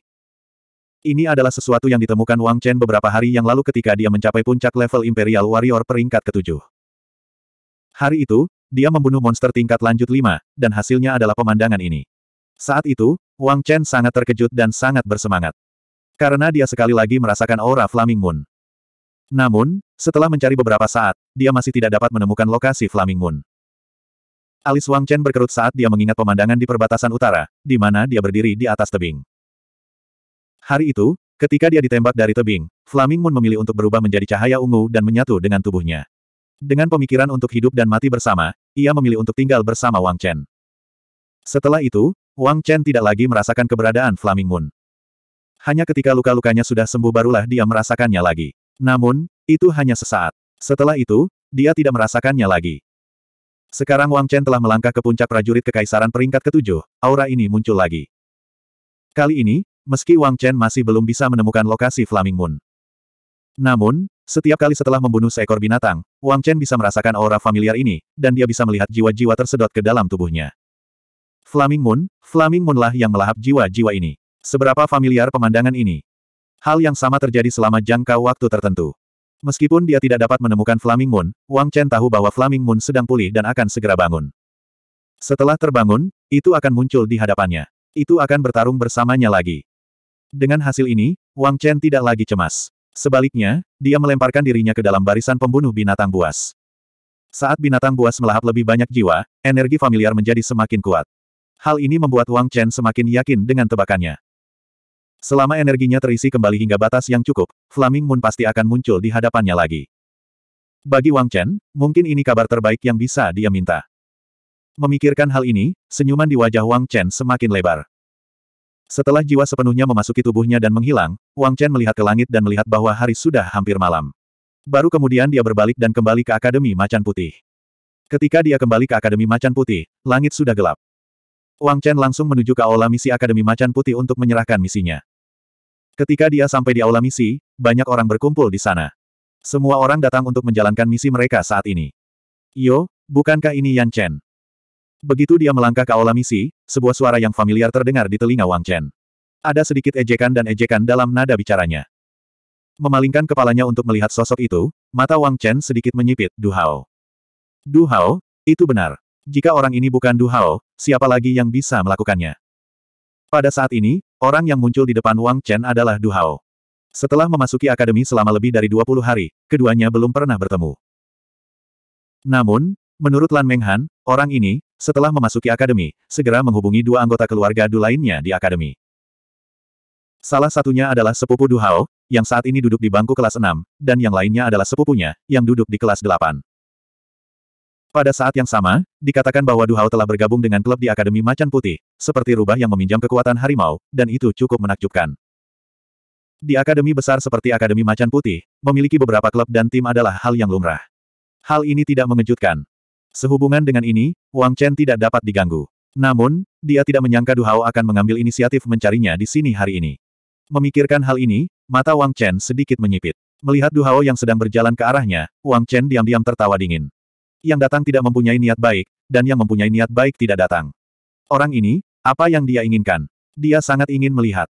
Ini adalah sesuatu yang ditemukan Wang Chen beberapa hari yang lalu ketika dia mencapai puncak level Imperial Warrior peringkat ketujuh. Hari itu, dia membunuh monster tingkat lanjut 5, dan hasilnya adalah pemandangan ini. Saat itu, Wang Chen sangat terkejut dan sangat bersemangat. Karena dia sekali lagi merasakan aura Flaming Moon. Namun, setelah mencari beberapa saat, dia masih tidak dapat menemukan lokasi Flaming Moon. Alis Wang Chen berkerut saat dia mengingat pemandangan di perbatasan utara, di mana dia berdiri di atas tebing. Hari itu, ketika dia ditembak dari tebing, Flaming Moon memilih untuk berubah menjadi cahaya ungu dan menyatu dengan tubuhnya. Dengan pemikiran untuk hidup dan mati bersama, ia memilih untuk tinggal bersama Wang Chen. Setelah itu, Wang Chen tidak lagi merasakan keberadaan Flaming Moon. Hanya ketika luka-lukanya sudah sembuh barulah dia merasakannya lagi. Namun, itu hanya sesaat. Setelah itu, dia tidak merasakannya lagi. Sekarang Wang Chen telah melangkah ke puncak prajurit kekaisaran peringkat ketujuh, aura ini muncul lagi. Kali ini, meski Wang Chen masih belum bisa menemukan lokasi Flaming Moon. Namun, setiap kali setelah membunuh seekor binatang, Wang Chen bisa merasakan aura familiar ini, dan dia bisa melihat jiwa-jiwa tersedot ke dalam tubuhnya. Flaming Moon, Flaming Moonlah yang melahap jiwa-jiwa ini. Seberapa familiar pemandangan ini, Hal yang sama terjadi selama jangka waktu tertentu. Meskipun dia tidak dapat menemukan Flaming Moon, Wang Chen tahu bahwa Flaming Moon sedang pulih dan akan segera bangun. Setelah terbangun, itu akan muncul di hadapannya. Itu akan bertarung bersamanya lagi. Dengan hasil ini, Wang Chen tidak lagi cemas. Sebaliknya, dia melemparkan dirinya ke dalam barisan pembunuh binatang buas. Saat binatang buas melahap lebih banyak jiwa, energi familiar menjadi semakin kuat. Hal ini membuat Wang Chen semakin yakin dengan tebakannya. Selama energinya terisi kembali hingga batas yang cukup, Flaming Moon pasti akan muncul di hadapannya lagi. Bagi Wang Chen, mungkin ini kabar terbaik yang bisa dia minta. Memikirkan hal ini, senyuman di wajah Wang Chen semakin lebar. Setelah jiwa sepenuhnya memasuki tubuhnya dan menghilang, Wang Chen melihat ke langit dan melihat bahwa hari sudah hampir malam. Baru kemudian dia berbalik dan kembali ke Akademi Macan Putih. Ketika dia kembali ke Akademi Macan Putih, langit sudah gelap. Wang Chen langsung menuju ke aula misi Akademi Macan Putih untuk menyerahkan misinya. Ketika dia sampai di aula misi, banyak orang berkumpul di sana. Semua orang datang untuk menjalankan misi mereka saat ini. Yo, bukankah ini Yan Chen? Begitu dia melangkah ke aula misi, sebuah suara yang familiar terdengar di telinga Wang Chen. Ada sedikit ejekan dan ejekan dalam nada bicaranya. Memalingkan kepalanya untuk melihat sosok itu, mata Wang Chen sedikit menyipit, Du Hao. Du Hao? itu benar. Jika orang ini bukan Du Hao, siapa lagi yang bisa melakukannya? Pada saat ini, Orang yang muncul di depan Wang Chen adalah Du Hao. Setelah memasuki akademi selama lebih dari 20 hari, keduanya belum pernah bertemu. Namun, menurut Lan Menghan, orang ini, setelah memasuki akademi, segera menghubungi dua anggota keluarga Du lainnya di akademi. Salah satunya adalah sepupu Du Hao, yang saat ini duduk di bangku kelas 6, dan yang lainnya adalah sepupunya, yang duduk di kelas 8. Pada saat yang sama, dikatakan bahwa Du Hao telah bergabung dengan klub di Akademi Macan Putih, seperti rubah yang meminjam kekuatan harimau, dan itu cukup menakjubkan. Di akademi besar seperti Akademi Macan Putih, memiliki beberapa klub dan tim adalah hal yang lumrah. Hal ini tidak mengejutkan. Sehubungan dengan ini, Wang Chen tidak dapat diganggu. Namun, dia tidak menyangka Du Hao akan mengambil inisiatif mencarinya di sini hari ini. Memikirkan hal ini, mata Wang Chen sedikit menyipit. Melihat Du Hao yang sedang berjalan ke arahnya, Wang Chen diam-diam tertawa dingin. Yang datang tidak mempunyai niat baik, dan yang mempunyai niat baik tidak datang. Orang ini, apa yang dia inginkan? Dia sangat ingin melihat.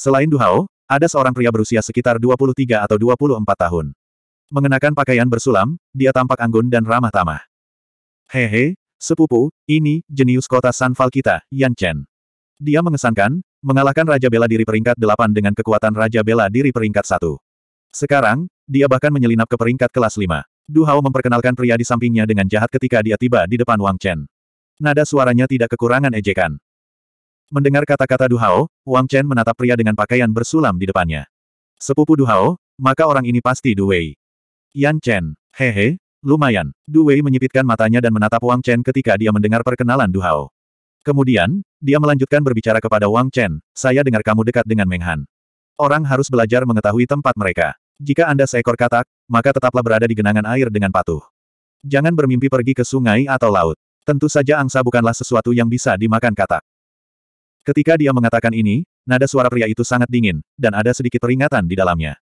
Selain Duhao, ada seorang pria berusia sekitar 23 atau 24 tahun. Mengenakan pakaian bersulam, dia tampak anggun dan ramah tamah. Hehe, sepupu, ini, jenius kota Sanval kita, Yan Chen. Dia mengesankan, mengalahkan Raja Bela Diri peringkat 8 dengan kekuatan Raja Bela Diri peringkat 1. Sekarang, dia bahkan menyelinap ke peringkat kelas 5. Du Hao memperkenalkan pria di sampingnya dengan jahat ketika dia tiba di depan Wang Chen. Nada suaranya tidak kekurangan ejekan. Mendengar kata-kata Du Hao, Wang Chen menatap pria dengan pakaian bersulam di depannya. Sepupu Du Hao, maka orang ini pasti Du Wei. Yan Chen, hehe, lumayan. Du Wei menyipitkan matanya dan menatap Wang Chen ketika dia mendengar perkenalan Du Hao. Kemudian, dia melanjutkan berbicara kepada Wang Chen, saya dengar kamu dekat dengan Meng Han. Orang harus belajar mengetahui tempat mereka. Jika Anda seekor katak, maka tetaplah berada di genangan air dengan patuh. Jangan bermimpi pergi ke sungai atau laut. Tentu saja angsa bukanlah sesuatu yang bisa dimakan katak. Ketika dia mengatakan ini, nada suara pria itu sangat dingin, dan ada sedikit peringatan di dalamnya.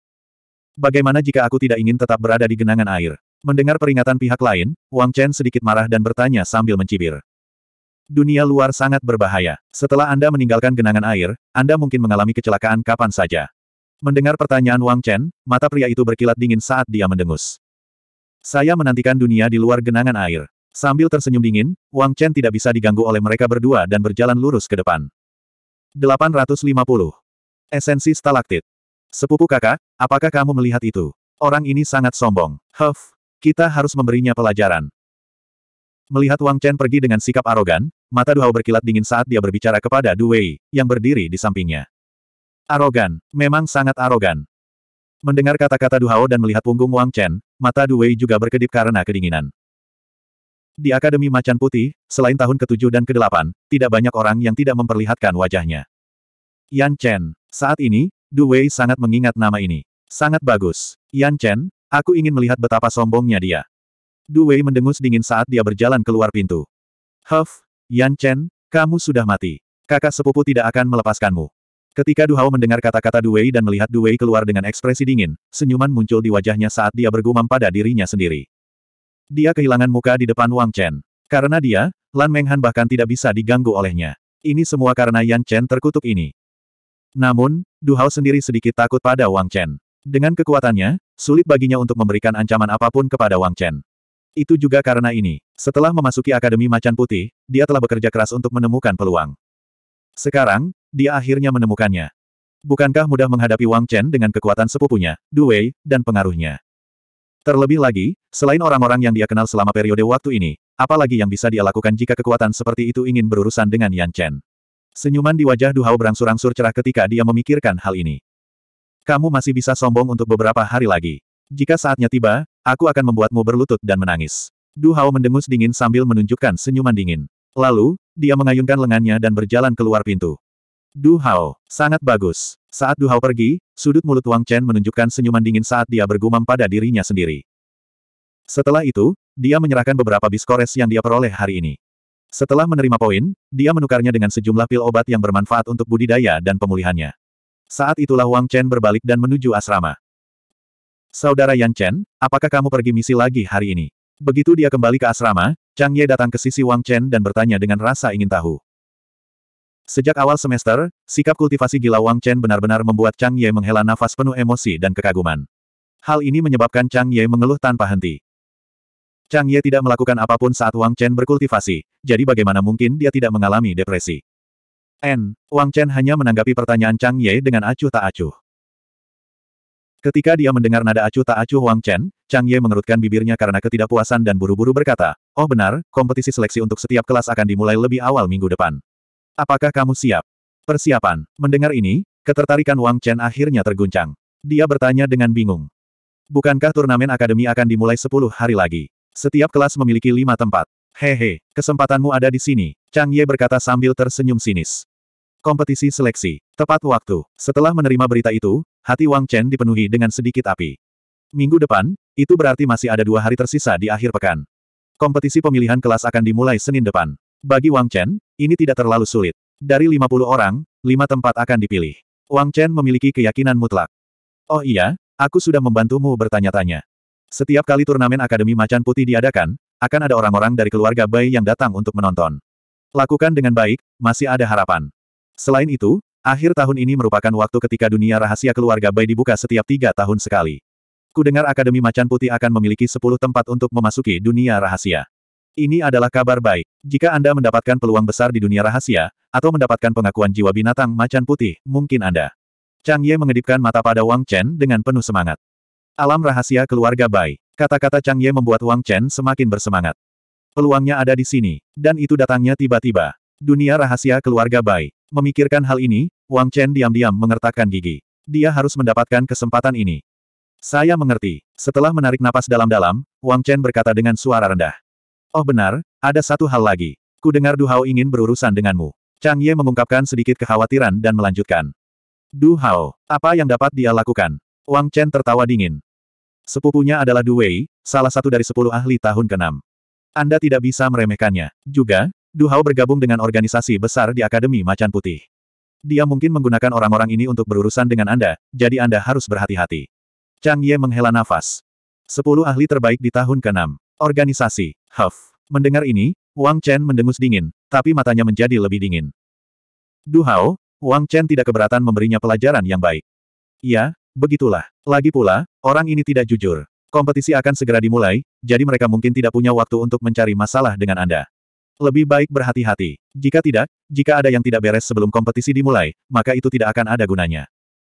Bagaimana jika aku tidak ingin tetap berada di genangan air? Mendengar peringatan pihak lain, Wang Chen sedikit marah dan bertanya sambil mencibir. Dunia luar sangat berbahaya. Setelah Anda meninggalkan genangan air, Anda mungkin mengalami kecelakaan kapan saja. Mendengar pertanyaan Wang Chen, mata pria itu berkilat dingin saat dia mendengus. Saya menantikan dunia di luar genangan air. Sambil tersenyum dingin, Wang Chen tidak bisa diganggu oleh mereka berdua dan berjalan lurus ke depan. 850. Esensi stalaktit. Sepupu kakak, apakah kamu melihat itu? Orang ini sangat sombong. Huff, kita harus memberinya pelajaran. Melihat Wang Chen pergi dengan sikap arogan, mata Duhao berkilat dingin saat dia berbicara kepada Du Wei, yang berdiri di sampingnya. Arogan, memang sangat arogan. Mendengar kata-kata Du Hao dan melihat punggung Wang Chen, mata Du Wei juga berkedip karena kedinginan. Di Akademi Macan Putih, selain tahun ke-7 dan ke-8, tidak banyak orang yang tidak memperlihatkan wajahnya. Yan Chen, saat ini, Du Wei sangat mengingat nama ini. Sangat bagus. Yan Chen, aku ingin melihat betapa sombongnya dia. Du Wei mendengus dingin saat dia berjalan keluar pintu. Huff, Yan Chen, kamu sudah mati. Kakak sepupu tidak akan melepaskanmu. Ketika Du Hao mendengar kata-kata Duwei dan melihat Duwei keluar dengan ekspresi dingin, senyuman muncul di wajahnya saat dia bergumam pada dirinya sendiri. Dia kehilangan muka di depan Wang Chen. Karena dia, Lan Menghan bahkan tidak bisa diganggu olehnya. Ini semua karena Yan Chen terkutuk ini. Namun, Hao sendiri sedikit takut pada Wang Chen. Dengan kekuatannya, sulit baginya untuk memberikan ancaman apapun kepada Wang Chen. Itu juga karena ini. Setelah memasuki Akademi Macan Putih, dia telah bekerja keras untuk menemukan peluang. Sekarang, dia akhirnya menemukannya. Bukankah mudah menghadapi Wang Chen dengan kekuatan sepupunya, Du Wei, dan pengaruhnya? Terlebih lagi, selain orang-orang yang dia kenal selama periode waktu ini, apalagi yang bisa dia lakukan jika kekuatan seperti itu ingin berurusan dengan Yan Chen? Senyuman di wajah Du Hao berangsur-angsur cerah ketika dia memikirkan hal ini. Kamu masih bisa sombong untuk beberapa hari lagi. Jika saatnya tiba, aku akan membuatmu berlutut dan menangis. Du Hao mendengus dingin sambil menunjukkan senyuman dingin. Lalu, dia mengayunkan lengannya dan berjalan keluar pintu. Du Hao, sangat bagus. Saat Du Hao pergi, sudut mulut Wang Chen menunjukkan senyuman dingin saat dia bergumam pada dirinya sendiri. Setelah itu, dia menyerahkan beberapa biskores yang dia peroleh hari ini. Setelah menerima poin, dia menukarnya dengan sejumlah pil obat yang bermanfaat untuk budidaya dan pemulihannya. Saat itulah Wang Chen berbalik dan menuju asrama. Saudara Yan Chen, apakah kamu pergi misi lagi hari ini? Begitu dia kembali ke asrama, Chang Ye datang ke sisi Wang Chen dan bertanya dengan rasa ingin tahu. Sejak awal semester, sikap kultivasi gila Wang Chen benar-benar membuat Chang Ye menghela nafas penuh emosi dan kekaguman. Hal ini menyebabkan Chang Ye mengeluh tanpa henti. Chang Ye tidak melakukan apapun saat Wang Chen berkultivasi, jadi bagaimana mungkin dia tidak mengalami depresi? N. Wang Chen hanya menanggapi pertanyaan Chang Ye dengan acuh tak acuh. Ketika dia mendengar nada acuh tak acuh Wang Chen, Chang Ye mengerutkan bibirnya karena ketidakpuasan dan buru-buru berkata, Oh benar, kompetisi seleksi untuk setiap kelas akan dimulai lebih awal minggu depan. Apakah kamu siap? Persiapan. Mendengar ini, ketertarikan Wang Chen akhirnya terguncang. Dia bertanya dengan bingung. Bukankah turnamen akademi akan dimulai 10 hari lagi? Setiap kelas memiliki lima tempat. Hehe, kesempatanmu ada di sini, Chang Ye berkata sambil tersenyum sinis. Kompetisi seleksi. Tepat waktu. Setelah menerima berita itu, hati Wang Chen dipenuhi dengan sedikit api. Minggu depan, itu berarti masih ada dua hari tersisa di akhir pekan. Kompetisi pemilihan kelas akan dimulai Senin depan. Bagi Wang Chen, ini tidak terlalu sulit. Dari 50 orang, lima tempat akan dipilih. Wang Chen memiliki keyakinan mutlak. Oh iya, aku sudah membantumu bertanya-tanya. Setiap kali turnamen Akademi Macan Putih diadakan, akan ada orang-orang dari keluarga Bai yang datang untuk menonton. Lakukan dengan baik, masih ada harapan. Selain itu, akhir tahun ini merupakan waktu ketika dunia rahasia keluarga Bai dibuka setiap tiga tahun sekali. Kudengar Akademi Macan Putih akan memiliki 10 tempat untuk memasuki dunia rahasia. Ini adalah kabar baik. Jika Anda mendapatkan peluang besar di dunia rahasia, atau mendapatkan pengakuan jiwa binatang macan putih, mungkin Anda. Chang Ye mengedipkan mata pada Wang Chen dengan penuh semangat. Alam rahasia keluarga Bai. Kata-kata Chang Ye membuat Wang Chen semakin bersemangat. Peluangnya ada di sini, dan itu datangnya tiba-tiba. Dunia rahasia keluarga Bai. Memikirkan hal ini, Wang Chen diam-diam mengertakkan gigi. Dia harus mendapatkan kesempatan ini. Saya mengerti. Setelah menarik napas dalam-dalam, Wang Chen berkata dengan suara rendah. Oh benar, ada satu hal lagi. Ku dengar Du Hao ingin berurusan denganmu. Chang Ye mengungkapkan sedikit kekhawatiran dan melanjutkan. Du Hao, apa yang dapat dia lakukan? Wang Chen tertawa dingin. Sepupunya adalah Du Wei, salah satu dari sepuluh ahli tahun ke-6. Anda tidak bisa meremehkannya. Juga, Du Hao bergabung dengan organisasi besar di Akademi Macan Putih. Dia mungkin menggunakan orang-orang ini untuk berurusan dengan Anda, jadi Anda harus berhati-hati. Chang Ye menghela nafas. Sepuluh ahli terbaik di tahun ke-6. Organisasi. Huff. Mendengar ini, Wang Chen mendengus dingin, tapi matanya menjadi lebih dingin. Du Hao, Wang Chen tidak keberatan memberinya pelajaran yang baik. Ya, begitulah. Lagi pula, orang ini tidak jujur. Kompetisi akan segera dimulai, jadi mereka mungkin tidak punya waktu untuk mencari masalah dengan Anda. Lebih baik berhati-hati. Jika tidak, jika ada yang tidak beres sebelum kompetisi dimulai, maka itu tidak akan ada gunanya.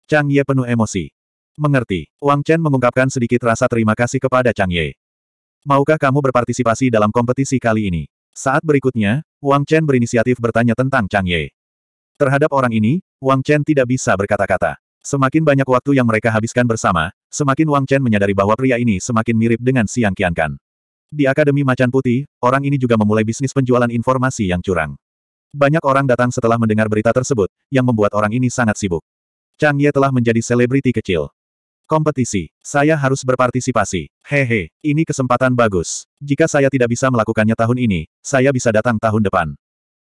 Chang Ye penuh emosi. Mengerti. Wang Chen mengungkapkan sedikit rasa terima kasih kepada Chang Ye. Maukah kamu berpartisipasi dalam kompetisi kali ini? Saat berikutnya, Wang Chen berinisiatif bertanya tentang Chang Ye. Terhadap orang ini, Wang Chen tidak bisa berkata-kata. Semakin banyak waktu yang mereka habiskan bersama, semakin Wang Chen menyadari bahwa pria ini semakin mirip dengan Siang Qiankan. Di Akademi Macan Putih, orang ini juga memulai bisnis penjualan informasi yang curang. Banyak orang datang setelah mendengar berita tersebut, yang membuat orang ini sangat sibuk. Chang Ye telah menjadi selebriti kecil. Kompetisi. Saya harus berpartisipasi. Hehe, ini kesempatan bagus. Jika saya tidak bisa melakukannya tahun ini, saya bisa datang tahun depan.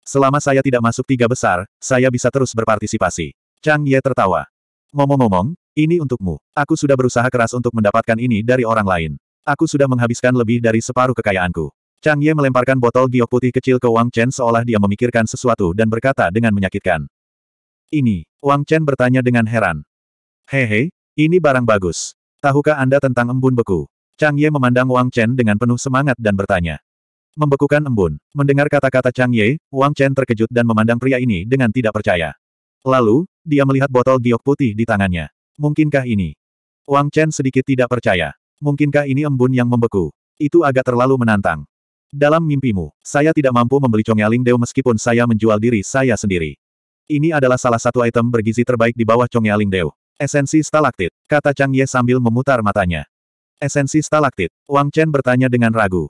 Selama saya tidak masuk tiga besar, saya bisa terus berpartisipasi. Chang Ye tertawa. Ngomong-ngomong, ini untukmu. Aku sudah berusaha keras untuk mendapatkan ini dari orang lain. Aku sudah menghabiskan lebih dari separuh kekayaanku. Chang Ye melemparkan botol giok putih kecil ke Wang Chen seolah dia memikirkan sesuatu dan berkata dengan menyakitkan. Ini, Wang Chen bertanya dengan heran. Hehe, ini barang bagus. Tahukah Anda tentang embun beku? Chang Ye memandang Wang Chen dengan penuh semangat dan bertanya. Membekukan embun. Mendengar kata-kata Chang Ye, Wang Chen terkejut dan memandang pria ini dengan tidak percaya. Lalu, dia melihat botol giok putih di tangannya. Mungkinkah ini? Wang Chen sedikit tidak percaya. Mungkinkah ini embun yang membeku? Itu agak terlalu menantang. Dalam mimpimu, saya tidak mampu membeli Chongyaling Deo meskipun saya menjual diri saya sendiri. Ini adalah salah satu item bergizi terbaik di bawah Chongyaling Deo. Esensi stalaktit, kata Chang Ye sambil memutar matanya. Esensi stalaktit, Wang Chen bertanya dengan ragu.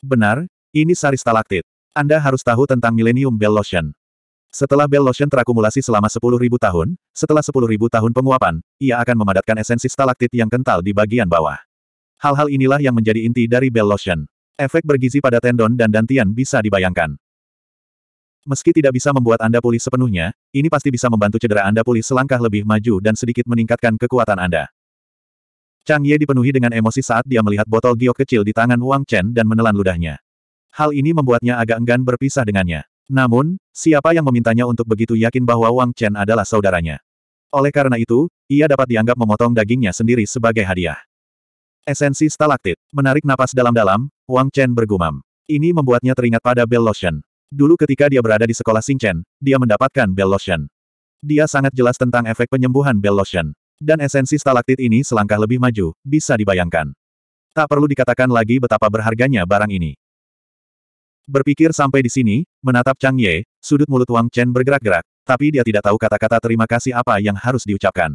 Benar, ini sari stalaktit. Anda harus tahu tentang Millennium Bell Lotion. Setelah Bell Lotion terakumulasi selama 10.000 tahun, setelah 10.000 tahun penguapan, ia akan memadatkan esensi stalaktit yang kental di bagian bawah. Hal-hal inilah yang menjadi inti dari Bell Lotion. Efek bergizi pada tendon dan dantian bisa dibayangkan. Meski tidak bisa membuat Anda pulih sepenuhnya, ini pasti bisa membantu cedera Anda pulih selangkah lebih maju dan sedikit meningkatkan kekuatan Anda. Chang Ye dipenuhi dengan emosi saat dia melihat botol giok kecil di tangan Wang Chen dan menelan ludahnya. Hal ini membuatnya agak enggan berpisah dengannya. Namun, siapa yang memintanya untuk begitu yakin bahwa Wang Chen adalah saudaranya? Oleh karena itu, ia dapat dianggap memotong dagingnya sendiri sebagai hadiah. Esensi stalaktit. Menarik napas dalam-dalam, Wang Chen bergumam. Ini membuatnya teringat pada Bell Lotion. Dulu ketika dia berada di sekolah Chen, dia mendapatkan Bell Lotion. Dia sangat jelas tentang efek penyembuhan Bell Lotion. Dan esensi stalaktit ini selangkah lebih maju, bisa dibayangkan. Tak perlu dikatakan lagi betapa berharganya barang ini. Berpikir sampai di sini, menatap Chang Ye, sudut mulut Wang Chen bergerak-gerak, tapi dia tidak tahu kata-kata terima kasih apa yang harus diucapkan.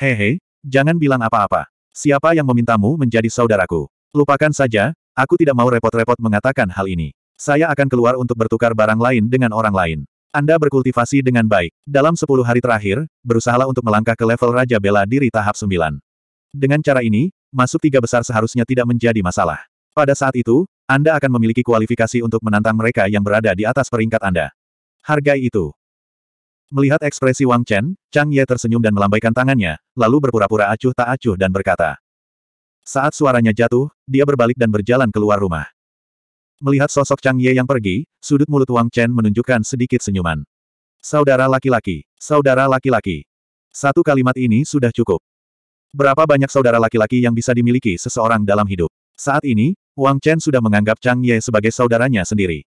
Hehe, jangan bilang apa-apa. Siapa yang memintamu menjadi saudaraku? Lupakan saja, aku tidak mau repot-repot mengatakan hal ini. Saya akan keluar untuk bertukar barang lain dengan orang lain. Anda berkultivasi dengan baik. Dalam sepuluh hari terakhir, berusahalah untuk melangkah ke level Raja Bela Diri tahap 9. Dengan cara ini, masuk tiga besar seharusnya tidak menjadi masalah. Pada saat itu, Anda akan memiliki kualifikasi untuk menantang mereka yang berada di atas peringkat Anda. Hargai itu. Melihat ekspresi Wang Chen, Chang Ye tersenyum dan melambaikan tangannya, lalu berpura-pura acuh tak acuh dan berkata. Saat suaranya jatuh, dia berbalik dan berjalan keluar rumah. Melihat sosok Chang Ye yang pergi, sudut mulut Wang Chen menunjukkan sedikit senyuman. Saudara laki-laki, saudara laki-laki. Satu kalimat ini sudah cukup. Berapa banyak saudara laki-laki yang bisa dimiliki seseorang dalam hidup? Saat ini, Wang Chen sudah menganggap Chang Ye sebagai saudaranya sendiri.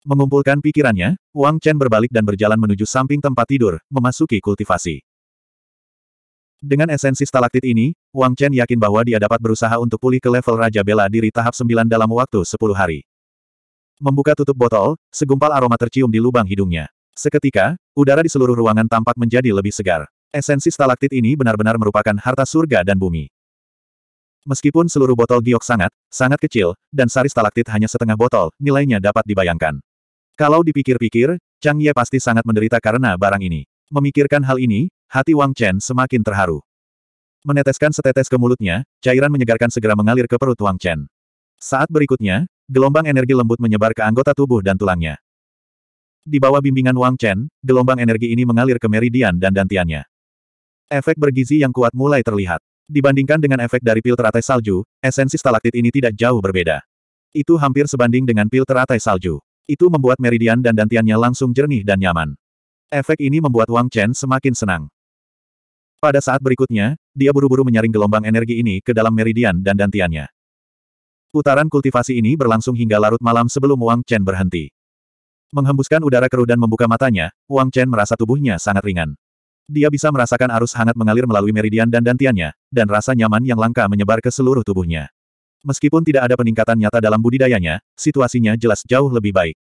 Mengumpulkan pikirannya, Wang Chen berbalik dan berjalan menuju samping tempat tidur, memasuki kultivasi. Dengan esensi stalaktit ini, Wang Chen yakin bahwa dia dapat berusaha untuk pulih ke level Raja Bela Diri tahap 9 dalam waktu 10 hari. Membuka tutup botol, segumpal aroma tercium di lubang hidungnya. Seketika, udara di seluruh ruangan tampak menjadi lebih segar. Esensi stalaktit ini benar-benar merupakan harta surga dan bumi. Meskipun seluruh botol giok sangat, sangat kecil, dan sari stalaktit hanya setengah botol, nilainya dapat dibayangkan. Kalau dipikir-pikir, Chang Ye pasti sangat menderita karena barang ini. Memikirkan hal ini, hati Wang Chen semakin terharu. Meneteskan setetes ke mulutnya, cairan menyegarkan segera mengalir ke perut Wang Chen. Saat berikutnya, gelombang energi lembut menyebar ke anggota tubuh dan tulangnya. Di bawah bimbingan Wang Chen, gelombang energi ini mengalir ke meridian dan dantiannya. Efek bergizi yang kuat mulai terlihat. Dibandingkan dengan efek dari pil teratai salju, esensi stalaktit ini tidak jauh berbeda. Itu hampir sebanding dengan pil teratai salju. Itu membuat meridian dan dantiannya langsung jernih dan nyaman. Efek ini membuat Wang Chen semakin senang. Pada saat berikutnya, dia buru-buru menyaring gelombang energi ini ke dalam meridian dan dantiannya. Putaran kultivasi ini berlangsung hingga larut malam sebelum Wang Chen berhenti. Menghembuskan udara keruh dan membuka matanya, Wang Chen merasa tubuhnya sangat ringan. Dia bisa merasakan arus hangat mengalir melalui meridian dan dantiannya, dan rasa nyaman yang langka menyebar ke seluruh tubuhnya. Meskipun tidak ada peningkatan nyata dalam budidayanya, situasinya jelas jauh lebih baik.